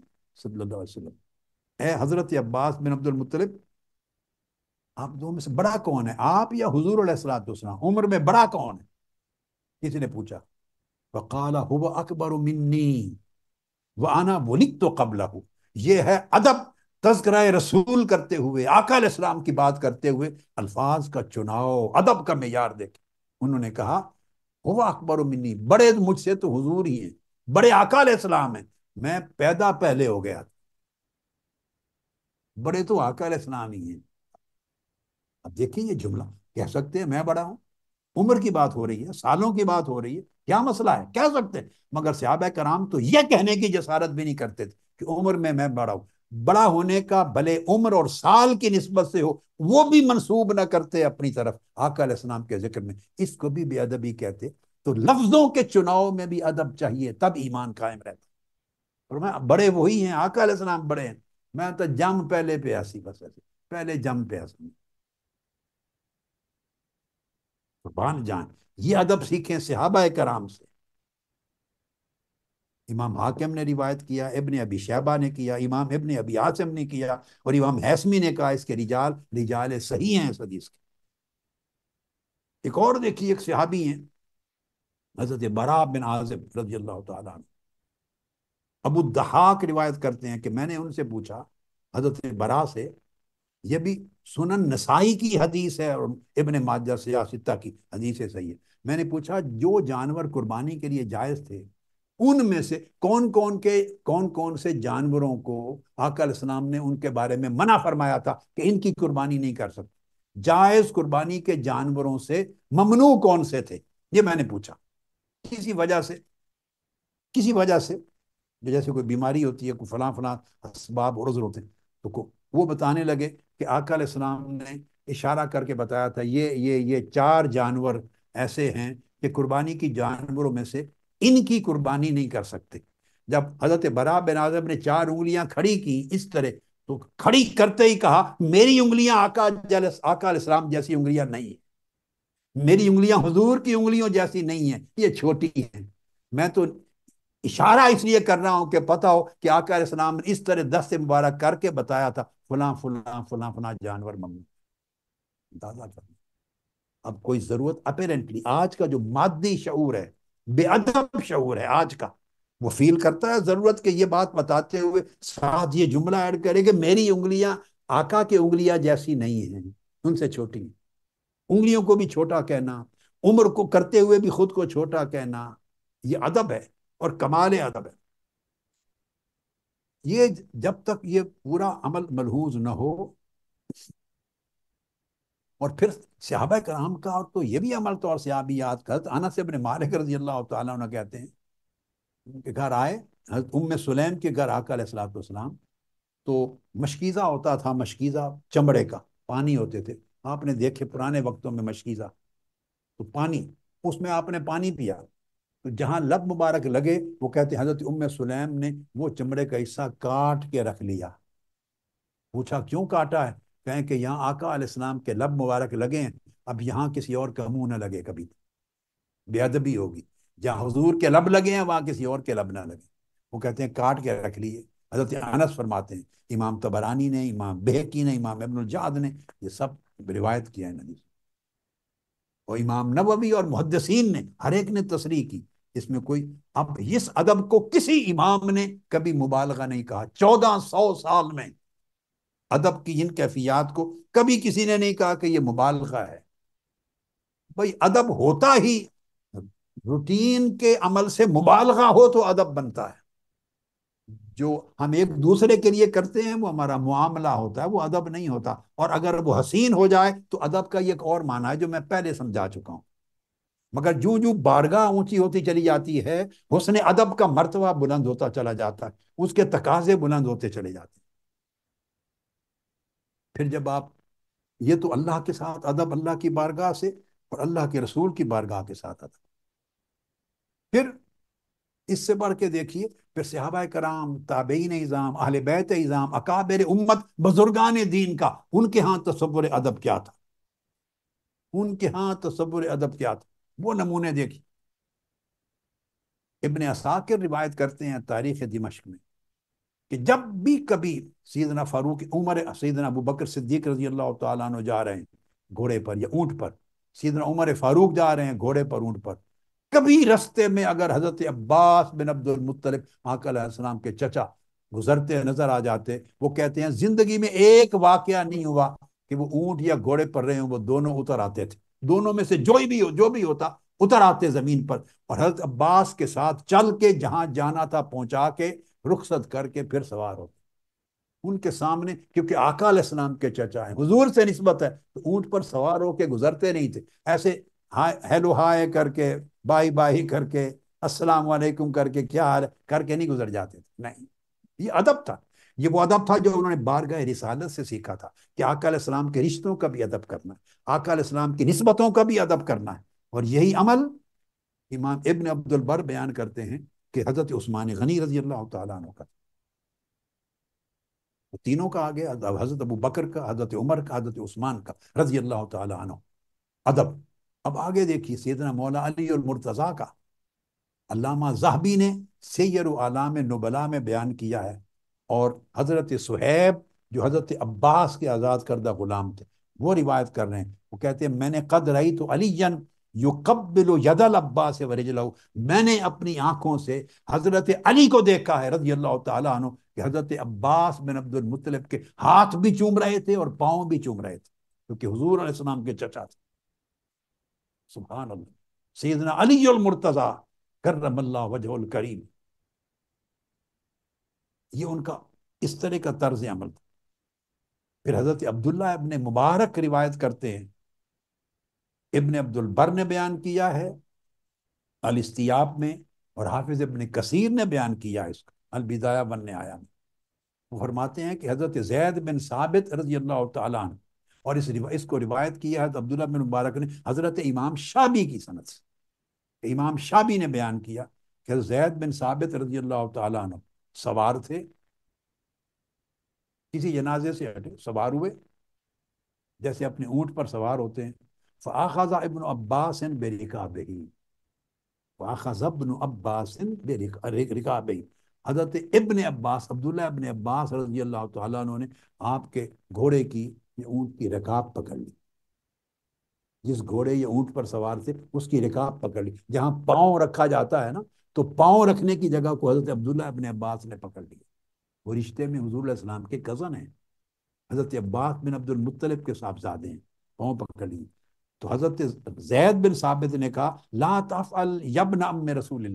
सल्लम ए हज़रत अब्बास बिन मुतलब आप दो में से बड़ा कौन है आप या हजूर सलाम उम्र में बड़ा कौन है किसी ने पूछा वकाला हु अकबर मिन्नी व आना वलिक तो कबला हूं यह है अदब तस्करा रसूल करते हुए आकाल इस्लाम की बात करते हुए अल्फाज का चुनाव अदब का मैार देखे उन्होंने कहा हुआ अकबर मिन्नी बड़े मुझसे तो हुजूर ही हैं बड़े आकाल इस्लाम हैं मैं पैदा पहले हो गया था बड़े तो आकाल इस्लाम ही हैं अब देखिए ये जुमला कह सकते हैं मैं बड़ा हूं उम्र की बात हो रही है सालों की बात हो रही है क्या मसला है कह सकते हैं मगर सिहाब कराम तो यह कहने की जसारत भी नहीं करते थे कि उम्र में मैं बड़ा हूं बड़ा होने का भले उम्र और साल की नस्बत से हो वो भी मनसूब ना करते अपनी तरफ आकाम के जिक्र में इसको भी बेअदबी कहते तो लफ्जों के चुनाव में भी अदब चाहिए तब ईमान कायम रहता और मैं बड़े वही हैं इस्लाम बड़े हैं मैं तो जम पहले पे हंसी बस ऐसे पहले जम पे प्यासी कुर्बान जान ये अदब सीखें सिहाबा कराम से इमाम हाकिम ने रिवायत किया इबन अबी शहबा ने किया इमाम इबन अबी आसम ने किया और इमाम हैसमी ने कहा इसके रिजाल रिजाल सही हैं सदी हदीस एक और देखिए एक सिहाबी हैं हजरत बरा बिन आजब रजी अबू दहाक रिवायत करते हैं कि मैंने उनसे पूछा हजरत बरा से ये भी सुनन नसाई की हदीस है और इबन माजा सयासिता की हदीस है सही है मैंने पूछा जो जानवर कुर्बानी के लिए जायज़ थे उनमें से कौन कौन के कौन कौन से जानवरों को आकल इस्लाम ने उनके बारे में मना फरमाया था कि इनकी कुर्बानी नहीं कर सकते जायज़ कुर्बानी के जानवरों से ममनू कौन से थे ये मैंने पूछा किसी वजह से किसी वजह से जैसे कोई बीमारी होती है कोई फला फला इसबाब और होते हैं तो को वो बताने लगे कि आकल इस्लाम ने इशारा करके बताया था ये ये ये चार जानवर ऐसे हैं कि कुर्बानी की जानवरों में से इनकी कुर्बानी नहीं कर सकते जब हजरत बरा बिन आजम ने चार उंगलियां खड़ी की इस तरह तो खड़ी करते ही कहा मेरी उंगलियां आका जल आका इस्लाम जैसी उंगलियां नहीं है मेरी उंगलियां हजूर की उंगलियों जैसी नहीं है ये छोटी हैं मैं तो इशारा इसलिए कर रहा हूं कि पता हो कि आकर इस्लाम ने इस तरह दस से मुबारक करके बताया था फुला फुला फुला फुला जानवर मम्मी अंदाजा अब कोई जरूरत अपेरेंटली आज का जो मादी शूर है बेअदब शूर है आज का वो फील करता है जरूरत के ये बात बताते हुए साथ ये जुमला ऐड करे कि मेरी उंगलियां आका की उंगलियां जैसी नहीं है उनसे छोटी उंगलियों को भी छोटा कहना उम्र को करते हुए भी खुद को छोटा कहना ये अदब है और कमाल अदब है ये जब तक ये पूरा अमल मलहूज न हो और फिर सहाब कराम का और तो ये भी अमल तौर से आप याद कर आना से अपने मालिक रजी अल्लाह तुम कहते हैं उनके घर आए उम सुलेम के घर आकर सलाम तो मशकीज़ा होता था मशकीज़ा चमड़े का पानी होते थे आपने देखे पुराने वक्तों में मशकीज़ा तो पानी उसमें आपने पानी पिया तो लब मुबारक लगे वो कहते हजरत उम सुलेम ने वो चमड़े का हिस्सा काट के रख लिया पूछा क्यों काटा है कहें कि यहाँ आका आकाम के लब मुबारक लगे हैं अब यहाँ किसी और का मुंह ना लगे कभी बेअदबी होगी जहाँ हजूर के लब लगे हैं वहाँ किसी और के लब ना लगे वो कहते हैं काट के रख लिए हजरत अनस फरमाते हैं इमाम तबरानी ने इमाम बेहकी ने इमाम अबाद ने ये सब रिवायत किया है नदी और इमाम नबी और मुहदसिन ने हर एक ने तस्री की इसमें कोई अब इस अदब को किसी इमाम ने कभी मुबालगा नहीं कहा चौदह सौ साल में अदब की इन कैफियात को कभी किसी ने नहीं कहा कि यह मुबालगा है भाई अदब होता ही रूटीन के अमल से मुबालगा हो तो अदब बनता है जो हम एक दूसरे के लिए करते हैं वो हमारा मामला होता है वो अदब नहीं होता और अगर वो हसीन हो जाए तो अदब का एक और माना है जो मैं पहले समझा चुका हूं मगर जो जो बारगाह ऊंची होती चली जाती है हुसन अदब का मरतबा बुलंद होता चला जाता है उसके तकाजे बुलंद होते चले जाते हैं फिर जब आप ये तो अल्लाह के साथ अदब अल्लाह की बारगाह से और अल्लाह के रसूल की बारगाह के साथ अदब फिर इससे बढ़ के देखिए फिर सिहाबा कराम ताबेन इज़ाम अहल बैत इज़ाम अकाबर उम्मत बुजुर्गान दीन का उनके यहाँ तस्वुर अदब क्या था उनके यहाँ तस्वुर अदब क्या था वो नमूने देखिए इबन असाकिर रिवायत करते हैं तारीख दिमश में कि जब भी कभी सीदना फारूक उमर सीदना अबू बकर सिद्दीक रजी अल्लाह तु जा रहे हैं घोड़े पर या ऊँट पर सीदना उमर फारूक जा रहे हैं घोड़े पर ऊँट पर कभी रस्ते में अगर हज़रत अब्बास बिन अब्दुलमतलब आकलम के चचा गुजरते नजर आ जाते वो कहते हैं जिंदगी में एक वाक़ नहीं हुआ कि वो ऊँट या घोड़े पर रहे हों वो दोनों उतर आते थे दोनों में से जो भी हो जो भी होता उतर आते जमीन पर और हजरत अब्बास के साथ चल के जहां जाना था पहुंचा के रुखसत करके फिर सवार होते उनके सामने क्योंकि आकाल इस्लाम के चचा हैं हुजूर से नस्बत है तो ऊंट पर सवार होके गुजरते नहीं थे ऐसे हाय हेलो हाय करके बाई बाई करके अस्सलाम वालेकुम करके क्या हाल करके नहीं गुजर जाते थे नहीं ये अदब था ये वो अदब था जो उन्होंने बारगाह रिसालत से सीखा था कि आका इस्लाम के रिश्तों का भी अदब करना है आका इस्लाम की नस्बतों का भी अदब करना है और यही अमल इमाम इबन अब्दुलबर बयान करते हैं कि हज़रत उस्मान गनी रजी अल्लाह तक का तीनों का आ गया हज़रत अबू बकर का हज़रत उमर का हज़रत उस्मान का रजी अल्लाह तन अदब अब आगे देखिए सैदना मौला अली और मुर्तज़ा का अलामा जहबी ने सैर आलाम नबला में बयान किया है और हज़रत सुहैब जो हज़रत अब्बास के आज़ाद करदा ग़ुलाम थे वो रिवायत कर रहे हैं वो कहते हैं मैंने कद रही तो अलीजन यो कब्बिलो यदल अब्बास वरजलाऊ मैंने अपनी आंखों से हज़रत अली को देखा है रजी अल्लाह तु कि हज़रत अब्बास बिन अब्दुलमतलब के हाथ भी चूम रहे थे और पाँव भी चूम रहे थे क्योंकि हजूर आसमाम के चचा थे सुबह सैदना अली मुर्तज़ा वजह करीम ये उनका इस तरह का तर्ज अमल था फिर हज़रत अब्दुल्ला इबन मुबारक रिवायत करते हैं इबन अब्दुल बर ने बयान किया है अलस्तियाब में और हाफिज़ इबन कसीर ने बयान किया है इसको अलबिदाया बन ने आया में वो फरमाते हैं कि हज़रत जैद बिन साबित रजी अल्लाह तन और इस रिवा, इसको रिवायत किया है तो अब्दुल्ला बिन मुबारक ने हज़रत इमाम शाबी की सनत से इमाम शाबी ने बयान किया कि जैद बिन साबित रजी अल्लाह तुम सवार थे किसी जनाजे से हटे सवार हुए जैसे अपने ऊंट पर सवार होते हैं फाखाजा इबन अब्बास बेरिका बही फ़ाखज़ इबन अब्बास बेरिका बही हज़रत इबन अब्बास अब्दुल्ला इबन अब्बास रजी अल्लाह तु ने आपके घोड़े की ऊंट की रकाब पकड़ ली जिस घोड़े या ऊंट पर सवार थे उसकी रिकाब पकड़ ली जहां पांव रखा जाता है ना तो पाँव रखने की जगह को हज़रत अब्दुल्ला अपने अब्बास ने पकड़ लिया वो रिश्ते में हजूर इस्लाम के कज़न हैं हज़रत अब्बास बिन अब्दुलमतलब के साहबजादे हैं पाँव पकड़ लिए तो हज़रत जैद बिन साबित ने कहा लाताफ तफ़ अल यबन अम रसूल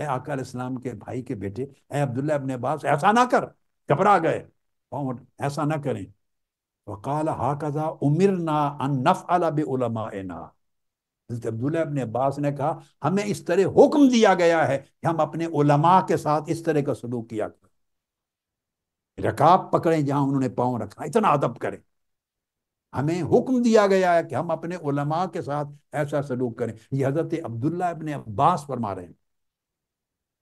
ए आका इस्लाम के भाई के बेटे ए अब्दुल्ला अपने अब्बास ऐसा ना कर घबरा गए पाँव ऐसा ना करें वकाल हाकजा उमिर ना अन नफ़ अला बेना अब्दुल्ला अपने अब्बास ने कहा हमें इस तरह हुक्म दिया गया है कि हम अपने ओलमा के साथ इस तरह का सलूक किया करें रकाब पकड़ें जहां उन्होंने पाँव रखा इतना अदब करें हमें हुक्म दिया गया है कि हम अपने ओलमा के साथ ऐसा सलूक करें ये हजरत अब्दुल्ला अपने अब्बास फरमा रहे हैं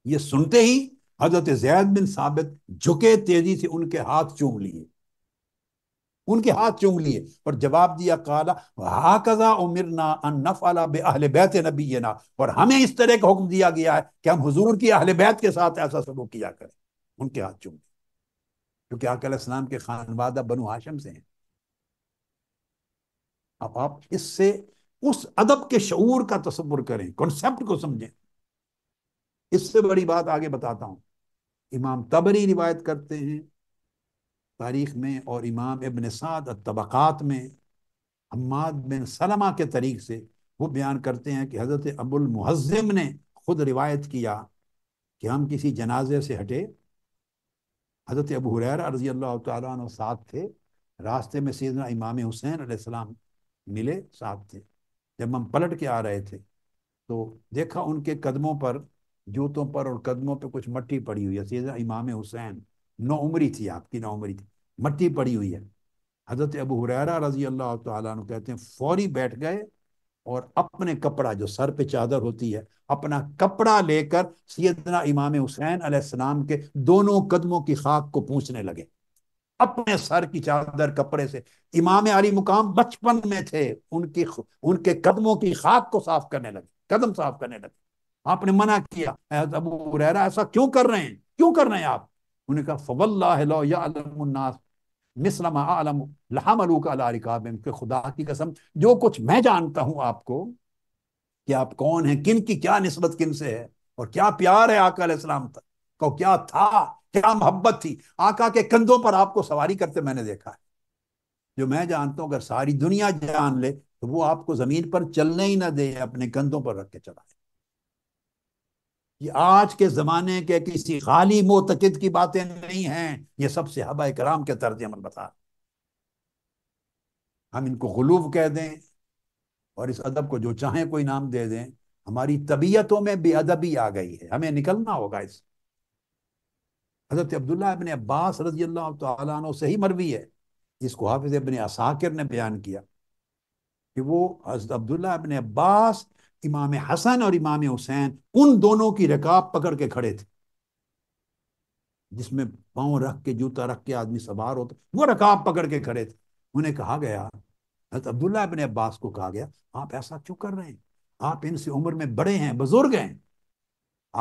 ये सुनते ही हजरत जैद बिन साबित झुके तेजी से उनके हाथ चूम लिए उनके हाथ चूंग लिए और जवाब दिया काला हा कजा अनफला अहल बैत नबी ना और हमें इस तरह का हुक्म दिया गया है कि हम हजूर की अहल बैत के साथ ऐसा सबूत किया करें उनके हाथ चूंग क्योंकि आकलम के खानवादा बनु हाशम से हैं अब आप इससे उस अदब के शूर का तस्वुर करें कॉन्सेप्ट को समझें इससे बड़ी बात आगे बताता हूं इमाम तबरी रिवायत करते हैं तारीख़ में और इमाम इबन साद तबक़ात में हमाद बिन सलमा के तरीक़ से वो बयान करते हैं कि हज़रत अबुल मुहजम ने ख़ुद रिवायत किया कि हम किसी जनाजे से हटे हज़रत अबू हुरैर रजी अल्लाह तुम साथ थे रास्ते में सीधा इमाम हुसैन सलाम मिले साथ थे जब हम पलट के आ रहे थे तो देखा उनके कदमों पर जूतों पर और कदमों पर कुछ मट्टी पड़ी हुई है सीधा इमाम हुसैन नौ उम्री थी आपकी नौ उम्री थी मट्टी पड़ी हुई है हज़रत अबू हुररा रजी अल्लाह तु कहते हैं फौरी बैठ गए और अपने कपड़ा जो सर पे चादर होती है अपना कपड़ा लेकर सैदना इमाम हुसैन अलैहिस्सलाम के दोनों कदमों की खाक को पूछने लगे अपने सर की चादर कपड़े से इमाम अली मुकाम बचपन में थे उनकी उनके कदमों की खाक को साफ करने लगे कदम साफ करने लगे आपने मना किया अबू हुरैरा ऐसा क्यों कर रहे हैं क्यों कर रहे हैं आप उन्होंने कहा फवल्लास खुदा की कसम जो कुछ मैं जानता हूं आपको कि आप कौन हैं किन की क्या नस्बत किन से है और क्या प्यार है आका इस्लाम तक को क्या था क्या मोहब्बत थी आका के कंधों पर आपको सवारी करते मैंने देखा है जो मैं जानता हूं अगर सारी दुनिया जान ले तो वो आपको जमीन पर चलने ही ना दे अपने कंधों पर रख के चलाए ये आज के ज़माने के किसी खाली मोतकद की बातें नहीं हैं ये सबसे हब कराम के तर्ज अमल बता हम इनको गलूब कह दें और इस अदब को जो चाहें कोई नाम दे दें हमारी तबीयतों में बेअदबी आ गई है हमें निकलना होगा इस हजरत अब्दुल्ला इबन अब्बास रजी अल्लाह से ही मरवी है इसको हाफिज इबन असाकिर ने बयान किया कि वो हजरत अब्दुल्ला इबन अब्बास इमाम हसन और इमाम हुसैन उन दोनों की रकाब पकड़ के खड़े थे जिसमें पांव रख के जूता रख के आदमी सवार होता वो रकाब पकड़ के खड़े थे उन्हें कहा गया हजरत अब्दुल्ला बिन अब्बास को कहा गया आप ऐसा क्यों कर रहे हैं आप इनसे उम्र में बड़े हैं बुजुर्ग हैं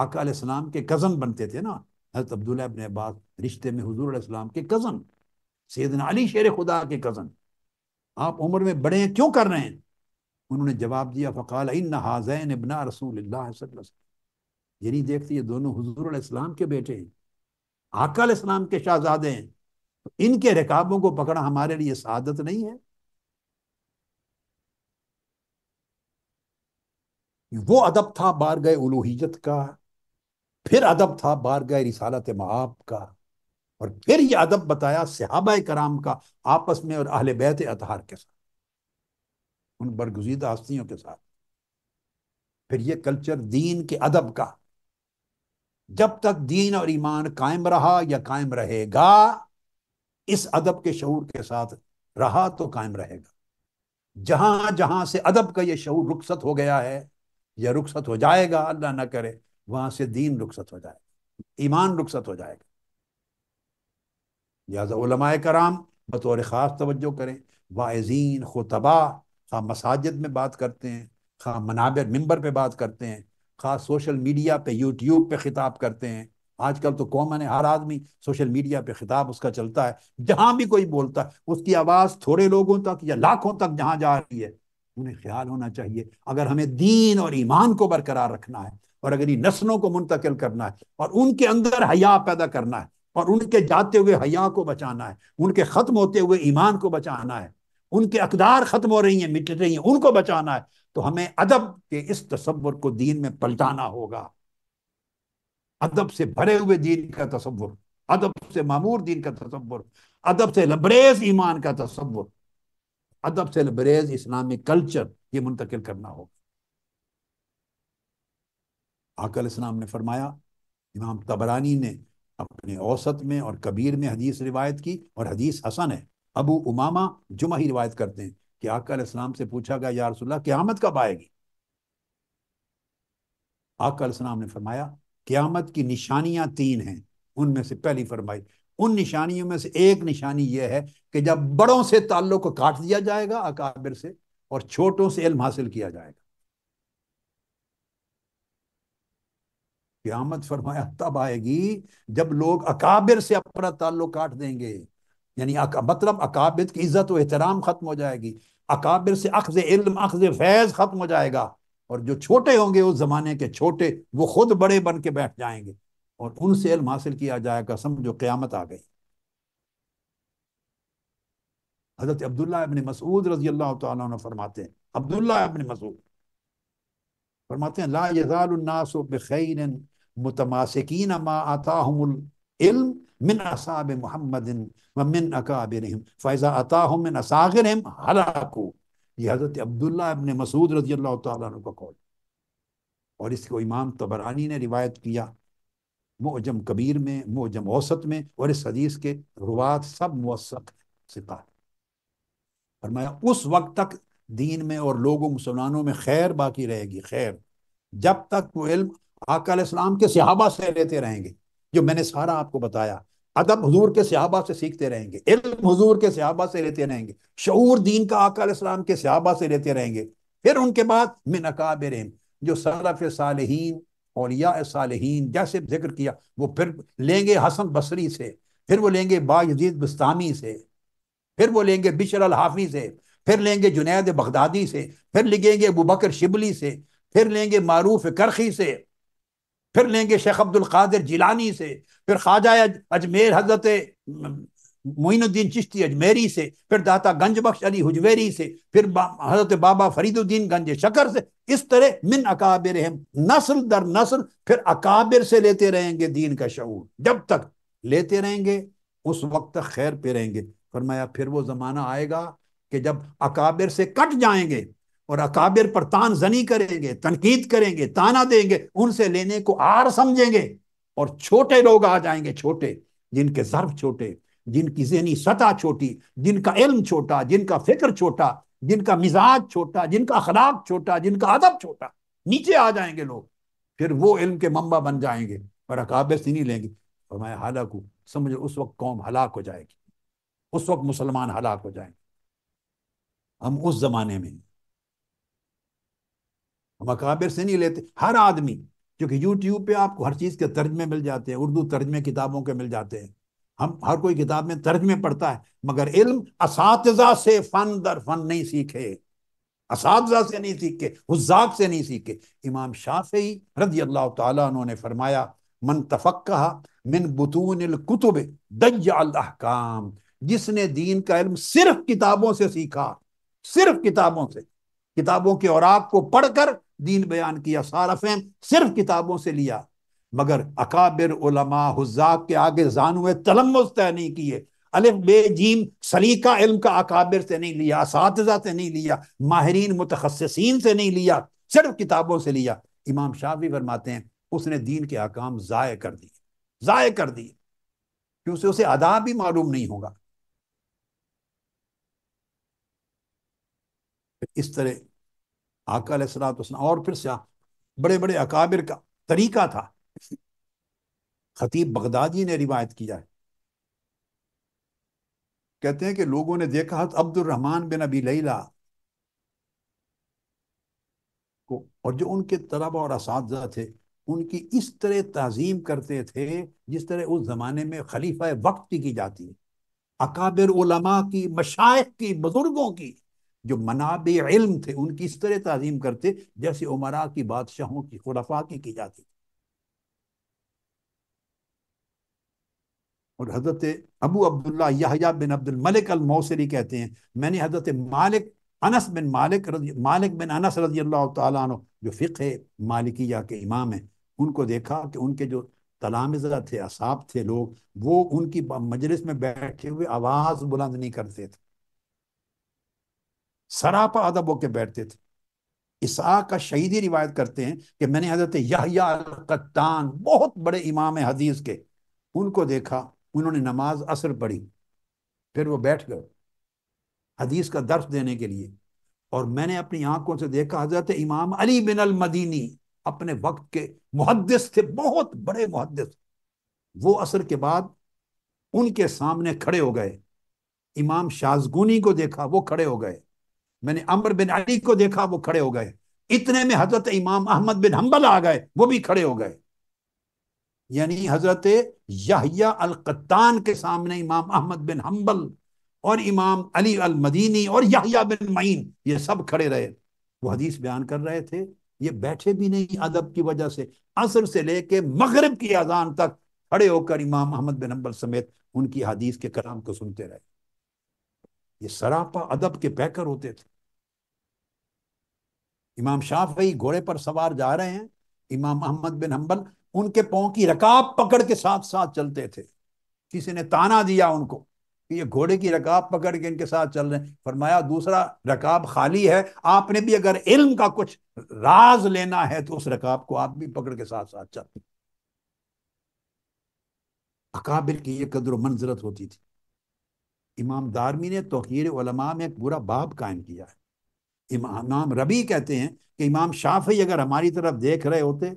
आका सलाम के कज़न बनते थे ना हजरत अब्दुल्ला बिन अब्बास रिश्ते में हजूर इस्लाम के कज़न सैदन अली शेर खुदा के कज़न आप उम्र में बड़े हैं क्यों कर रहे हैं उन्होंने जवाब दिया फ़काल इन हाजैन इबना रसूल यानी देखते ये दोनों हजूर इस्लाम के बेटे हैं आकल इस्लाम के शाहजादे हैं तो इनके रिकाबों को पकड़ा हमारे लिए सादत नहीं है वो अदब था बार गए उलूहियत का फिर अदब था बार गए रिसालत महाब का और फिर ये अदब बताया सिहाबा कराम का आपस में और अहल बैत अतहार के साथ उन बरगुजीदा हस्तियों के साथ फिर ये कल्चर दीन के अदब का जब तक दीन और ईमान कायम रहा या कायम रहेगा इस अदब के शूर के साथ रहा तो कायम रहेगा जहां जहां से अदब का यह शूर रुखसत हो गया है या रुखसत हो जाएगा अल्लाह ना करे वहां से दीन रुखसत हो जाएगा ईमान रुखसत हो जाएगा लिहाजा कराम बतौर ख़ास तवज्जो करें वाइजीन खुतबा खा मसाजिद में बात करते हैं खा मनाबर मंबर पे बात करते हैं खा सोशल मीडिया पे यूट्यूब पे खिताब करते हैं आजकल तो कॉमन है हर आदमी सोशल मीडिया पे खिताब उसका चलता है जहाँ भी कोई बोलता है उसकी आवाज़ थोड़े लोगों तक या लाखों तक जहाँ जा रही है उन्हें ख्याल होना चाहिए अगर हमें दीन और ईमान को बरकरार रखना है और अगर इन नस्लों को मुंतकिल करना है और उनके अंदर हया पैदा करना है और उनके जाते हुए हया को बचाना है उनके ख़त्म होते हुए ईमान को बचाना है उनके अकदार खत्म हो रही हैं मिट रही हैं उनको बचाना है तो हमें अदब के इस तस्वुर को दीन में पलटाना होगा अदब से भरे हुए दीन का तस्वुर अदब से मामूर दीन का तस्वुर अदब से लबरेज ईमान का तस्वुर अदब से लबरेज इस्लामिक कल्चर ये मुंतकिल करना होगा आकल इस्लाम ने फरमाया इमाम तबरानी ने अपने औसत में और कबीर में हदीस रिवायत की और हदीस हसन है अबू उमामा जुमा ही रिवायत करते हैं कि आका इस्लाम से पूछा गया यार सुल्ला क्यामत कब आएगी आका इस्लाम ने फरमाया क्यामत की निशानियां तीन हैं उनमें से पहली फरमाई उन निशानियों में से एक निशानी यह है कि जब बड़ों से ताल्लुक को काट दिया जाएगा अकाबिर से और छोटों से इल्म हासिल किया जाएगा क्यामत फरमाया तब आएगी जब लोग अकाबिर से अपना ताल्लुक काट देंगे यानी मतलब अकाबिर की इज्जत व एहतराम खत्म हो जाएगी अकाबिर से अखज इल्म अखज फैज खत्म हो जाएगा और जो छोटे होंगे उस जमाने के छोटे वो खुद बड़े बन के बैठ जाएंगे और उनसे इल्म हासिल किया जाएगा समझो क़्यामत आ गई हज़रत अब्दुल्ला इबन मसूद रजी अल्लाह तन फरमाते हैं अब्दुल्ला इबन मसूद फरमाते हैं ला यजालनास बखैर मुतमासिकीन मा आताहमुल इल्म मिन असाब मोहम्मद व मिन अकाबिरहम फ़ैज़ा अता मिन असागरहम हलाकू ये हज़रत अब्दुल्ला इबन मसूद रजी अल्लाह तु का कौल और इसको इमाम तबरानी ने रिवायत किया मोजम कबीर में मोजम औसत में और इस हदीस के रुवात सब मवसत सिका फरमाया उस वक्त तक दीन में और लोगों मुसलमानों में खैर बाकी रहेगी खैर जब तक वो इल्म आकाम के सहाबा से लेते रहेंगे जो मैंने सारा आपको बताया अदब हजूर के सहाबा से सीखते रहेंगे इल्म हजूर के सहाबा से लेते रहेंगे शूर दीन का इस्लाम के सहाबा से लेते रहेंगे फिर उनके बाद में अकाबरम जो सरफ सालहीन या सालहीन जैसे जिक्र किया वो फिर लेंगे हसन बसरी से फिर वो लेंगे बाजीद बस्तानी से फिर वो लेंगे बिशर अल हाफी से फिर लेंगे जुनेद बगदादी से फिर लिखेंगे अबू बकर शिबली से फिर लेंगे मारूफ करखी से फिर लेंगे शेख अब्दुल कादिर जिलानी से फिर ख्वाजा अजमेर हजरत मोइनुद्दीन चिश्ती अजमेरी से फिर दाता गंज बख्श अली हुजवेरी से फिर हजरत बाबा फरीदुद्दीन गंज शकर से इस तरह मिन अकाबिर हम नस्ल दर नस्ल फिर अकाबिर से लेते रहेंगे दीन का शूर जब तक लेते रहेंगे उस वक्त तक खैर पे रहेंगे फरमाया फिर वो जमाना आएगा कि जब अकाबिर से कट जाएंगे और अकाबिर पर तान जनी करेंगे तनकीद करेंगे ताना देंगे उनसे लेने को आर समझेंगे और छोटे लोग आ जाएंगे छोटे जिनके जर्फ छोटे जिनकी जहनी सतह छोटी जिनका इल्म छोटा जिनका फिक्र छोटा जिनका मिजाज छोटा जिनका अखलाक छोटा जिनका अदब छोटा नीचे आ जाएंगे लोग फिर वो इल्म के मम्बा बन जाएंगे और अकाबिर से नहीं लेंगे और हालाक हूँ समझ उस वक्त कौम हलाक हो जाएगी उस वक्त मुसलमान हलाक हो जाएंगे हम उस जमाने में मकाबिर से नहीं लेते हर आदमी क्योंकि यूट्यूब पे आपको हर चीज़ के तर्जमे मिल जाते हैं उर्दू तर्जमे किताबों के मिल जाते हैं हम हर कोई किताब में तर्जमे पढ़ता है मगर इल्म इस से फन दर फन नहीं सीखे असातजा से नहीं सीखे हुजाक से नहीं सीखे इमाम शाफी रजी अल्लाह तुमने फरमाया मन तफक्का मिन बतून कुतुब दज्जाम जिसने दीन का इल्म सिर्फ किताबों से सीखा सिर्फ किताबों से किताबों के और को पढ़कर दीन बयान किया सारा फहम सिर्फ किताबों से लिया मगर अकाबिर उलमा हुजाक के आगे जानु तलम तय नहीं किए अलिफ बे जीम सलीका इल्म का अकाबिर से नहीं लिया असातजा से नहीं लिया माहरीन मुतखससिन से नहीं लिया सिर्फ किताबों से लिया इमाम शाह भी फरमाते हैं उसने दीन के अकाम ज़ाय कर दिए ज़ाय कर दिए क्योंकि उसे अदा भी मालूम नहीं होगा इस तरह सलात और फिर से बड़े बड़े अकाबिर का तरीका था खतीब बगदादी ने रिवायत किया है कहते हैं कि लोगों ने देखा हत अब्दुलरहमान बिन अबी लैला को और जो उनके तलब और इस थे उनकी इस तरह तज़ीम करते थे जिस तरह उस ज़माने में खलीफा वक्त की की जाती है अकाबिर उलमा की मशाइ की बुज़ुर्गों की जो मनाब इल्म थे उनकी इस तरह तज़ीम करते जैसे उमरा की बादशाहों की खुलफा की की जाती और हज़रत अबू अब्दुल्ला बिन अब्दुल मलिक अल मौसरी कहते हैं मैंने हज़रत मालिक अनस बिन मालिक मालिक बिन अनस रजी अल्लाह तु जो फ़िक मालिकिया के इमाम हैं उनको देखा कि उनके जो तलामजा थे असाब थे लोग वो उनकी मजलिस में बैठे हुए आवाज़ बुलंद नहीं करते थे सरापा अदब होकर बैठते थे इसहा का शहीदी रिवायत करते हैं कि मैंने हजरत यहया कत्तान बहुत बड़े इमाम हदीस के उनको देखा उन्होंने नमाज असर पढ़ी फिर वो बैठ गए हदीस का दर्श देने के लिए और मैंने अपनी आंखों से देखा हजरत इमाम अली बिन अल मदीनी अपने वक्त के मुहदस थे बहुत बड़े मुहदस वो असर के बाद उनके सामने खड़े हो गए इमाम शाजगुनी को देखा वो खड़े हो गए मैंने अमर बिन अली को देखा वो खड़े हो गए इतने में हजरत इमाम अहमद बिन हम्बल आ गए वो भी खड़े हो गए यानी हजरत यहिया अल कत्तान के सामने इमाम अहमद बिन हम्बल और इमाम अली अल मदीनी और यहिया बिन मईन ये सब खड़े रहे वो हदीस बयान कर रहे थे ये बैठे भी नहीं अदब की वजह से असर से लेके मगरब की अजान तक खड़े होकर इमाम अहमद बिन हम्बल समेत उनकी हदीस के कलाम को सुनते रहे ये सरापा अदब के पैकर होते थे इमाम शाफी घोड़े पर सवार जा रहे हैं इमाम अहमद बिन हम्बल उनके पाओ की रकाब पकड़ के साथ साथ चलते थे किसी ने ताना दिया उनको कि ये घोड़े की रकाब पकड़ के इनके साथ चल रहे हैं फरमाया दूसरा रकाब खाली है आपने भी अगर इल्म का कुछ राज लेना है तो उस रकाब को आप भी पकड़ के साथ साथ चलते अकाबिर की ये कदर मंजरत होती थी इमाम दारमी ने तोहिर में एक पूरा बाब कायम किया है इमाम रबी कहते हैं कि इमाम शाफी अगर हमारी तरफ देख रहे होते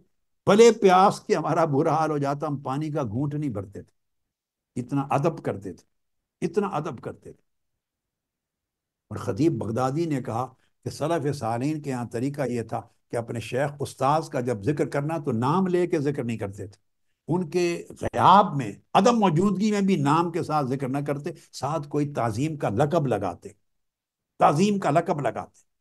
भले प्यास के हमारा बुरा हाल हो जाता हम पानी का घूंट नहीं भरते थे इतना अदब करते थे इतना अदब करते थे और खदीब बगदादी ने कहा कि सलफ़ सालीन के यहाँ तरीका यह था कि अपने शेख उस्ताद का जब जिक्र करना तो नाम ले के जिक्र नहीं करते थे उनके गयाब में अदम मौजूदगी में भी नाम के साथ जिक्र न करते साथ कोई ताजीम का लकब लगाते ताजीम का लकब लगाते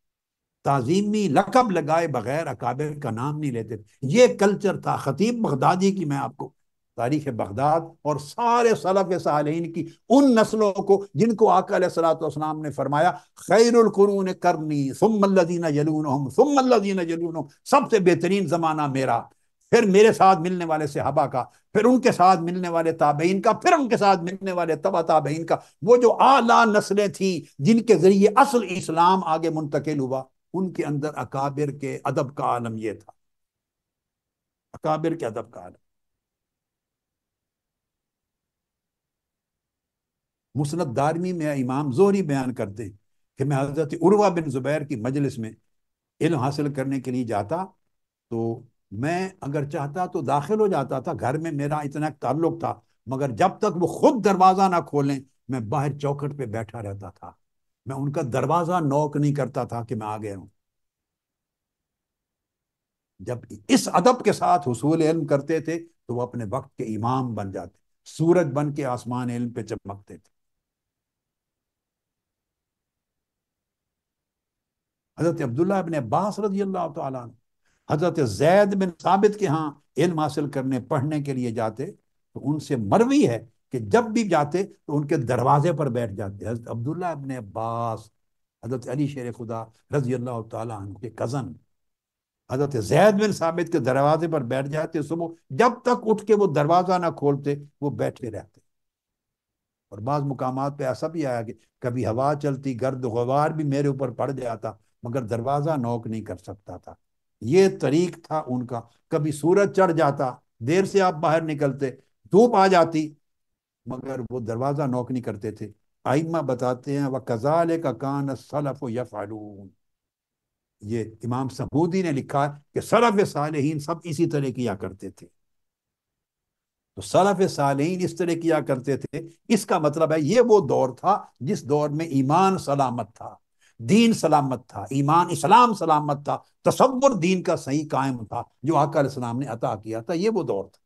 ताजीमी लकब लगाए बगैर अकाबिर का नाम नहीं लेते ये कल्चर था खतीब बगदादी की मैं आपको तारीख बगदाद और सारे सलफ सालीन की उन नस्लों को जिनको सलाम ने फरमाया खैरकुरून करनी सुमल्लिन जलून हम सुमल्लिन जलून हम सबसे बेहतरीन ज़माना मेरा फिर मेरे साथ मिलने वाले सहाबा का फिर उनके साथ मिलने वाले ताबेन का फिर उनके साथ मिलने वाले तबा ताबेन का वो जो आला नस्लें थी जिनके ज़रिए असल इस्लाम आगे मुंतकिल हुआ उनके अंदर अकाबिर के अदब का आलम यह था अकाबिर के अदब का आलम मुसनद दारमी में इमाम जोरी बयान करते कि मैं हजरत उर्वा बिन जुबैर की मजलिस में इल्म हासिल करने के लिए जाता तो मैं अगर चाहता तो दाखिल हो जाता था घर में मेरा इतना ताल्लुक था मगर जब तक वो खुद दरवाज़ा ना खोलें मैं बाहर चौखट पे बैठा रहता था मैं उनका दरवाजा नॉक नहीं करता था कि मैं आ गया हूं जब इस अदब के साथ हसूल इल्म करते थे तो वो अपने वक्त के इमाम बन जाते सूरज बन के आसमान इल्म पे चमकते थे हजरत अब्दुल्ला अपने अब्बास रजी अल्लाह तला हजरत जैद बिन साबित के यहाँ इल्म हासिल करने पढ़ने के लिए जाते तो उनसे मरवी है कि जब भी जाते तो उनके दरवाजे पर बैठ जाते हजरत अब्दुल्ला अबन अब्बास हजरत अली शेर खुदा रजी अल्लाह तन के कज़न हजरत जैद बिन साबित के दरवाजे पर बैठ जाते सुबह जब तक उठ के वो दरवाज़ा ना खोलते वो बैठे रहते और बाज़ मुकाम पर ऐसा भी आया कि कभी हवा चलती गर्द गवार भी मेरे ऊपर पड़ जाता मगर दरवाज़ा नोक नहीं कर सकता था ये तरीक था उनका कभी सूरज चढ़ जाता देर से आप बाहर निकलते धूप आ जाती मगर वो दरवाज़ा नौक नहीं करते थे आइमा बताते हैं व कज़ाल का कान सलफ़ यफ़ालून ये इमाम सबूदी ने लिखा कि सलफ़ साल सब इसी तरह किया करते थे तो सलफ़ साल इस तरह किया करते थे इसका मतलब है ये वो दौर था जिस दौर में ईमान सलामत था दीन सलामत था ईमान इस्लाम सलामत था तस्वुर दीन का सही कायम था जो आकर इस्लाम ने अता किया था ये वो दौर था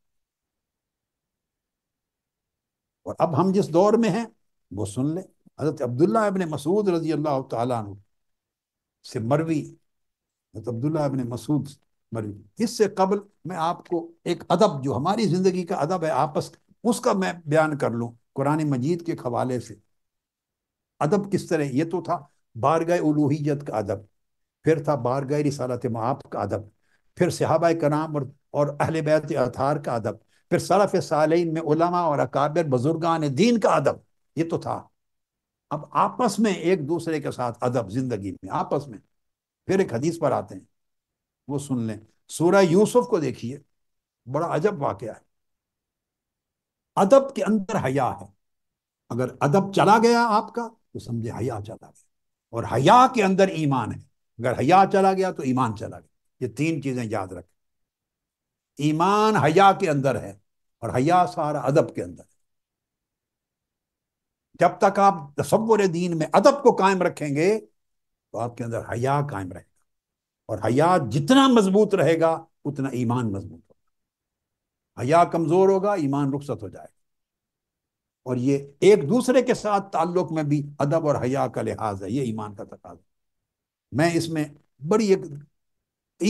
और अब हम जिस दौर में हैं वो सुन लें हजरत अब्दुल्ला इबन मसूद रजी अल्लाह तु से मरवी हजरत अब्दुल्ला इबन मसूद मरवी इससे कबल मैं आपको एक अदब जो हमारी ज़िंदगी का अदब है आपस उसका मैं बयान कर लूँ कुरान मजीद के हवाले से अदब किस तरह ये तो था बारगाह उलूहीत का अदब फिर था बारगाह रिसालत महाब का अदब फिर सिहाबा कराम और, और अहल बैत अतार का अदब फिर सरफ साल में उलमा और अकाबिर बुजुर्गान दीन का अदब ये तो था अब आपस में एक दूसरे के साथ अदब जिंदगी में आपस में फिर एक हदीस पर आते हैं वो सुन लें सूरह यूसुफ को देखिए बड़ा अजब वाक़ है अदब के अंदर हया है अगर अदब चला गया आपका तो समझे हया चला गया और हया के अंदर ईमान है अगर हया चला गया तो ईमान चला गया ये तीन चीज़ें याद रखें ईमान हया के अंदर है और हया सारा अदब के अंदर है जब तक आप तस्वुर दीन में अदब को कायम रखेंगे तो आपके अंदर हया कायम रहेगा और हया जितना मजबूत रहेगा उतना ईमान मजबूत होगा हया कमजोर होगा ईमान रुखसत हो जाएगा और ये एक दूसरे के साथ ताल्लुक में भी अदब और हया का लिहाज है ये ईमान का तकाज मैं इसमें बड़ी एक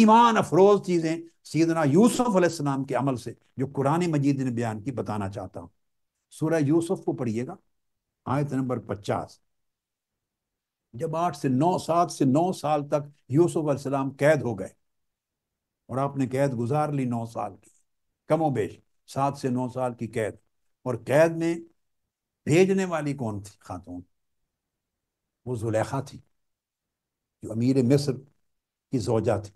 ईमान अफरोज चीज़ें सीधना यूसुफ अलैहिस्सलाम के अमल से जो कुरान मजीद ने बयान की बताना चाहता हूँ सूरह यूसुफ को पढ़िएगा आयत नंबर पचास जब आठ से नौ सात से नौ साल तक यूसुफ अलैहिस्सलाम कैद हो गए और आपने कैद गुजार ली नौ साल की कमो बेश सात से नौ साल की कैद और कैद में भेजने वाली कौन थी खातून वो जुलेखा थी जो अमीर मिस्र की जोजा थी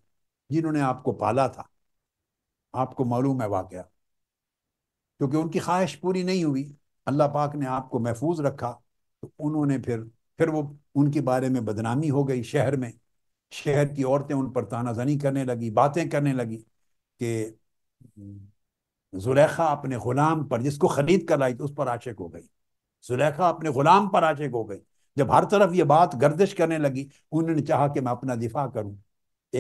जिन्होंने आपको पाला था आपको मालूम है वाक्य क्योंकि उनकी ख्वाहिश पूरी नहीं हुई अल्लाह पाक ने आपको महफूज रखा तो उन्होंने फिर फिर वो उनके बारे में बदनामी हो गई शहर में शहर की औरतें उन पर तानाजनी करने लगी बातें करने लगी कि जुलेखा अपने गुलाम पर जिसको ख़रीद कर लाई तो उस पर आशिक हो गई जुलेखा अपने गुलाम पर आशिक हो गई जब हर तरफ ये बात गर्दिश करने लगी उन्होंने चाहा कि मैं अपना दिफा करूं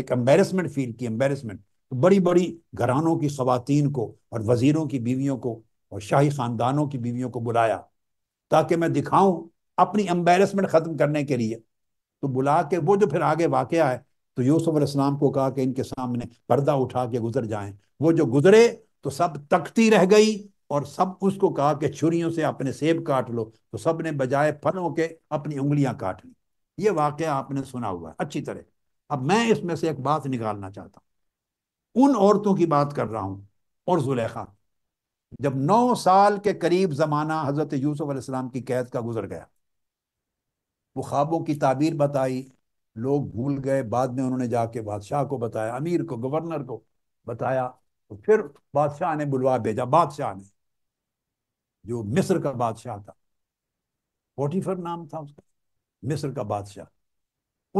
एक एम्बेरसमेंट फील की एम्बेरसमेंट बड़ी बड़ी घरानों की खातन को और वजीरों की बीवियों को और शाही खानदानों की बीवियों को बुलाया ताकि मैं दिखाऊं अपनी एम्बेरसमेंट ख़त्म करने के लिए तो बुला के वो जो फिर आगे वाक़ है तो यूसुफ इस्लाम को कहा कि इनके सामने पर्दा उठा के गुजर जाएं वो जो गुजरे तो सब तकती रह गई और सब उसको कहा कि छुरियों से अपने सेब काट लो तो सब ने बजाय फलों के अपनी उंगलियां काट ली ये वाक़ आपने सुना हुआ है अच्छी तरह अब मैं इसमें से एक बात निकालना चाहता हूँ उन औरतों की बात कर रहा हूं और जुलेखा जब नौ साल के करीब जमाना हजरत यूसुफ अलैहिस्सलाम की कैद का गुजर गया वो ख्वाबों की ताबीर बताई लोग भूल गए बाद में उन्होंने जाके बादशाह को बताया अमीर को गवर्नर को बताया तो फिर बादशाह ने बुलवा भेजा बादशाह ने जो मिस्र का बादशाह था पोटीफर नाम था उसका मिस्र का बादशाह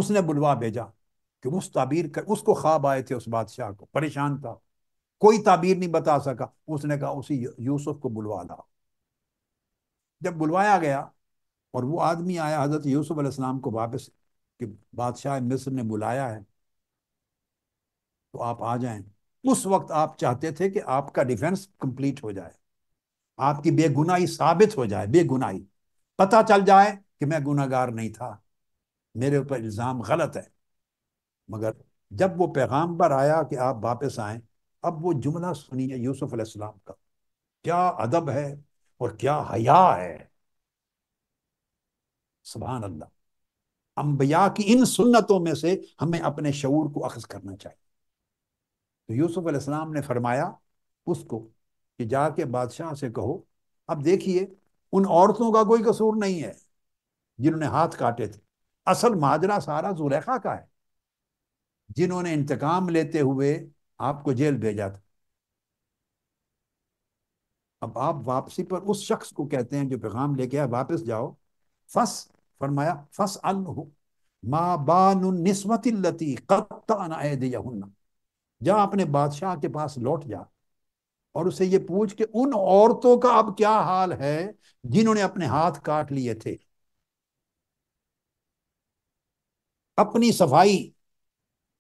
उसने बुलवा भेजा कि उस ताबीर कर उसको ख्वाब आए थे उस बादशाह को परेशान था कोई ताबीर नहीं बता सका उसने कहा उसी यूसुफ को बुलवा ला जब बुलवाया गया और वो आदमी आया हजरत यूसुफ अलैहिस्सलाम को वापस कि बादशाह मिस्र ने बुलाया है तो आप आ जाएं उस वक्त आप चाहते थे कि आपका डिफेंस कंप्लीट हो जाए आपकी बेगुनाही साबित हो जाए बेगुनाही पता चल जाए कि मैं गुनागार नहीं था मेरे ऊपर इल्ज़ाम गलत है मगर जब वो पर आया कि आप वापस आए अब वो जुमला सुनिए यूसुफ अलैहिस्सलाम का क्या अदब है और क्या हया है सुबहान अल्लाह अंबिया की इन सुन्नतों में से हमें अपने शऊर को अखज करना चाहिए तो यूसुफ अलैहिस्सलाम ने फरमाया उसको कि जाके बादशाह से कहो अब देखिए उन औरतों का कोई कसूर नहीं है जिन्होंने हाथ काटे थे असल माजरा सारा जुलेखा का है जिन्होंने इंतकाम लेते हुए आपको जेल भेजा था अब आप वापसी पर उस शख्स को कहते हैं जो पैगाम लेके आया वापस जाओ फस फरमाया फस अल माँ बानस्वती कत्ताना जा अपने बादशाह के पास लौट जा और उसे ये पूछ के उन औरतों का अब क्या हाल है जिन्होंने अपने हाथ काट लिए थे अपनी सफाई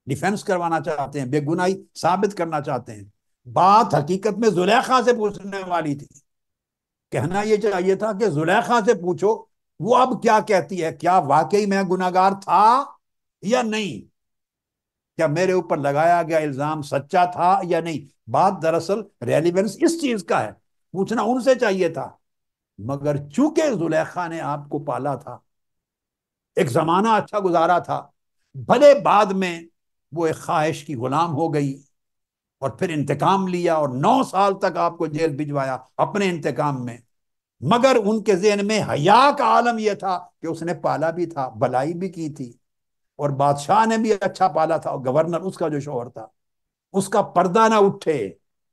डिफेंस करवाना चाहते हैं बेगुनाही साबित करना चाहते हैं बात हकीकत में जुलेखा से पूछने वाली थी कहना यह चाहिए था कि जुलेखा से पूछो वो अब क्या कहती है क्या वाकई मैं गुनागार था या नहीं क्या मेरे ऊपर लगाया गया इल्जाम सच्चा था या नहीं बात दरअसल रेलिवेंस इस चीज का है पूछना उनसे चाहिए था मगर चूंकि जुलेखा ने आपको पाला था एक जमाना अच्छा गुजारा था भले बाद में वो एक ख्वाहिश की गुलाम हो गई और फिर इंतकाम लिया और नौ साल तक आपको जेल भिजवाया अपने इंतकाम में मगर उनके जहन में हया का आलम यह था कि उसने पाला भी था भलाई भी की थी और बादशाह ने भी अच्छा पाला था और गवर्नर उसका जो शोहर था उसका पर्दा ना उठे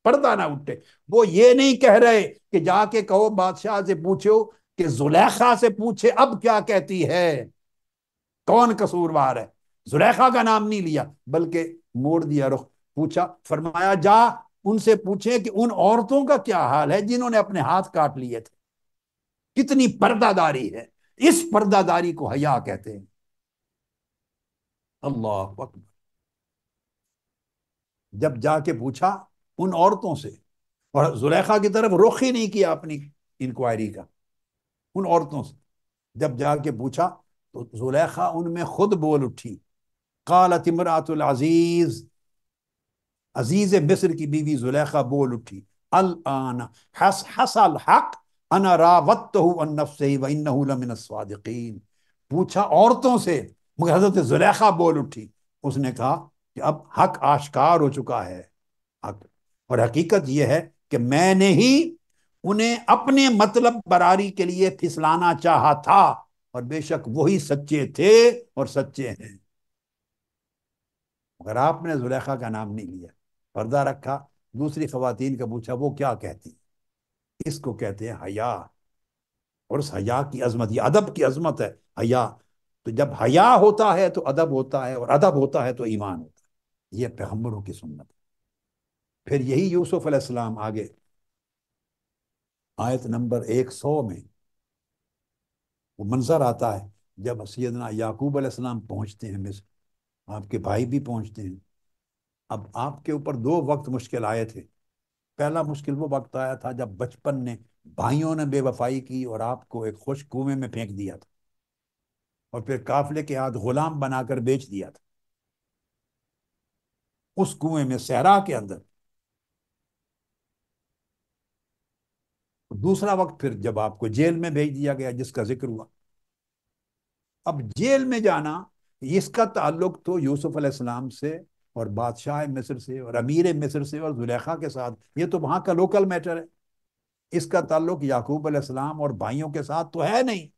पर्दा ना उठे वो ये नहीं कह रहे कि जाके कहो बादशाह से पूछो कि जुलेखा से पूछे अब क्या कहती है कौन कसूरवार है जुलेखा का नाम नहीं लिया बल्कि मोड़ दिया रुख पूछा फरमाया जा उनसे पूछे कि उन औरतों का क्या हाल है जिन्होंने अपने हाथ काट लिए थे कितनी पर्दादारी है इस पर्दादारी को हया कहते हैं अल्लाह अकबर जब जाके पूछा उन औरतों से और जुलेखा की तरफ रुख ही नहीं किया अपनी इंक्वायरी का उन औरतों से जब जाके पूछा तो जुलेखा उनमें खुद बोल उठी कालत इमरातुल अजीज अजीज मिस्र की बीवी जुलेखा बोल उठी अल आना हक अना स्वादिकीन पूछा औरतों से मगर हजरत जुलेखा बोल उठी उसने कहा कि अब हक आश्कार हो चुका है हक और हकीकत यह है कि मैंने ही उन्हें अपने मतलब बरारी के लिए फिसलाना चाहा था और बेशक वही सच्चे थे और सच्चे हैं मगर आपने जुलेखा का नाम नहीं लिया पर्दा रखा दूसरी खुवान का पूछा वो क्या कहती इसको कहते हैं हया और उस हया की अजमत यह अदब की अजमत है हया तो जब हया होता है तो अदब होता है और अदब होता है तो ईमान होता है ये पैगम्बरों की सुन्नत है फिर यही यूसुफ अलैहिस्सलाम आगे आयत नंबर एक सौ में वो मंजर आता है जब सैदना याकूब अलैहिस्सलाम पहुंचते हैं मिस्र आपके भाई भी पहुंचते हैं अब आपके ऊपर दो वक्त मुश्किल आए थे पहला मुश्किल वो वक्त आया था जब बचपन ने भाइयों ने बेवफाई की और आपको एक खुश कुएं में फेंक दिया था और फिर काफले के हाथ गुलाम बनाकर बेच दिया था उस कुएं में सहरा के अंदर दूसरा वक्त फिर जब आपको जेल में भेज दिया गया जिसका जिक्र हुआ अब जेल में जाना इसका ताल्लुक तो यूसुफ अलैहिस्सलाम से और बादशाह मिस्र से और अमीर मिस्र से और जुलेखा के साथ ये तो वहाँ का लोकल मैटर है इसका ताल्लुक याकूब अलैहिस्सलाम और भाइयों के साथ तो है नहीं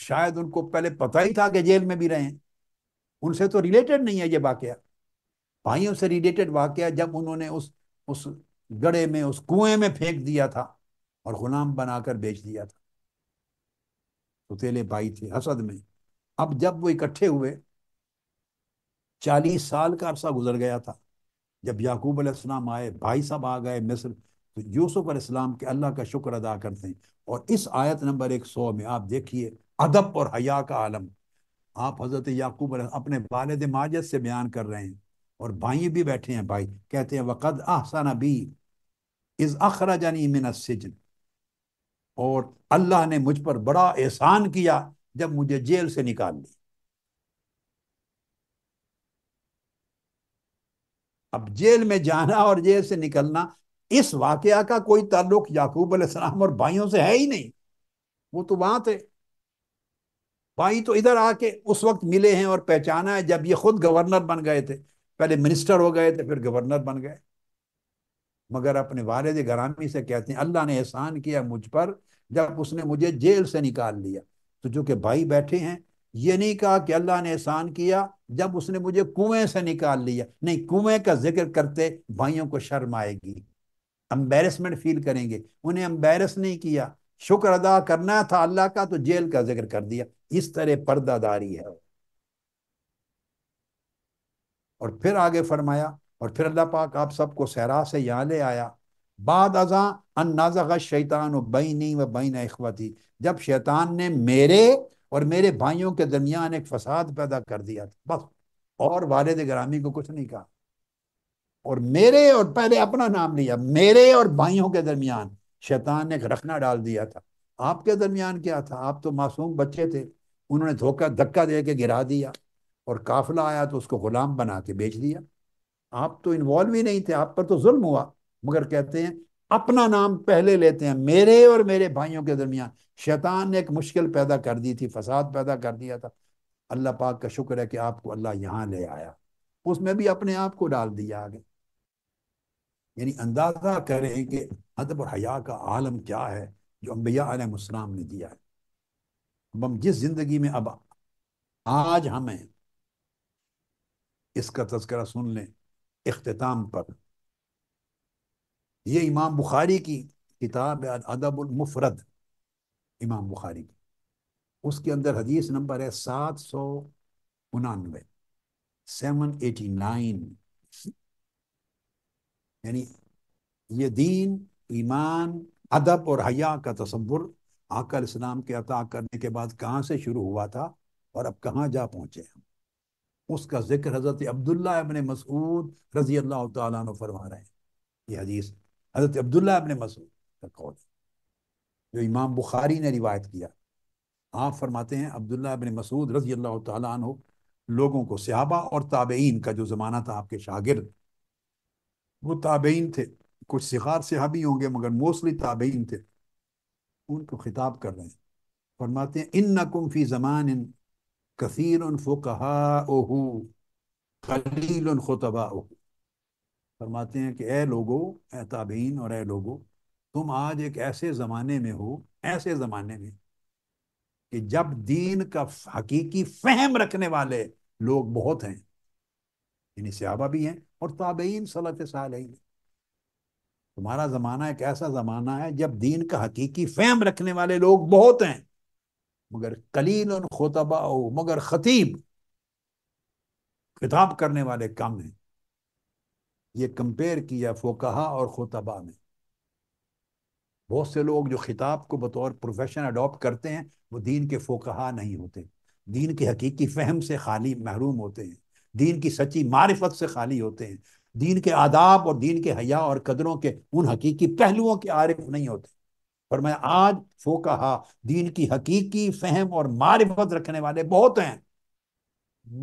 शायद उनको पहले पता ही था कि जेल में भी रहे उनसे तो रिलेटेड नहीं है ये वाक्य भाइयों से रिलेटेड वाक्य जब उन्होंने उस उस गड़े में उस कुएं में फेंक दिया था और गुलाम बनाकर बेच दिया था सुतेले तो भाई थे हसद में अब जब वो इकट्ठे हुए चालीस साल का अरसा गुजर गया था जब याकूब अलैहिस्सलाम आए भाई साहब आ गए मिस्र तो यूसुफ अलैहिस्सलाम के अल्लाह का शुक्र अदा करते हैं और इस आयत नंबर एक सौ में आप देखिए अदब और हया का आलम आप हज़रत याकूब अपने वालद माजद से बयान कर रहे हैं और भाई भी बैठे हैं भाई कहते हैं वक़द आहसा नबी इज़ अखरा जानी मिन सिजन और अल्लाह ने मुझ पर बड़ा एहसान किया जब मुझे जेल से निकाल ली अब जेल में जाना और जेल से निकलना इस वाकया का कोई ताल्लुक याकूब अलैहिस्सलाम और भाइयों से है ही नहीं वो तो वहां थे भाई तो इधर आके उस वक्त मिले हैं और पहचाना है जब ये खुद गवर्नर बन गए थे पहले मिनिस्टर हो गए थे फिर गवर्नर बन गए मगर अपने वालद गी से कहते हैं अल्लाह ने एहसान किया मुझ पर जब उसने मुझे जेल से निकाल लिया तो जो कि भाई बैठे हैं ये नहीं कहा कि अल्लाह ने एहसान किया जब उसने मुझे कुएं से निकाल लिया नहीं कुएं का जिक्र करते भाइयों को शर्म आएगी एम्बेरसमेंट फील करेंगे उन्हें एम्बेरस नहीं किया शुक्र अदा करना था अल्लाह का तो जेल का जिक्र कर दिया इस तरह पर्दादारी है और फिर आगे फरमाया और फिर अल्लाह पाक आप सबको सहरा से यहाँ ले आया बाद अजा अन्नाजा शैतान बैनी व बैन अखवती जब शैतान ने मेरे और मेरे भाइयों के दरमियान एक फसाद पैदा कर दिया था बस और वालद ग्रामी को कुछ नहीं कहा और मेरे और पहले अपना नाम लिया मेरे और भाइयों के दरमियान शैतान ने एक रखना डाल दिया था आपके दरमियान क्या था आप तो मासूम बच्चे थे उन्होंने धोखा धक्का दे के गिरा दिया और काफिला आया तो उसको गुलाम बना के बेच दिया आप तो इन्वॉल्व ही नहीं थे आप पर तो जुल्म हुआ मगर कहते हैं अपना नाम पहले लेते हैं मेरे और मेरे भाइयों के दरमियान शैतान ने एक मुश्किल पैदा कर दी थी फसाद पैदा कर दिया था अल्लाह पाक का शुक्र है कि आपको अल्लाह यहाँ ले आया उसमें भी अपने आप को डाल दिया आगे यानी अंदाजा करें कि अदब और हया का आलम क्या है जो अम्बिया ने दिया है अब हम जिस जिंदगी में अब आज हमें इसका तस्करा सुन लें अख्ताम पर यह इमाम बुखारी की किताब अदबुलमफरद इमाम बुखारी की उसके अंदर हदीस नंबर है सात सौ उनानवे सेवन एटी नाइन यानी ये दीन ईमान अदब और हया का तस्वुर आकर इस्लाम के अता करने के बाद कहाँ से शुरू हुआ था और अब कहाँ जा पहुँचे हम उसका जिक्र हज़रत अब्दुल्ला अबन मसूद रजी अल्लाह तु फरमा रहे हैं ये हदीस हज़रत अब्दुल्ला अबन मसूद का कौल जो इमाम बुखारी ने रिवायत किया आप फरमाते हैं अब्दुल्ला अबन मसूद रजी अल्लाह तु लोगों को सिहाबा और ताबेन का जो ज़माना था आपके शागिर वो ताबेन थे कुछ सिखार सहाबी होंगे मगर मोस्टली ताबेन थे उनको खिताब कर रहे हैं फरमाते हैं इन नकुम फ़ी ज़मान कसीर फ़ुकहा कलील खुतबा फरमाते हैं कि ए लोगो ए ताबीन और ए लोगो तुम आज एक ऐसे ज़माने में हो ऐसे ज़माने में कि जब दीन का हकीकी फहम रखने वाले लोग बहुत हैं यानी सियाबा भी हैं और ताबेन सलत सालहीन तुम्हारा ज़माना एक ऐसा ज़माना है जब दीन का हकीकी फहम रखने वाले लोग बहुत हैं मगर कलील और खोतबा मगर खतीब खिताब करने वाले कम हैं ये कंपेयर किया फोकहा और खोतबा में बहुत से लोग जो खिताब को बतौर प्रोफेशन अडॉप्ट करते हैं वो दीन के फोकहा नहीं होते दीन के हकीकी फहम से खाली महरूम होते हैं दीन की सच्ची मारिफत से खाली होते हैं दीन के आदाब और दीन के हया और कदरों के उन हकीकी पहलुओं के आरिफ नहीं होते और मैं आज फो कहा दीन की हकीकी फहम और मारिफत रखने वाले बहुत हैं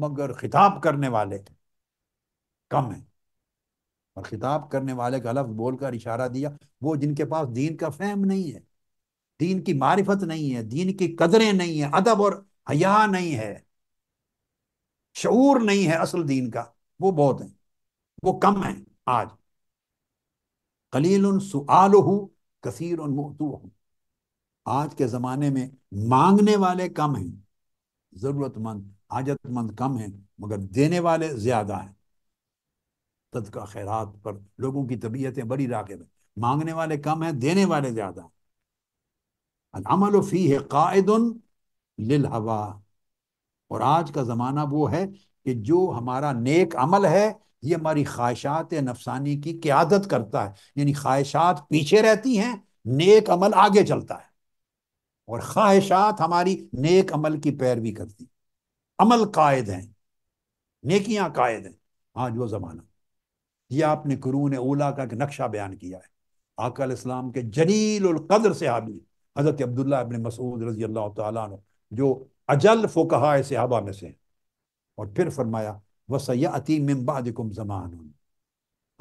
मगर खिताब करने वाले कम हैं और खिताब करने वाले का लफ्ज बोलकर इशारा दिया वो जिनके पास दीन का फहम नहीं है दीन की मारिफत नहीं है दीन की कदरें नहीं है अदब और हया नहीं है शूर नहीं है असल दीन का वो बहुत हैं वो कम हैं आज कलील सुआल कसीर और आज के ज़माने में मांगने वाले कम हैं ज़रूरतमंद आजतमंद कम हैं मगर देने वाले ज़्यादा हैं सदका खैरात पर लोगों की तबीयतें बड़ी राकेब हैं मांगने वाले कम हैं देने वाले ज़्यादा हैं अमल फ़ी है कायदन लिल हवा और आज का ज़माना वो है कि जो हमारा नेक अमल है ये हमारी ख्वाहिशात नफसानी की क्यादत करता है यानी ख्वाहिशात पीछे रहती हैं नेक अमल आगे चलता है और ख्वाहिशात हमारी नेक अमल की पैरवी करती अमल कायद हैं नेकियां कायद हैं आज हाँ वो ज़माना यह आपने कुरून ओला का एक नक्शा बयान किया है आकल इस्लाम के जलील कदर हाबी हज़रत अब्दुल्ला अबन मसूद रजी अल्लाह तु जो अजल फ़ोकहा सहाबा में से और फिर फरमाया वह अतीम मिम्बादिकुम जमान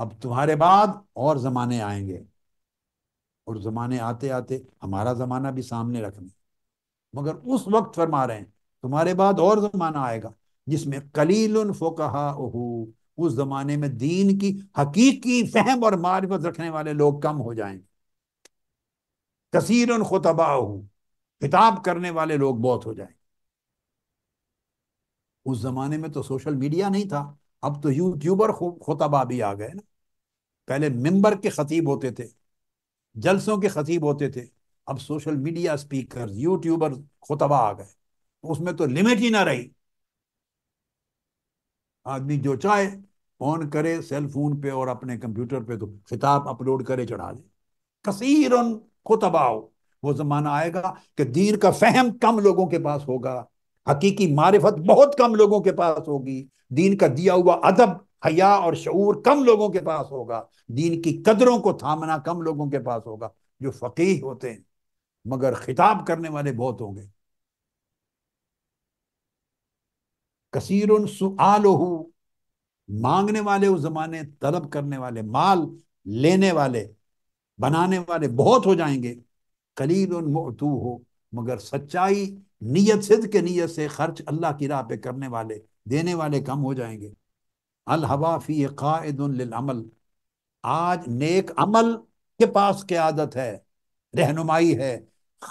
अब तुम्हारे बाद और ज़माने आएंगे और ज़माने आते आते हमारा ज़माना भी सामने रखना मगर उस वक्त फरमा रहे हैं तुम्हारे बाद और ज़माना आएगा जिसमें कलील फ़ोकहा उस ज़माने में दीन की हकीकी फहम और मार्फत रखने वाले लोग कम हो जाएंगे कसीर खुतबा खिताब करने वाले लोग बहुत हो जाएंगे उस जमाने में तो सोशल मीडिया नहीं था अब तो यूट्यूबर खुतबा भी आ गए ना पहले मेंबर के खतीब होते थे जलसों के खतीब होते थे अब सोशल मीडिया स्पीकर यूट्यूबर खुतबा आ गए तो उसमें तो लिमिट ही ना रही आदमी जो चाहे ऑन करे सेल फोन पे और अपने कंप्यूटर पे तो खिताब अपलोड करे चढ़ा दे कसीर खुतबा हो वो जमाना आएगा कि दीर का फहम कम लोगों के पास होगा हकीकी मारिफत बहुत कम लोगों के पास होगी दीन का दिया हुआ अदब हया और शूर कम लोगों के पास होगा दीन की कदरों को थामना कम लोगों के पास होगा जो फ़कीह होते हैं मगर खिताब करने वाले बहुत होंगे कसीर सुआलहू मांगने वाले उस जमाने तलब करने वाले माल लेने वाले बनाने वाले बहुत हो जाएंगे कलील उन मोतू हो मगर सच्चाई नीयत सिद्ध के नीयत से खर्च अल्लाह की राह पे करने वाले देने वाले कम हो जाएंगे अल हवा फी अमल आज नेक अमल के पास क्यादत है रहनुमाई है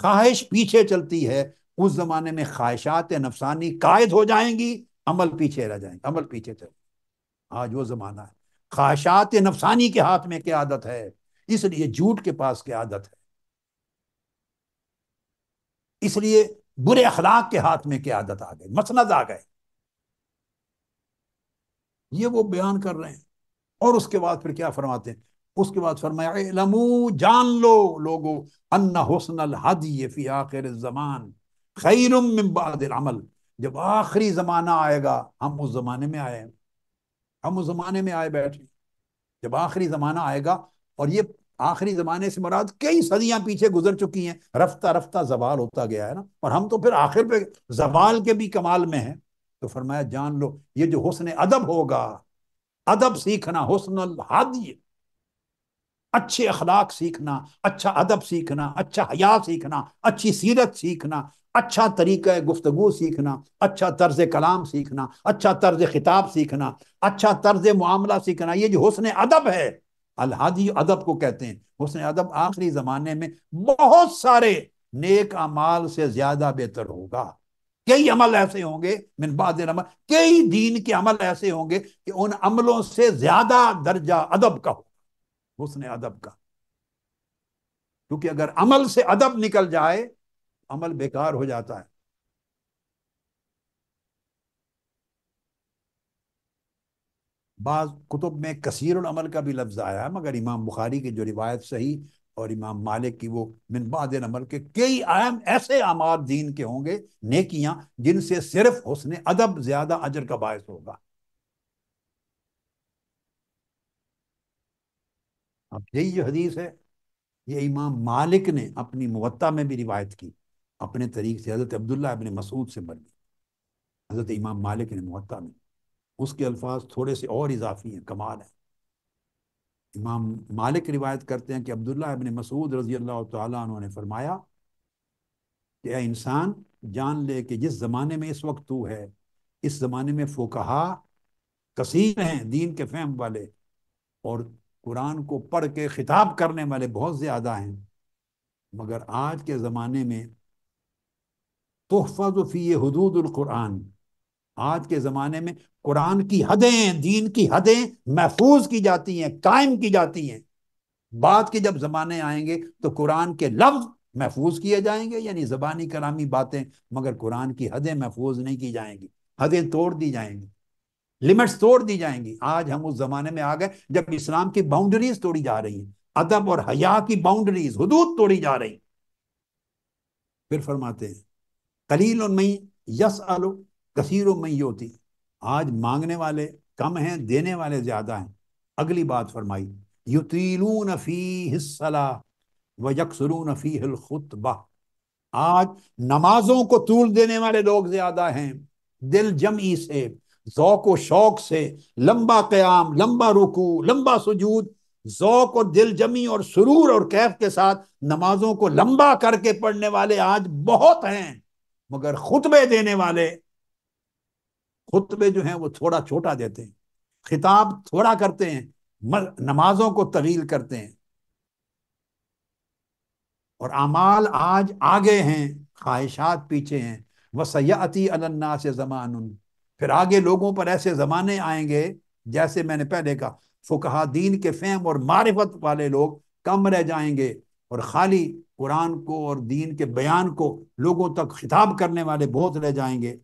ख्वाहिश पीछे चलती है उस जमाने में ख्वाहिशात नफसानी कायद हो जाएंगी अमल पीछे रह जाएंगे अमल पीछे चल आज वो जमाना है ख्वाहिशात नफसानी के हाथ में क्या आदत है इसलिए झूठ के पास क्या आदत है इसलिए बुरे अखलाक के हाथ में क्या आदत आ गई मसनद आ गए ये वो बयान कर रहे हैं और उसके बाद फिर क्या फरमाते हैं उसके बाद फरमाया जान लो लोगो अन्ना हुसन हदी फी आखिर जमान खैर अमल जब आखिरी जमाना आएगा हम उस जमाने में आए हम उस जमाने में आए बैठे जब आखिरी जमाना आएगा और ये आखिरी जमाने से मराद कई सदियां पीछे गुजर चुकी हैं रफ्ता रफ्ता जवाल होता गया है ना और हम तो फिर आखिर पे जवाल के भी कमाल में हैं तो फरमाया जान लो ये जो हुसन अदब होगा अदब सीखना हुसन हादी अच्छे अखलाक सीखना अच्छा अदब सीखना अच्छा हया सीखना अच्छी सीरत सीखना अच्छा तरीका गुफ्तगु सीखना अच्छा तर्ज कलाम सीखना अच्छा तर्ज खिताब सीखना अच्छा तर्ज मामला सीखना ये जो हुसन अदब है अलहदी अदब को कहते हैं हुसन अदब आखिरी ज़माने में बहुत सारे नेक अमाल से ज़्यादा बेहतर होगा कई अमल ऐसे होंगे मिन बाद अमल कई दीन के अमल ऐसे होंगे कि उन अमलों से ज़्यादा दर्जा अदब का होगा हुसन अदब का क्योंकि अगर अमल से अदब निकल जाए अमल बेकार हो जाता है बाज़ कुतुब में कसरमल का भी लफ्ज़ आया है मगर इमाम बुखारी की जो रिवायत सही और इमाम मालिक की वो मिन मिनबाद अमल के कई आयम ऐसे आमार दीन के होंगे नेकियां जिनसे सिर्फ उसने अदब ज़्यादा अजर का बायस होगा अब यही जो हदीस है ये इमाम मालिक ने अपनी मुवत्ता में भी रिवायत की अपने तरीक से हज़रत अब्दुल्ला अपने मसूद से मर गई हज़रत इमाम मालिक ने मुहत्ता में उसके अल्फाज थोड़े से और इजाफी हैं कमाल है इमाम मालिक रिवायत करते हैं कि अब्दुल्ला इबन मसूद रजी अल्लाह तु ने फरमाया कि इंसान जान ले कि जिस ज़माने में इस वक्त तू है इस ज़माने में फोकहा कसीर हैं दीन के फहम वाले और कुरान को पढ़ के खिताब करने वाले बहुत ज़्यादा हैं मगर आज के ज़माने में जो फ़ी कुरान आज के ज़माने में कुरान की हदें दीन की हदें महफूज की जाती हैं कायम की जाती हैं बात के जब ज़माने आएंगे तो कुरान के लफ्ज़ महफूज किए जाएंगे यानी ज़बानी कलामी बातें मगर कुरान की हदें महफूज नहीं की जाएंगी हदें तोड़ दी जाएंगी लिमिट्स तोड़ दी जाएंगी आज हम उस ज़माने में आ गए जब इस्लाम की बाउंड्रीज तोड़ी जा रही है अदब और हया की बाउंड्रीज हदूद तोड़ी जा रही फिर फरमाते हैं कलील उनमें यस आलो कसीरों में होती आज मांगने वाले कम हैं देने वाले ज्यादा हैं अगली बात फरमाई युतीलू नफी हिस्सला व यकसरून फी खुतबा आज नमाजों को तूल देने वाले लोग ज्यादा हैं दिल जमी से जौक व शौक से लंबा क्याम लंबा रुकू लंबा सुजूद जौक और दिल जमी और सुरूर और कैफ के साथ नमाजों को लंबा करके पढ़ने वाले आज बहुत हैं मगर खुतबे देने वाले खुतबे जो हैं वो थोड़ा छोटा देते हैं खिताब थोड़ा करते हैं नमाजों को तवील करते हैं और अमाल आज आगे हैं ख्वाहिशात पीछे हैं सयाती अलन्ना से जमान फिर आगे लोगों पर ऐसे ज़माने आएंगे जैसे मैंने पहले कहा फुकहा दीन के फेम और मारफत वाले लोग कम रह जाएंगे और खाली कुरान को और दीन के बयान को लोगों तक खिताब करने वाले बहुत रह जाएंगे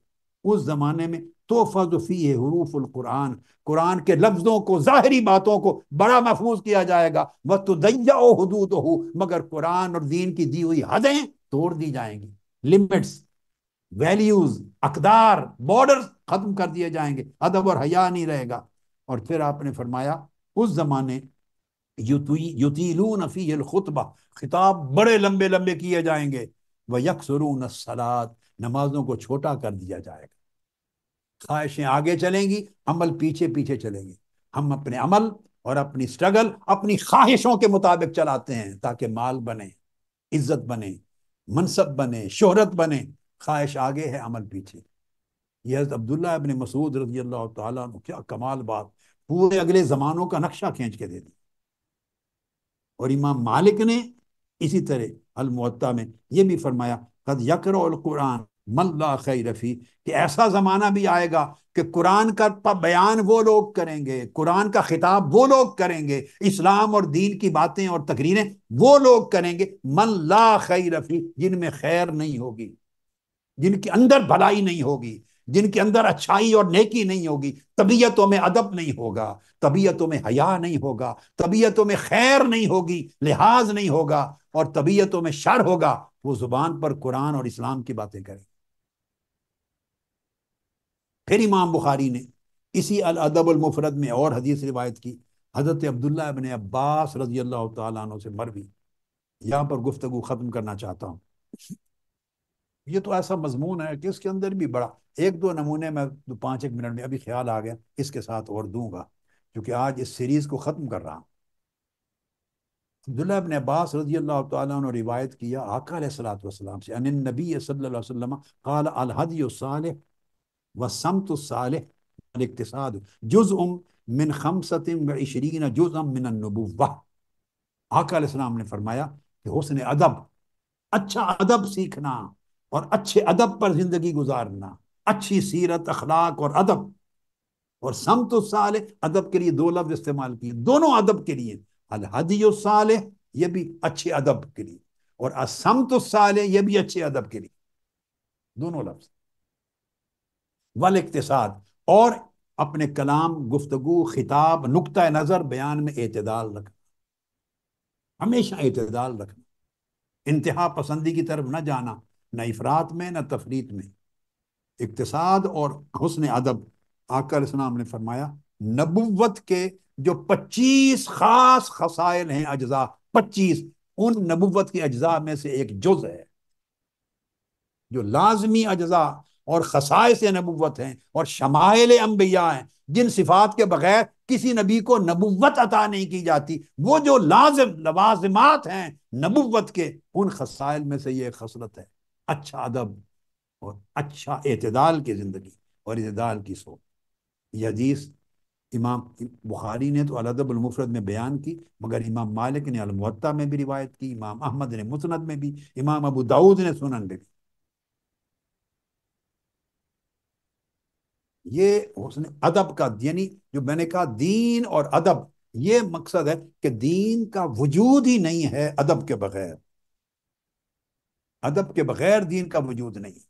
उस ज़माने में तो फ़ी हरूफ़ुल्कुरान कुरान के लफ्ज़ों को ज़ाहरी बातों को बड़ा महफूज किया जाएगा वह तो दैया हदूद हो मगर कुरान और दीन की दी हुई हदें तोड़ दी जाएंगी लिमिट्स वैल्यूज अकदार बॉर्डर खत्म कर दिए जाएंगे अदब और हया नहीं रहेगा और फिर आपने फरमाया उस जमाने युतीलू फी खुतबा खिताब बड़े लंबे लंबे किए जाएंगे वह यकसरून सलात नमाजों को छोटा कर दिया जाएगा ख्वाहिशें आगे चलेंगी अमल पीछे पीछे चलेंगे हम अपने अमल और अपनी स्ट्रगल अपनी ख्वाहिशों के मुताबिक चलाते हैं ताकि माल बने इज्जत बने मनसब बने शोहरत बने ख्वाहिश आगे है अमल पीछे यह अब्दुल्ला अबन मसूद रजी अल्लाह तु क्या कमाल बात पूरे अगले ज़मानों का नक्शा खींच के दे दिया और इमाम मालिक ने इसी तरह अलमुत्ता में यह भी फरमाया कद यकर कुरान मल्ला ला खैरफी कि ऐसा ज़माना भी आएगा कि कुरान का बयान वो लोग करेंगे कुरान का खिताब वो लोग करेंगे इस्लाम और दीन की बातें और तकरीरें वो लोग करेंगे मल्ला खैरफी जिनमें खैर नहीं होगी जिनके अंदर भलाई नहीं होगी जिनके अंदर अच्छाई और नेकी नहीं होगी तबीयतों में अदब नहीं होगा तबीयतों में हया नहीं होगा तबीयतों में खैर नहीं होगी लिहाज नहीं होगा और तबीयतों में शर होगा वो जुबान पर कुरान और इस्लाम की बातें करेंगे फिर इमाम बुखारी ने इसी अदबुलमफरत में और हदीस रिवायत की हज़रत अब्दुल्ला अबिन अब्बास रजी अल्लाह तु से मरवी यहाँ पर गुफ्तु ख़त्म करना चाहता हूँ ये तो ऐसा मजमून है कि इसके अंदर भी बड़ा एक दो नमूने मैं तो पाँच एक मिनट में अभी ख्याल आ गया इसके साथ और दूंगा क्योंकि आज इस सीरीज़ को ख़त्म कर रहा हूँ अब्दुल्ला बिन अब्बास रजी अल्लाह तु रिवायत किया आका सलात से अन नबी सल्लल्लाहु अलैहि वसल्लम वसमत आकाम ने फरमाया कि हुसन अदब अच्छा अदब सीखना और अच्छे अदब पर जिंदगी गुजारना अच्छी सीरत अखलाक और अदब और समत साल अदब के लिए दो लफ्ज इस्तेमाल किए दोनों अदब के लिए अलहदी साल भी अच्छे अदब के लिए और असमत साल यह भी अच्छे अदब के लिए दोनों लफ्ज वल इकतसाद और अपने कलाम गुफ्तगु खिताब नुकत नज़र बयान में अतदाल रखना हमेशा अतदाल रखना इंतहा पसंदी की तरफ न जाना न इफरात में न तफरीत में इकतसाद और हसन अदब आकर इस्लाम ने फरमाया नबुवत के जो पच्चीस खास खसायल हैं अज़ा पच्चीस उन नबुवत के अजा में से एक जुज है जो लाजमी अजा और खसाइस नबूत हैं और शमाइल अम्बिया हैं जिन सिफात के बगैर किसी नबी को नबूवत अता नहीं की जाती वो जो लाजम लवाजमात हैं नबूवत के उन खसाइल में से ये खसरत है अच्छा अदब और अच्छा अतदाल की ज़िंदगी और इतदाल की सोच यह इमाम बुखारी ने तो अलदबुलमफरद में बयान की मगर इमाम मालिक ने अलमुत्ता में भी रिवायत की इमाम अहमद ने मुसनद में भी इमाम अबू दाऊद ने सुनन में भी ये उसने अदब का यानी जो मैंने कहा दीन और अदब ये मकसद है कि दीन का वजूद ही नहीं है अदब के बगैर अदब के बगैर दीन का वजूद नहीं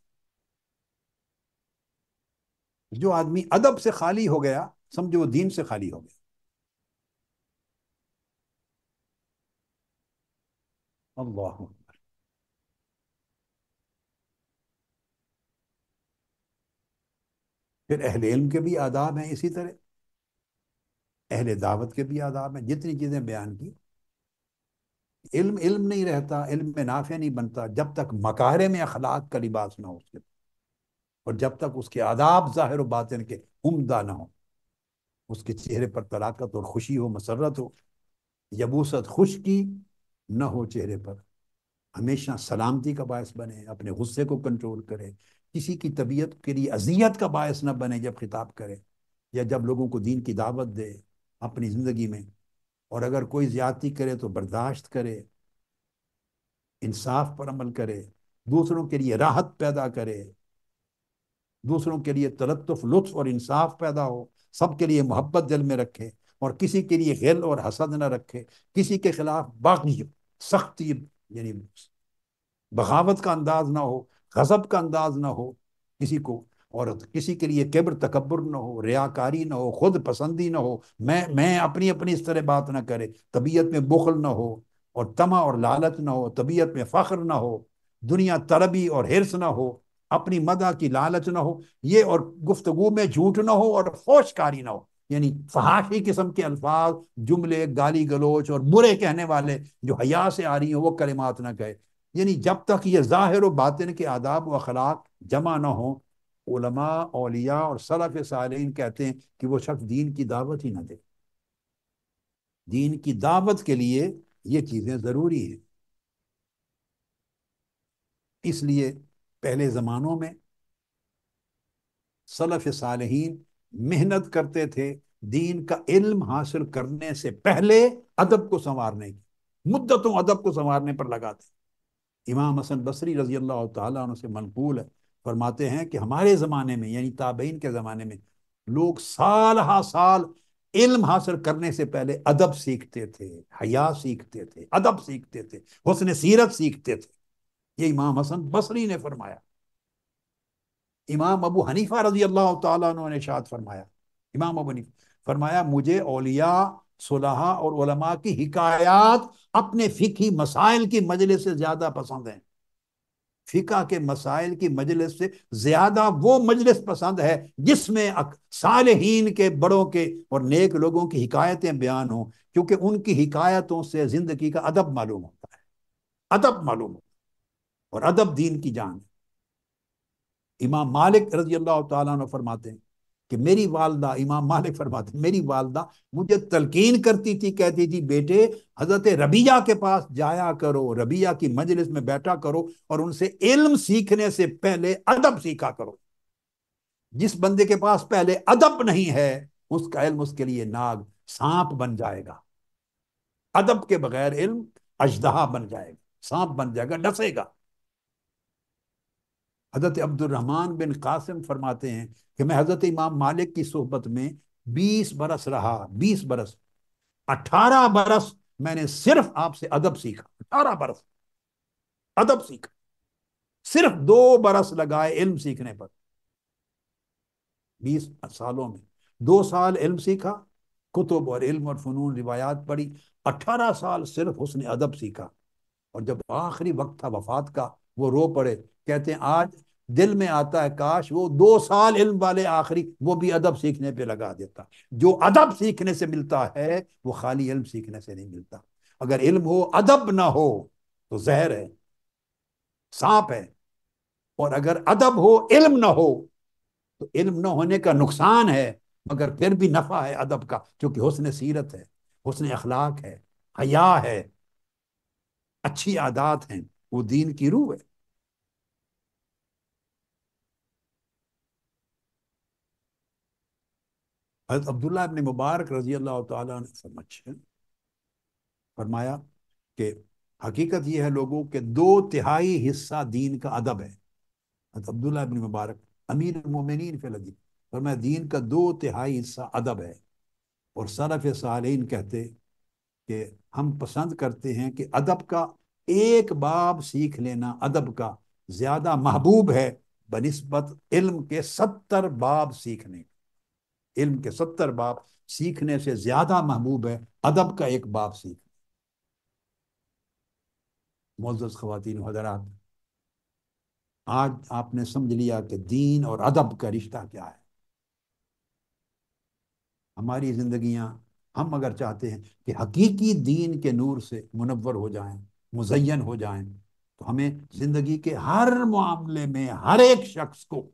जो आदमी अदब से खाली हो गया समझो वो दीन से खाली हो गया अल्लाह फिर अहल इल्म के भी आदाब हैं इसी तरह अहल दावत के भी आदाब हैं जितनी चीज़ें बयान की इल्म इल्म नहीं रहता इल्म में नाफिया नहीं बनता जब तक मकारे में अखलाक का लिबास ना हो उसके और जब तक उसके आदाब ज़ाहिर बातिन के उमदा ना हो उसके चेहरे पर तलाकत और खुशी हो मसरत हो यबूसत खुश की ना हो चेहरे पर हमेशा सलामती का बायस बने अपने गुस्से को कंट्रोल करे किसी की तबीयत के लिए अजियत का बायस न बने जब खिताब करे या जब लोगों को दीन की दावत दे अपनी ज़िंदगी में और अगर कोई ज़्यादती करे तो बर्दाश्त करे इंसाफ पर अमल करे दूसरों के लिए राहत पैदा करे दूसरों के लिए तलतफ लुत्फ और इंसाफ पैदा हो सबके लिए मोहब्बत दिल में रखे और किसी के लिए गिल और हसद न रखे किसी के खिलाफ बागी सख्ती यानी बगावत का अंदाज ना हो गजब का अंदाज ना हो किसी को और किसी के लिए किब्र तकबर ना हो रियाकारी ना हो खुद पसंदी ना हो मैं मैं अपनी अपनी इस तरह बात ना करे तबीयत में बुखल ना हो और तमा और लालच ना हो तबीयत में फ़ख्र ना हो दुनिया तरबी और हिरस ना हो अपनी मदा की लालच ना हो ये और गुफ्तगु में झूठ ना हो और फौशकारी ना हो यानी फहाशी किस्म के अल्फाज जुमले गाली गलोच और बुरे कहने वाले जो हया से आ रही हो वो कलिमात ना कहे यानी जब तक ये ज़ाहिर व बातिन के आदाब व अखलाक जमा ना हों उलमा और सलफ़ साल कहते हैं कि वो शख्स दीन की दावत ही ना दे दीन की दावत के लिए ये चीज़ें ज़रूरी हैं इसलिए पहले ज़मानों में सलफ़ साल मेहनत करते थे दीन का इल्म हासिल करने से पहले अदब को संवारने की मुद्दतों अदब को संवारने पर लगाते इमाम हसन बसरी रजी अल्लाह तन से मनकूल है फरमाते हैं कि हमारे ज़माने में यानी ताबेन के ज़माने में लोग साल हा साल इल्म हासिल करने से पहले अदब सीखते थे हया सीखते थे अदब सीखते थे हसन सीरत सीखते थे ये इमाम हसन बसरी ने फरमाया इमाम अबू हनीफा रजी अल्लाह तुमने शाद फरमाया इमाम अबू हनीफा फरमाया मुझे ओलिया सुलहा और उलमा की हिकायात अपने फिकी मसाइल की मजलिस से ज्यादा पसंद है फिका के मसाइल की मजलिस से ज्यादा वो मजलिस पसंद है जिसमें सालहीन के बड़ों के और नेक लोगों की हिकायतें बयान हों क्योंकि उनकी हिकायतों से जिंदगी का अदब मालूम होता है अदब मालूम होता है और अदब दीन की जान है इमाम मालिक रजी अल्लाह तला फरमाते हैं कि मेरी वालदा इमाम मालिक फरमाते मेरी वालदा मुझे तलकीन करती थी कहती थी बेटे हजरत रबिया के पास जाया करो रबिया की मजलिस में बैठा करो और उनसे इल्म सीखने से पहले अदब सीखा करो जिस बंदे के पास पहले अदब नहीं है उसका इल्म उसके लिए नाग सांप बन जाएगा अदब के बगैर इल्म अजदहा बन जाएगा सांप बन जाएगा डसेगा हज़रत अब्दुलरहमान बिन कासिम फरमाते हैं कि मैं हज़रत इमाम मालिक की सोहबत में बीस बरस रहा बीस बरस अठारह बरस मैंने सिर्फ आपसे अदब सीखा अठारह बरस अदब सीखा सिर्फ दो बरस लगाए इल्म सीखने पर बीस सालों में दो साल इल्म सीखा कुतुब और इल्म और फनून रिवायात पढ़ी अठारह साल सिर्फ उसने अदब सीखा और जब आखिरी वक्त था वफात का वो रो पड़े कहते हैं आज दिल में आता है काश वो दो साल इल्म वाले आखिरी वो भी अदब सीखने पे लगा देता जो अदब सीखने से मिलता है वो खाली इल्म सीखने से नहीं मिलता अगर इल्म हो अदब ना हो तो जहर है सांप है और अगर अदब हो इल्म ना हो तो इल्म ना होने का नुकसान है मगर फिर भी नफा है अदब का क्योंकि हुसन सीरत है हुसन अखलाक है हया है अच्छी आदात हैं वो दीन की रूह है हजरत अब्दुल्ला अपने मुबारक रजी अल्लाह तमझ फरमाया कि हकीकत यह है लोगों के दो तिहाई हिस्सा दीन का अदब है अब्दुल्ला अपने मुबारक अमीर मोमिन फिलदीन फरमाया दीन का दो तिहाई हिस्सा अदब है और सरफ सालीन कहते कि हम पसंद करते हैं कि अदब का एक बाब सीख लेना अदब का ज़्यादा महबूब है बनस्बत इल्म के सत्तर बाब सीखने का इल्म के सत्तर बाप सीखने से ज्यादा महबूब है अदब का एक बाप सीख मोजस खातिन हजरात आज आपने समझ लिया कि दीन और अदब का रिश्ता क्या है हमारी जिंदगियां हम अगर चाहते हैं कि हकीकी दीन के नूर से मुनवर हो जाएं मुजयन हो जाएं तो हमें जिंदगी के हर मामले में हर एक शख्स को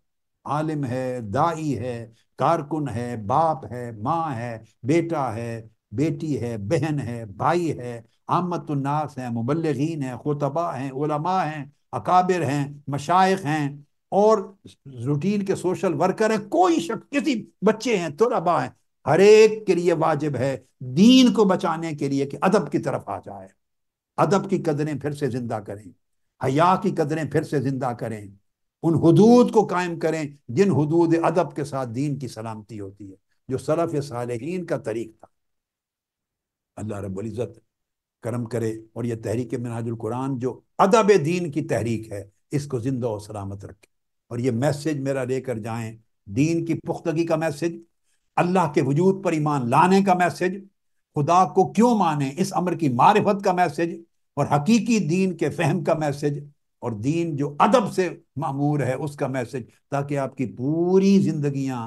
आलिम है दाई है कारकुन है बाप है माँ है बेटा है बेटी है बहन है भाई है आमतुलनास है मुबलगिन है खुतबा हैं उलमा हैं अकाबिर हैं मशाइ हैं और रूटीन के सोशल वर्कर हैं कोई शख्स किसी बच्चे हैं तुलबा हैं हर एक के लिए वाजिब है दीन को बचाने के लिए कि अदब की तरफ आ जाए अदब की कदरें फिर से जिंदा करें हया की कदरें फिर से जिंदा करें उन हदूद को कायम करें जिन हदूद अदब के साथ दीन की सलामती होती है जो सलफ़ सालहीन का तरीक था अल्लाह रबुल्ज़त करम करे और यह तहरीक कुरान जो अदब दीन की तहरीक है इसको ज़िंदा और सलामत रखें और ये मैसेज मेरा लेकर जाएं दीन की पुख्तगी का मैसेज अल्लाह के वजूद पर ईमान लाने का मैसेज खुदा को क्यों माने इस अमर की मारफत का मैसेज और हकीकी दीन के फहम का मैसेज और दीन जो अदब से मामूर है उसका मैसेज ताकि आपकी पूरी जिंदगियां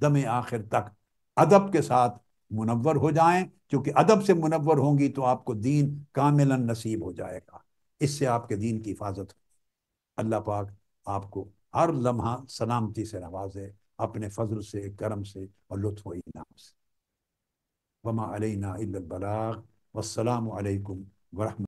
दम आखिर तक अदब के साथ मुनवर हो जाएं क्योंकि अदब से मुनवर होंगी तो आपको दीन कामिलन नसीब हो जाएगा इससे आपके दीन की हिफाजत अल्लाह पाक आपको हर लम्हा सलामती से नवाजे अपने फजल से करम से और लुत्फ इनाम से वमा अलैना इल्लल बलाग वसलाम अलैकुम